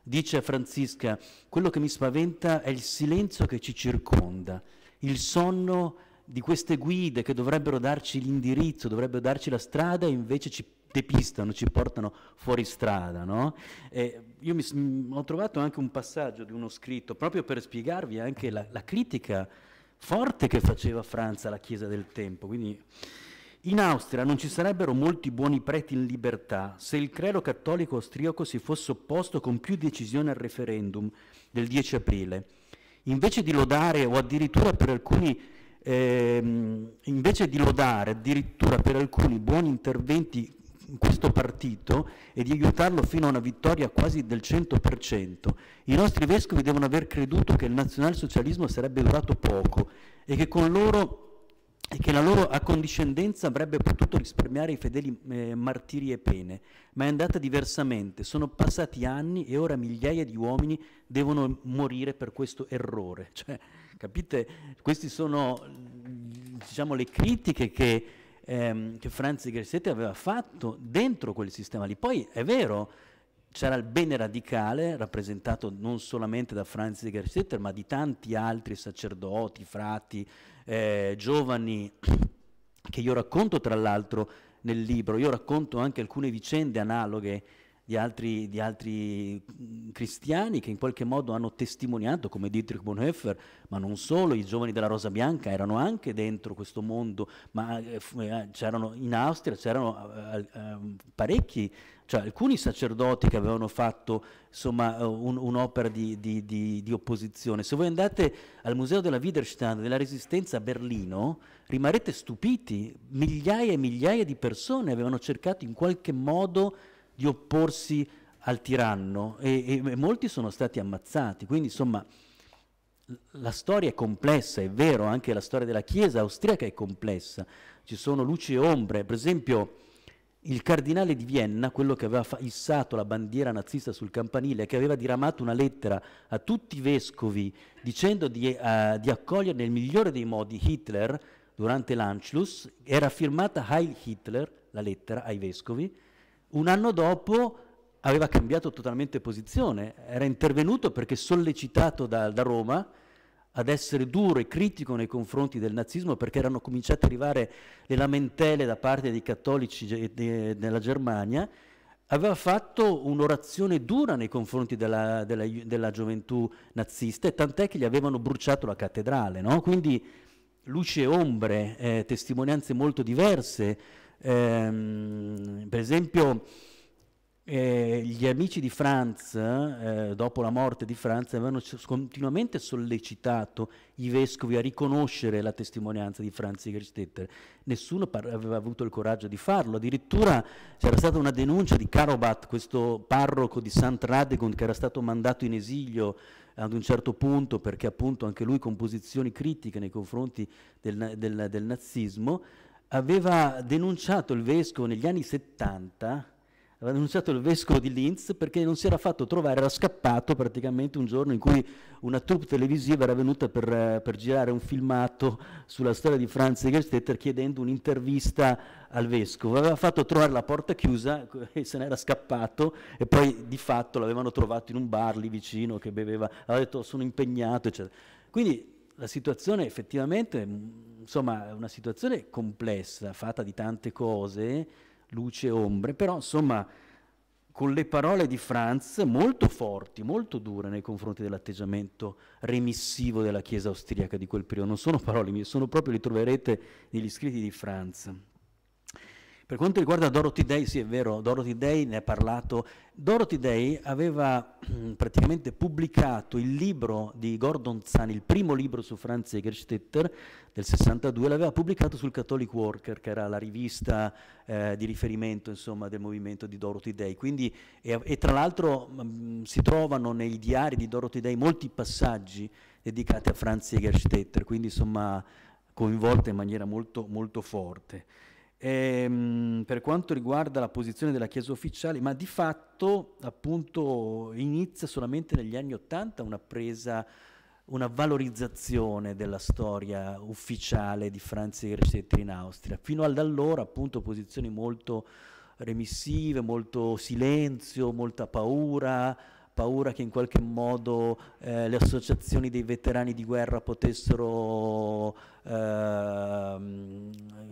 Dice Franziska, quello che mi spaventa è il silenzio che ci circonda, il sonno di queste guide che dovrebbero darci l'indirizzo, dovrebbero darci la strada e invece ci depistano, ci portano fuori strada. No? io mi, mm, ho trovato anche un passaggio di uno scritto proprio per spiegarvi anche la, la critica forte che faceva Franza alla Chiesa del tempo. Quindi in Austria non ci sarebbero molti buoni preti in libertà se il credo cattolico austriaco si fosse opposto con più decisione al referendum del 10 aprile. Invece di lodare o addirittura per alcuni, ehm, lodare, addirittura per alcuni buoni interventi in questo partito e di aiutarlo fino a una vittoria quasi del 100%. I nostri vescovi devono aver creduto che il nazionalsocialismo sarebbe durato poco e che con loro e che la loro accondiscendenza avrebbe potuto risparmiare i fedeli eh, martiri e pene, ma è andata diversamente. Sono passati anni e ora migliaia di uomini devono morire per questo errore. Cioè, capite? Queste sono diciamo, le critiche che, ehm, che Franzi Gressetti aveva fatto dentro quel sistema lì. Poi è vero, c'era il bene radicale, rappresentato non solamente da Franz de Gerstetter, ma di tanti altri sacerdoti, frati, eh, giovani che io racconto tra l'altro nel libro, io racconto anche alcune vicende analoghe di altri, di altri, mm, cristiani che in qualche modo hanno testimoniato, come Dietrich Bonhoeffer, ma non solo, i giovani della Rosa Bianca erano anche dentro questo mondo, ma eh, eh in Austria c'erano eh, eh, parecchi cioè alcuni sacerdoti che avevano fatto insomma, eh, un, un'opera di, di, di, di, opposizione. Se voi andate al Museo della Widerstand della Resistenza a Berlino, rimarrete stupiti, migliaia e migliaia di persone avevano cercato in qualche modo di opporsi al tiranno e, e, e molti sono stati ammazzati, quindi insomma la storia è complessa, è vero, anche la storia della Chiesa austriaca è complessa, ci sono luci e ombre, per esempio il cardinale di Vienna, quello che aveva fissato la bandiera nazista sul campanile, che aveva diramato una lettera a tutti i vescovi dicendo di, uh, di accogliere nel migliore dei modi Hitler durante l'Anschluss, era firmata Heil Hitler, la lettera ai vescovi, un anno dopo aveva cambiato totalmente posizione, era intervenuto perché sollecitato da, da Roma, ad essere duro e critico nei confronti del nazismo perché erano cominciate a arrivare le lamentele da parte dei cattolici della Germania, aveva fatto un'orazione dura nei confronti della, della, della gioventù nazista, e tant'è che gli avevano bruciato la cattedrale. No? Quindi luci e ombre, eh, testimonianze molto diverse. Ehm, per esempio eh, gli amici di Franz, eh, dopo la morte di Franz, avevano continuamente sollecitato i vescovi a riconoscere la testimonianza di Franz Gristetter. Nessuno aveva avuto il coraggio di farlo. Addirittura c'era stata una denuncia di Karobat, questo parroco di Sant'Radegund che era stato mandato in esilio ad un certo punto perché appunto anche lui con posizioni critiche nei confronti del, del, del nazismo, aveva denunciato il vescovo negli anni 70 aveva denunciato il vescovo di Linz perché non si era fatto trovare, era scappato praticamente un giorno in cui una troupe televisiva era venuta per, eh, per girare un filmato sulla storia di Franz Egerstetter chiedendo un'intervista al vescovo. Aveva fatto trovare la porta chiusa e se n'era scappato e poi di fatto l'avevano trovato in un bar lì vicino che beveva, aveva detto sono impegnato, eccetera. Quindi la situazione effettivamente, mm, insomma, è una situazione complessa, fatta di tante cose luce e ombre, però insomma con le parole di Franz molto forti, molto dure nei confronti dell'atteggiamento remissivo della Chiesa austriaca di quel periodo. Non sono parole mie, sono proprio, li troverete negli scritti di Franz. Per quanto riguarda Dorothy Day, sì è vero, Dorothy Day ne ha parlato. Dorothy Day aveva mm, praticamente pubblicato il libro di Gordon Zahn, il primo libro su Franz Egerstetter del 62, l'aveva pubblicato sul Catholic Worker, che era la rivista eh, di riferimento insomma, del movimento di Dorothy Day. Quindi, e, e, tra l'altro mh, mm, mm, si trovano nei diari di Dorothy Day molti passaggi dedicati a Franz Egerstetter, quindi insomma coinvolta in maniera molto, molto forte ehm, per quanto riguarda la posizione della Chiesa ufficiale, ma di fatto appunto inizia solamente negli anni Ottanta una presa una valorizzazione della storia ufficiale di Franz Hirschstetter in Austria. Fino ad allora appunto posizioni molto remissive, molto silenzio, molta paura, paura che in qualche modo eh, le associazioni dei veterani di guerra potessero eh,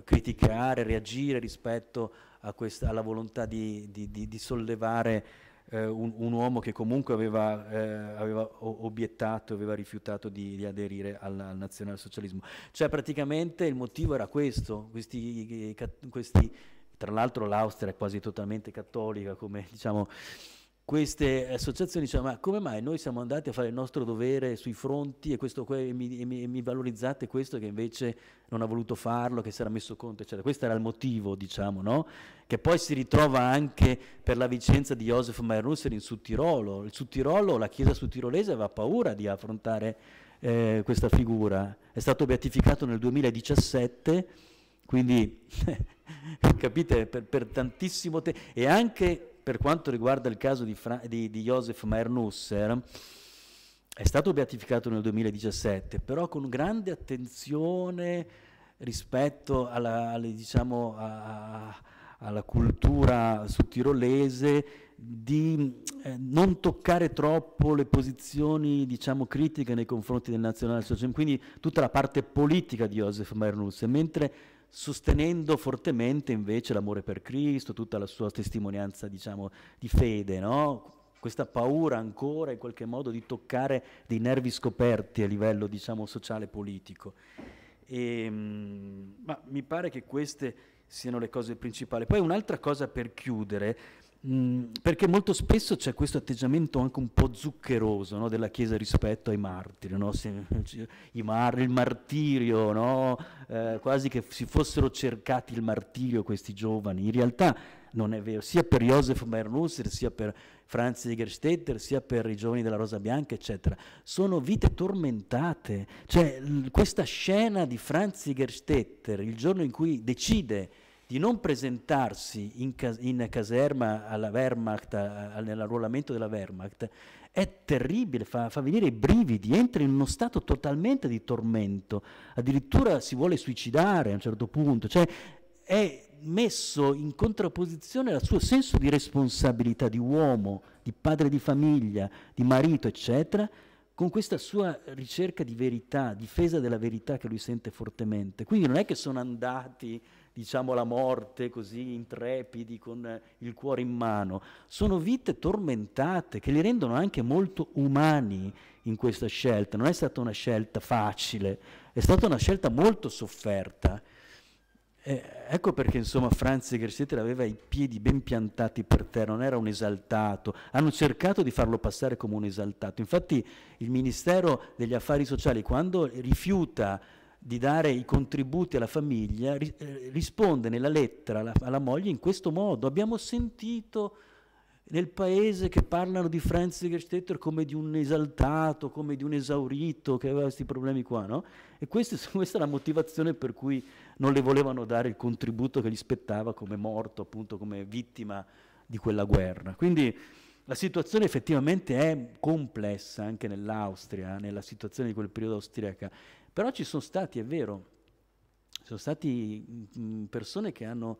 criticare, reagire rispetto questa, alla volontà di, di, di, di sollevare eh, un, un, uomo che comunque aveva, eh, aveva obiettato, aveva rifiutato di, di aderire al, al, nazionalsocialismo. Cioè praticamente il motivo era questo, questi, eh, questi tra l'altro l'Austria è quasi totalmente cattolica come diciamo queste associazioni dicevano ma come mai noi siamo andati a fare il nostro dovere sui fronti e, questo, e, mi, e, mi, e mi, valorizzate questo che invece non ha voluto farlo, che si era messo conto, eccetera. Questo era il motivo, diciamo, no? che poi si ritrova anche per la vicenza di Josef Mayrusser in Sud Tirolo. Il Sud Tirolo, la chiesa tirolese aveva paura di affrontare eh, questa figura. È stato beatificato nel 2017, quindi capite, per, per tantissimo tempo. E anche per quanto riguarda il caso di, Fra- di, di Josef Meyer-Nusser, è stato beatificato nel 2017, però con grande attenzione rispetto alla, alle, diciamo, a, alla cultura sudtirolese di eh, non toccare troppo le posizioni diciamo, critiche nei confronti del nazionalsocialismo, quindi tutta la parte politica di Josef Meyer-Nusser, mentre sostenendo fortemente invece l'amore per Cristo, tutta la sua testimonianza diciamo, di fede, no? questa paura ancora in qualche modo di toccare dei nervi scoperti a livello diciamo, sociale e politico. Ehm, ma mi pare che queste siano le cose principali. Poi un'altra cosa per chiudere, perché molto spesso c'è questo atteggiamento anche un po' zuccheroso no, della Chiesa rispetto ai martiri, no? Se, mar, il martirio, no? eh, quasi che si fossero cercati il martirio questi giovani. In realtà non è vero, sia per Josef Mernusser, sia per Franz Jägerstetter, sia per i giovani della Rosa Bianca, eccetera. Sono vite tormentate. Cioè, questa scena di Franz Jägerstetter, il giorno in cui decide di non presentarsi in, cas- in caserma alla Wehrmacht, a- nell'arruolamento della Wehrmacht, è terribile, fa-, fa venire i brividi, entra in uno stato totalmente di tormento, addirittura si vuole suicidare a un certo punto, cioè è messo in contrapposizione al suo senso di responsabilità di uomo, di padre di famiglia, di marito, eccetera, con questa sua ricerca di verità, difesa della verità che lui sente fortemente. Quindi non è che sono andati, diciamo, alla morte così intrepidi, con il cuore in mano, sono vite tormentate che li rendono anche molto umani in questa scelta. Non è stata una scelta facile, è stata una scelta molto sofferta eh, ecco perché insomma Franz Grissieter aveva i piedi ben piantati per terra, non era un esaltato, hanno cercato di farlo passare come un esaltato, infatti il Ministero degli Affari Sociali quando rifiuta di dare i contributi alla famiglia ri eh, risponde nella lettera alla, alla moglie in questo modo, abbiamo sentito nel paese che parlano di Franz Gerstetter come di un esaltato, come di un esaurito che aveva questi problemi qua, no? E questa, questa, è la motivazione per cui non le volevano dare il contributo che gli spettava come morto, appunto come vittima di quella guerra. Quindi la situazione effettivamente è complessa anche nell'Austria, eh, nella situazione di quel periodo austriaca, però ci sono stati, è vero, ci sono stati mm, mm, persone che hanno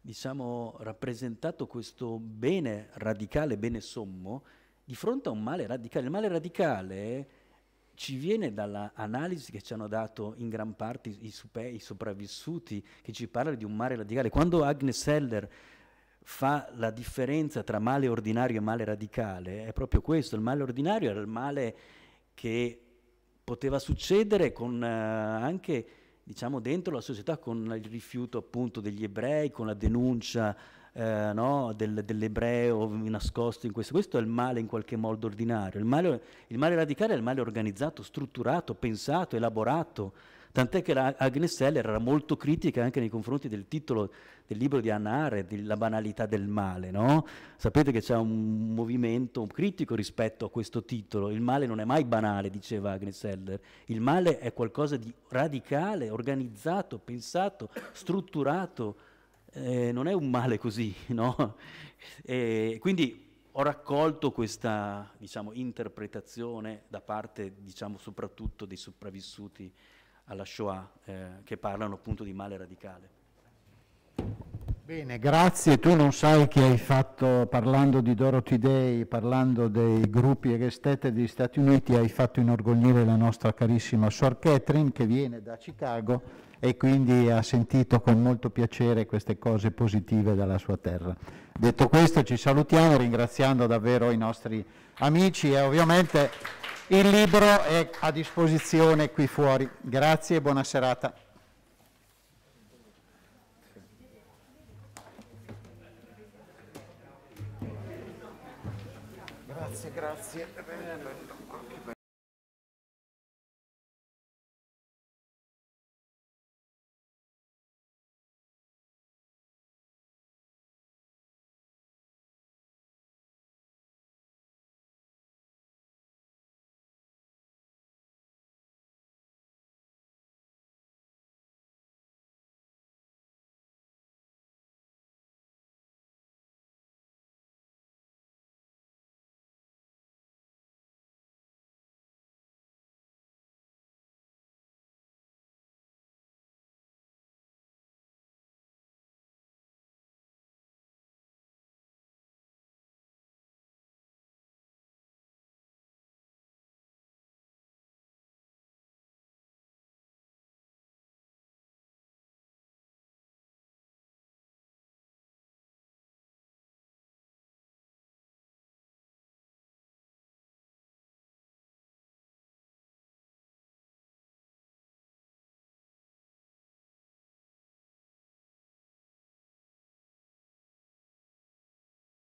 diciamo, rappresentato questo bene radicale, bene sommo, di fronte a un male radicale. Il male radicale ci viene dall'analisi che ci hanno dato in gran parte i, super, i sopravvissuti, che ci parla di un male radicale. Quando Agnes Heller fa la differenza tra male ordinario e male radicale, è proprio questo, il male ordinario era il male che poteva succedere con, eh, anche diciamo, dentro la società con il rifiuto appunto degli ebrei, con la denuncia eh, no, del, dell'ebreo nascosto in questo. Questo è il male in qualche modo ordinario. Il male, il male radicale è il male organizzato, strutturato, pensato, elaborato. Tant'è che Agnes Seller era molto critica anche nei confronti del titolo del libro di Anna Arendt, La banalità del male. No? Sapete che c'è un movimento critico rispetto a questo titolo. Il male non è mai banale, diceva Agnes Seller. Il male è qualcosa di radicale, organizzato, pensato, strutturato eh, non è un male così, no? E quindi ho raccolto questa diciamo, interpretazione da parte diciamo, soprattutto dei sopravvissuti alla Shoah eh, che parlano appunto di male radicale. Bene, grazie. Tu non sai che hai fatto, parlando di Dorothy Day, parlando dei gruppi Restette degli Stati Uniti, hai fatto inorgoglire la nostra carissima Sor Catherine che viene da Chicago e quindi ha sentito con molto piacere queste cose positive dalla sua terra. Detto questo ci salutiamo ringraziando davvero i nostri amici e ovviamente il libro è a disposizione qui fuori. Grazie e buona serata.